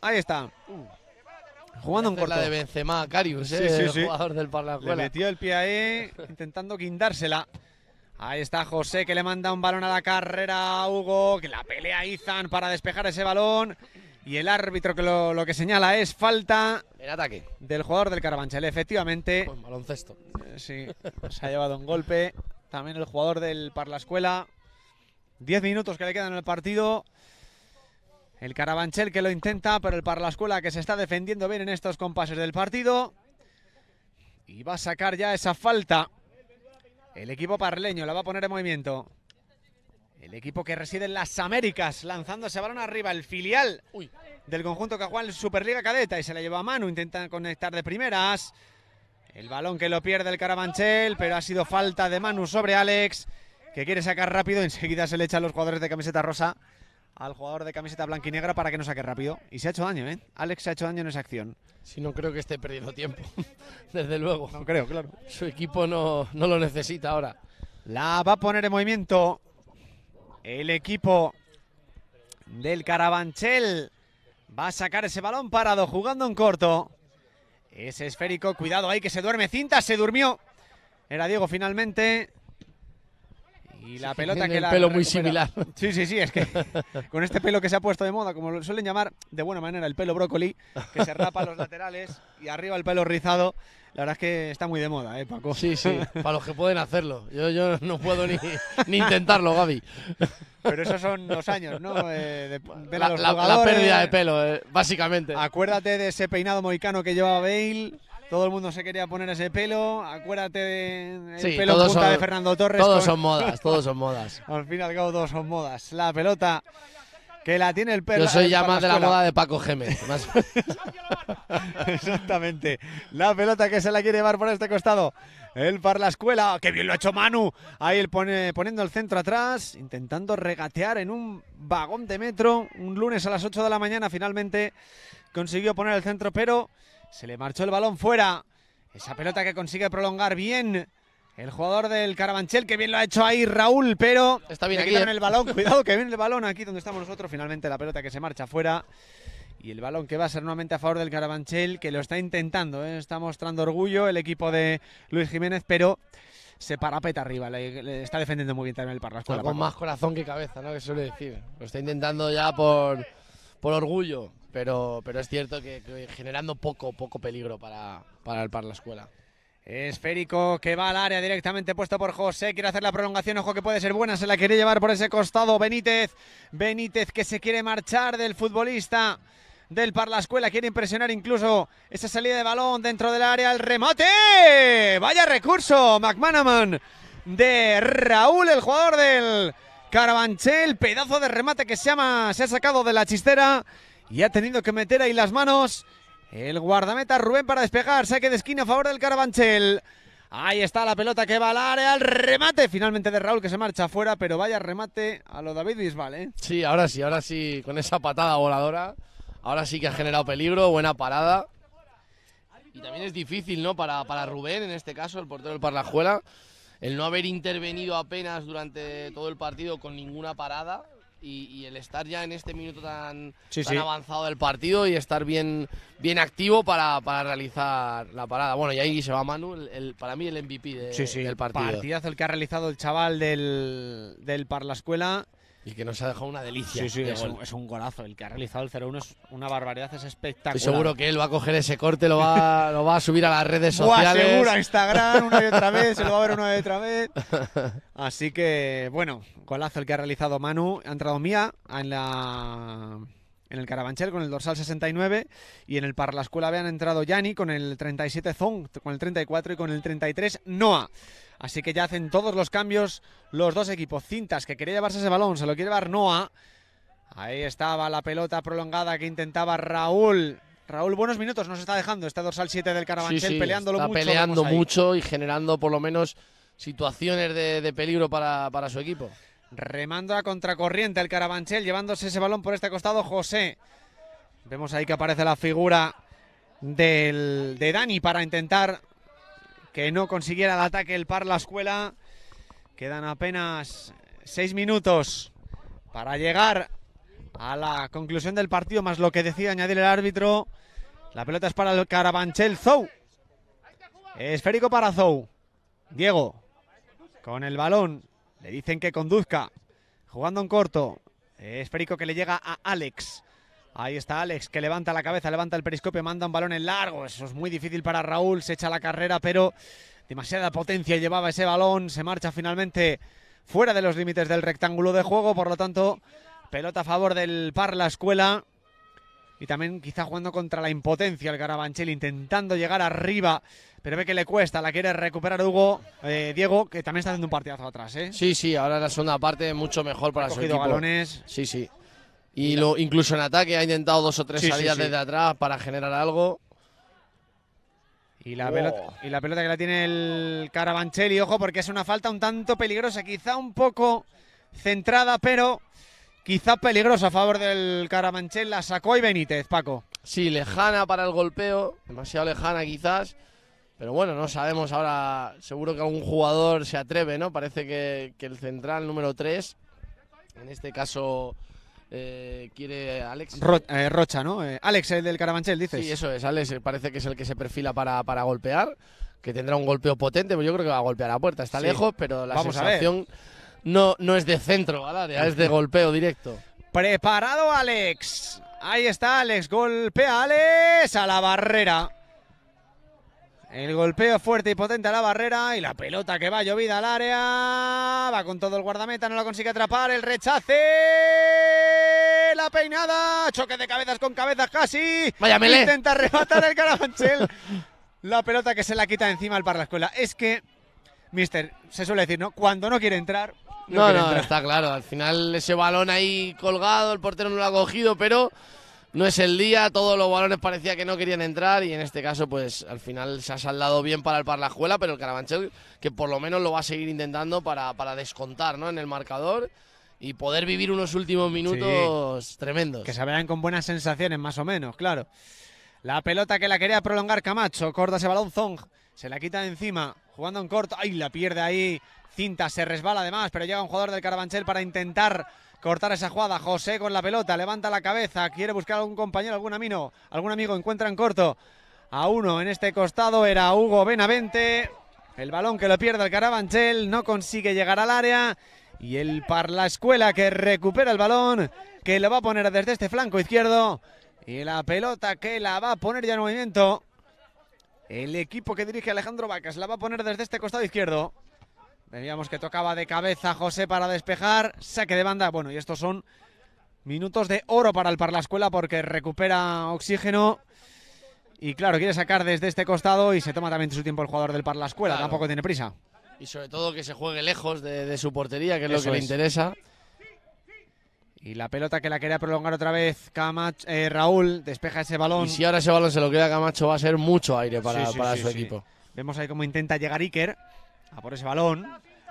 Ahí está. Jugando un corto. La de Benzema, Carius, eh, el jugador del parla Le metió el pie ahí, intentando guindársela. Ahí está José, que le manda un balón a la carrera a Hugo, que la pelea Izan para despejar ese balón. Y el árbitro que lo, que señala es falta el ataque. del jugador del Carabanchel. Efectivamente. Pues baloncesto. Eh, sí, se ha llevado un golpe. También el jugador del Parla Escuela. Diez minutos que le quedan en el partido. El Carabanchel que lo intenta, pero el Escuela que se está defendiendo bien en estos compases del partido. Y va a sacar ya esa falta. El equipo parleño la va a poner en movimiento. El equipo que reside en las Américas, lanzando ese balón arriba, el filial del conjunto que juega en Superliga Cadeta y se la lleva a mano, intenta conectar de primeras. El balón que lo pierde el Carabanchel, pero ha sido falta de Manu sobre Alex, que quiere sacar rápido, enseguida se le echan los jugadores de camiseta rosa al jugador de camiseta blanca y negra para que no saque rápido. Y se ha hecho daño, ¿eh? Alex se ha hecho daño en esa acción. Si no creo que esté perdiendo tiempo, desde luego. No creo, claro. Su equipo no, no lo necesita ahora. La va a poner en movimiento el equipo del Carabanchel. Va a sacar ese balón parado, jugando en corto. Ese esférico, cuidado ahí que se duerme cinta, se durmió. Era Diego finalmente. Y la pelota que el pelo muy similar. Sí, sí, sí, es que con este pelo que se ha puesto de moda, como lo suelen llamar de buena manera el pelo brócoli, que se rapa a los laterales y arriba el pelo rizado, la verdad es que está muy de moda, ¿eh, Paco? Sí, sí, para los que pueden hacerlo. Yo, yo no puedo ni, ni intentarlo, Gaby. Pero esos son los años, ¿no? Eh, de, la, pérdida de pelo, eh, básicamente. Acuérdate de ese peinado moicano que llevaba Bale, todo el mundo se quería poner ese pelo. Acuérdate del de pelo punta de Fernando Torres. Todos son modas, todos son modas. al fin y al cabo, todos son modas. La pelota que la tiene el pelo. Yo soy ya más de la moda de Paco Gémez. Exactamente. La pelota que se la quiere llevar por este costado. El para la escuela. ¡Qué bien lo ha hecho Manu! Ahí el pone, poniendo el centro atrás, intentando regatear en un vagón de metro. Un lunes a las 8 de la mañana finalmente consiguió poner el centro, pero se le marchó el balón fuera. Esa pelota que consigue prolongar bien el jugador del Carabanchel, que bien lo ha hecho ahí Raúl, pero está bien aquí, en eh. el balón. Cuidado que viene el balón aquí donde estamos nosotros. Finalmente la pelota que se marcha fuera. Y el balón que va a ser nuevamente a favor del Carabanchel, que lo está intentando. ¿eh? Está mostrando orgullo el equipo de Luis Jiménez, pero se parapeta arriba. Le, está defendiendo muy bien también el Parrasco. Con más corazón que cabeza, ¿no? Que suele decir. Lo está intentando ya por, por orgullo pero, pero es cierto que, generando poco, poco peligro para, para el Parla la escuela. Esférico que va al área directamente puesto por José. Quiere hacer la prolongación. Ojo que puede ser buena. Se la quiere llevar por ese costado Benítez. Benítez que se quiere marchar del futbolista del Parla Escuela. Quiere impresionar incluso esa salida de balón dentro del área. El remate. Vaya recurso. McManaman de Raúl, el jugador del Carabanchel. Pedazo de remate que se, llama, se ha sacado de la chistera y ha tenido que meter ahí las manos el guardameta Rubén para despejar. Saque de esquina a favor del Carabanchel. Ahí está la pelota que va al área, el remate finalmente de Raúl que se marcha afuera, pero vaya remate a lo David Bisbal, ¿eh? Sí, ahora sí, ahora sí, con esa patada voladora, ahora sí que ha generado peligro, buena parada. Y también es difícil, ¿no? Para, para Rubén, en este caso, el portero del Parlajuela, el no haber intervenido apenas durante todo el partido con ninguna parada, y, el estar ya en este minuto tan, avanzado del partido y estar bien, bien activo para, realizar la parada. Bueno, y ahí se va Manu, el, para mí el MVP de, del partido. Partidazo el que ha realizado el chaval del, del Parla Escuela. Y que nos ha dejado una delicia. es un, golazo. El que ha realizado el 0-1 es una barbaridad, es espectacular. seguro que él va a coger ese corte, lo va, lo va a subir a las redes sociales. seguro, a Instagram una y otra vez, se lo va a ver una y otra vez. Así que, bueno, golazo el que ha realizado Manu. Ha entrado Mía en la en el Carabanchel con el dorsal 69 y en el Parla Escuela habían entrado Yanni con el 37 Zong, con el 34 y con el 33 Noah. Así que ya hacen todos los cambios los dos equipos. Cintas que quería llevarse ese balón, se lo quiere llevar Noah. Ahí estaba la pelota prolongada que intentaba Raúl. Raúl, buenos minutos nos está dejando este dorsal 7 del Carabanchel, sí, mucho. está peleando mucho y generando por lo menos situaciones de, peligro para, para, su equipo. Remando a contracorriente el Carabanchel, llevándose ese balón por este costado José. Vemos ahí que aparece la figura del, de Dani para intentar que no consiguiera el ataque el par la escuela. Quedan apenas seis minutos para llegar a la conclusión del partido, más lo que decide añadir el árbitro. La pelota es para el Carabanchel Zou. Esférico para Zou. Diego, con el balón, le dicen que conduzca, jugando en corto. Esférico que le llega a Alex. Ahí está Alex, que levanta la cabeza, levanta el periscopio, manda un balón en largo. Eso es muy difícil para Raúl, se echa la carrera, pero demasiada potencia llevaba ese balón. Se marcha finalmente fuera de los límites del rectángulo de juego, por lo tanto, pelota a favor del par la escuela. Y también quizá jugando contra la impotencia el Garabanchel, intentando llegar arriba, pero ve que le cuesta, la quiere recuperar Hugo, eh, Diego, que también está haciendo un partidazo atrás. ¿eh? Sí, sí, ahora la segunda parte mucho mejor para su equipo. balones. Sí, sí. Y lo, incluso en ataque ha intentado dos o tres salidas desde atrás para generar algo. Y la, pelota, y la pelota que la tiene el Y ojo, porque es una falta un tanto peligrosa, quizá un poco centrada, pero quizá peligrosa a favor del Carabanchel. La sacó y Benítez, Paco. Sí, lejana para el golpeo, demasiado lejana quizás. Pero bueno, no sabemos ahora, seguro que algún jugador se atreve, ¿no? Parece que, que el central número 3, en este caso eh, quiere Alex. Eh, Rocha, ¿no? Eh, Alex, el del Carabanchel, dices. Sí, eso es. Alex parece que es el que se perfila para, golpear, que tendrá un golpeo potente, pero pues yo creo que va a golpear la puerta. Está lejos, pero la sensación no, no es de centro es de golpeo directo. Preparado Alex. Ahí está Alex, golpea Alex a la barrera. El golpeo fuerte y potente a la barrera y la pelota que va llovida al área. Va con todo el guardameta, no la consigue atrapar. El rechace. La peinada. Choque de cabezas con cabezas casi. Vaya Intenta rematar el Carabanchel. la pelota que se la quita encima al escuela. Es que, mister, se suele decir, ¿no? Cuando no quiere entrar. No, no, no está claro. Al final ese balón ahí colgado, el portero no lo ha cogido, pero no es el día, todos los balones parecía que no querían entrar y en este caso pues al final se ha saldado bien para el Parlajuela, pero el Carabanchel que por lo menos lo va a seguir intentando para, para descontar ¿no? en el marcador y poder vivir unos últimos minutos tremendos. Que se vean con buenas sensaciones más o menos, claro. La pelota que la quería prolongar Camacho, corta ese balón Zong, se la quita de encima, jugando en corto, ¡ay! La pierde ahí, cinta, se resbala además, pero llega un jugador del Carabanchel para intentar cortar esa jugada. José con la pelota, levanta la cabeza, quiere buscar algún compañero, algún amigo, algún amigo, encuentra corto. A uno en este costado era Hugo Benavente. El balón que lo pierde el Carabanchel, no consigue llegar al área. Y el Parla Escuela que recupera el balón, que lo va a poner desde este flanco izquierdo. Y la pelota que la va a poner ya en movimiento. El equipo que dirige Alejandro Vacas la va a poner desde este costado izquierdo. Veíamos que tocaba de cabeza José para despejar. Saque de banda. Bueno, y estos son minutos de oro para el Escuela porque recupera oxígeno. Y claro, quiere sacar desde este costado y se toma también su tiempo el jugador del Parlascuela. Escuela Tampoco tiene prisa. Y sobre todo que se juegue lejos de, su portería, que es lo que le interesa. Y la pelota que la quería prolongar otra vez Camacho, eh, Raúl despeja ese balón. Y si ahora ese balón se lo queda Camacho va a ser mucho aire para, su equipo. Vemos ahí cómo intenta llegar Iker a por ese balón.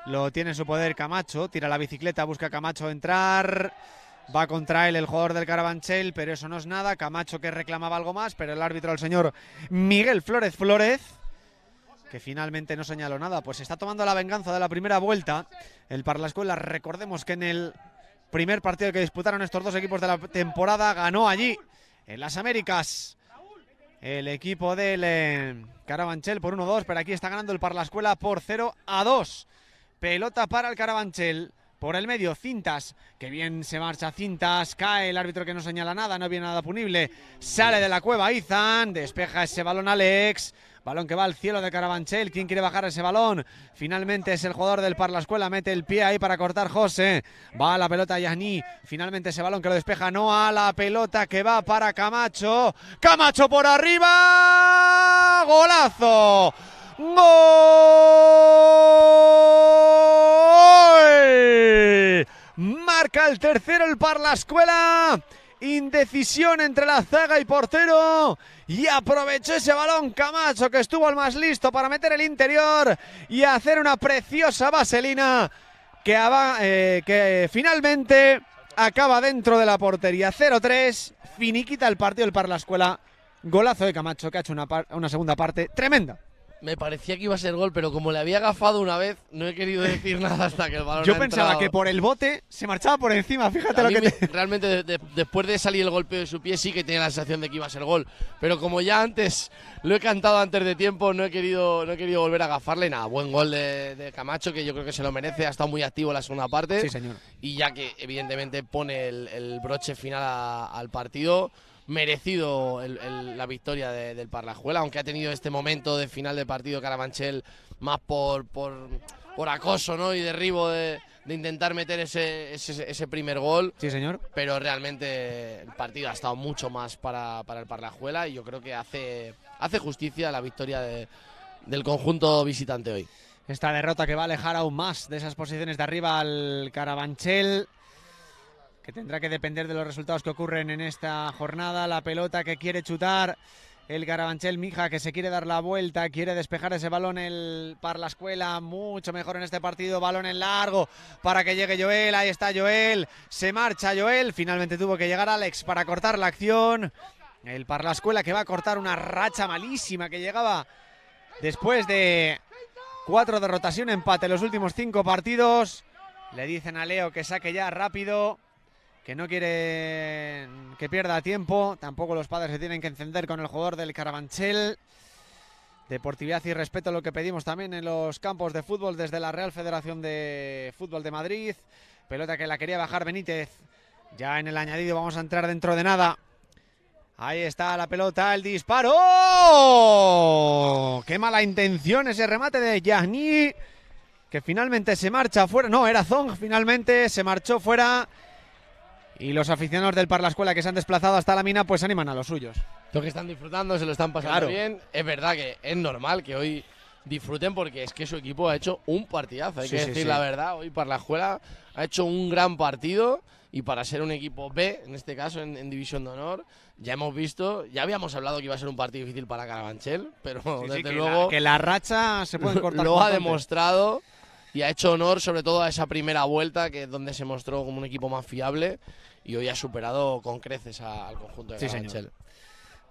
Lo tiene en su poder Camacho, tira la bicicleta, busca Camacho entrar. Va contra él el jugador del Carabanchel, pero eso no es nada. Camacho que reclamaba algo más, pero el árbitro, el señor Miguel Flores Flores, que finalmente no señaló nada, pues está tomando la venganza de la primera vuelta. El Escuela, recordemos que en el primer partido que disputaron estos dos equipos de la temporada ganó allí, en las Américas, el equipo del eh, Carabanchel por 1-2, pero aquí está ganando el Escuela por 0-2. Pelota para el Carabanchel. Por el medio, Cintas, que bien se marcha Cintas, cae el árbitro que no señala nada, no viene nada punible, sale de la cueva Izan, despeja ese balón Alex, Balón que va al cielo de Carabanchel. ¿Quién quiere bajar ese balón? Finalmente es el jugador del Escuela. Mete el pie ahí para cortar José. Va a la pelota Yasni. Finalmente ese balón que lo despeja. No a la pelota que va para Camacho. Camacho por arriba. Golazo. Gol. Marca el tercero el Parla Escuela. Indecisión entre la zaga y portero. Y aprovechó ese balón Camacho que estuvo el más listo para meter el interior y hacer una preciosa vaselina que, eh, finalmente acaba dentro de la portería. 0-3. Finiquita el partido el Parla Escuela. Golazo de Camacho que ha hecho una segunda parte tremenda. Me parecía que iba a ser gol, pero como le había agafado una vez, no he querido decir nada hasta que el balón. Yo pensaba que por el bote se marchaba por encima, fíjate lo que. Realmente, después de salir el golpeo de su pie, sí que tenía la sensación de que iba a ser gol. Pero como ya antes lo he cantado antes de tiempo, no he querido, no he querido volver a agafarle. Nada, buen gol de, Camacho, que yo creo que se lo merece. Ha estado muy activo en la segunda parte. Sí, señor. Y ya que, evidentemente, pone el, broche final al partido merecido la victoria del Parlajuela, aunque ha tenido este momento de final de partido Carabanchel más por, por, acoso ¿no? y derribo de, intentar meter ese, ese, primer gol. Sí, señor. Pero realmente el partido ha estado mucho más para, para el Parlajuela y yo creo que hace, hace justicia la victoria del conjunto visitante hoy. Esta derrota que va a alejar aún más de esas posiciones de arriba al Carabanchel que tendrá que depender de los resultados que ocurren en esta jornada. La pelota que quiere chutar el Garabanchel Mija que se quiere dar la vuelta, quiere despejar ese balón el Parla la escuela, mucho mejor en este partido, balón en largo para que llegue Joel, ahí está Joel, se marcha Joel, finalmente tuvo que llegar Alex para cortar la acción. El Escuela que va a cortar una racha malísima que llegaba después de cuatro derrotas y empate en los últimos cinco partidos. Le dicen a Leo que saque ya rápido que no quiere que pierda tiempo. Tampoco los padres se tienen que encender con el jugador del Carabanchel. Deportividad y respeto lo que pedimos también en los campos de fútbol desde la Real Federación de Fútbol de Madrid. Pelota que la quería bajar Benítez. Ya en el añadido vamos a entrar dentro de nada. Ahí está la pelota, el disparo. Qué mala intención ese remate de Yagni. Que finalmente se marcha fuera. No, era Zong. Finalmente se marchó fuera y los aficionados del Parla Escuela que se han desplazado hasta la mina, pues animan a los suyos. Los que están disfrutando, se lo están pasando bien. Es verdad que es normal que hoy disfruten porque es que su equipo ha hecho un partidazo, hay que decir la verdad. Hoy Parla Escuela ha hecho un gran partido y para ser un equipo B, en este caso en, División de Honor, ya hemos visto, ya habíamos hablado que iba a ser un partido difícil para Carabanchel, pero desde luego... que la racha se puede cortar. Lo ha demostrado y ha hecho honor sobre todo a esa primera vuelta, que es donde se mostró como un equipo más fiable y hoy ha superado con creces al conjunto de sí,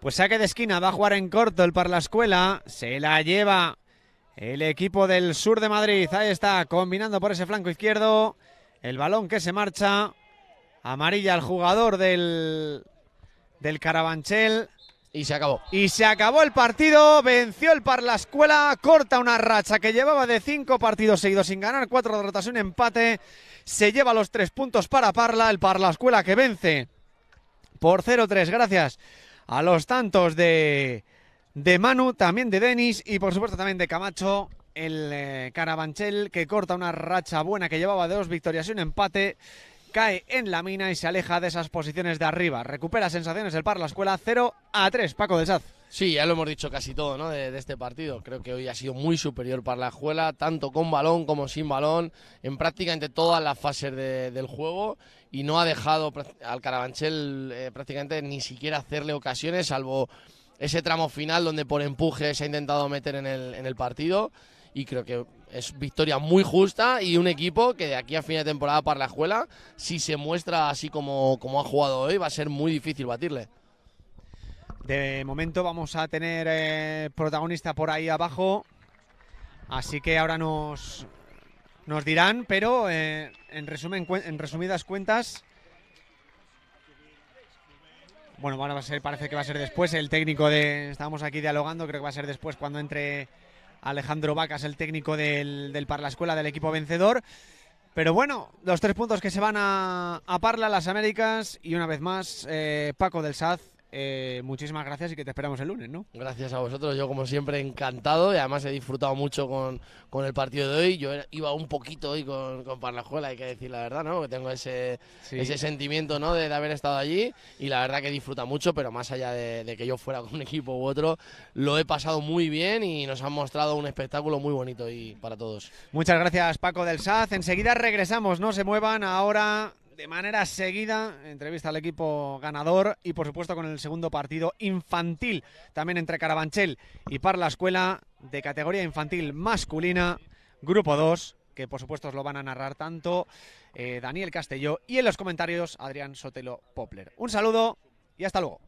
Pues saque de esquina, va a jugar en corto el Escuela se la lleva el equipo del sur de Madrid, ahí está, combinando por ese flanco izquierdo, el balón que se marcha, amarilla al jugador del, del Carabanchel. Y se acabó. Y se acabó el partido, venció el Escuela corta una racha que llevaba de cinco partidos seguidos sin ganar, cuatro derrotas, un empate se lleva los tres puntos para Parla, el Parla Escuela que vence por 0-3 gracias a los tantos de, de Manu, también de Denis y por supuesto también de Camacho. El eh, Carabanchel que corta una racha buena que llevaba de dos victorias y un empate cae en la mina y se aleja de esas posiciones de arriba. Recupera sensaciones el Parla escuela 0 a 3. Paco de Saz. Sí, ya lo hemos dicho casi todo ¿no? de, este partido. Creo que hoy ha sido muy superior para la Juela, tanto con balón como sin balón, en prácticamente todas las fases del juego y no ha dejado al Carabanchel eh, prácticamente ni siquiera hacerle ocasiones, salvo ese tramo final donde por empuje se ha intentado meter en el, partido. Y creo que es victoria muy justa y un equipo que de aquí a fin de temporada para la Juela, si se muestra así como, como ha jugado hoy, va a ser muy difícil batirle. De momento vamos a tener eh, protagonista por ahí abajo. Así que ahora nos, nos dirán, pero eh, en, resumen, en resumidas cuentas... Bueno, va a ser, parece que va a ser después el técnico de... Estábamos aquí dialogando, creo que va a ser después cuando entre Alejandro Vacas, el técnico del, del Parla Escuela, del equipo vencedor. Pero bueno, los tres puntos que se van a, Parla, las Américas y una vez más eh, Paco del Saz eh, muchísimas gracias y que te esperamos el lunes, ¿no? Gracias a vosotros, yo como siempre encantado y además he disfrutado mucho con, el partido de hoy. Yo iba un poquito hoy con, con Parlajuela, hay que decir la verdad, ¿no? Que tengo ese, ese sentimiento, ¿no? De, haber estado allí y la verdad que disfruta mucho, pero más allá de, que yo fuera con un equipo u otro, lo he pasado muy bien y nos han mostrado un espectáculo muy bonito y para todos. Muchas gracias Paco del Saz. Enseguida regresamos, no se muevan ahora de manera seguida. Entrevista al equipo ganador y, por supuesto, con el segundo partido infantil, también entre Carabanchel y Parla Escuela, de categoría infantil masculina, grupo 2, que por supuesto os lo van a narrar tanto eh, Daniel Castelló y en los comentarios Adrián Sotelo Popler. Un saludo y hasta luego.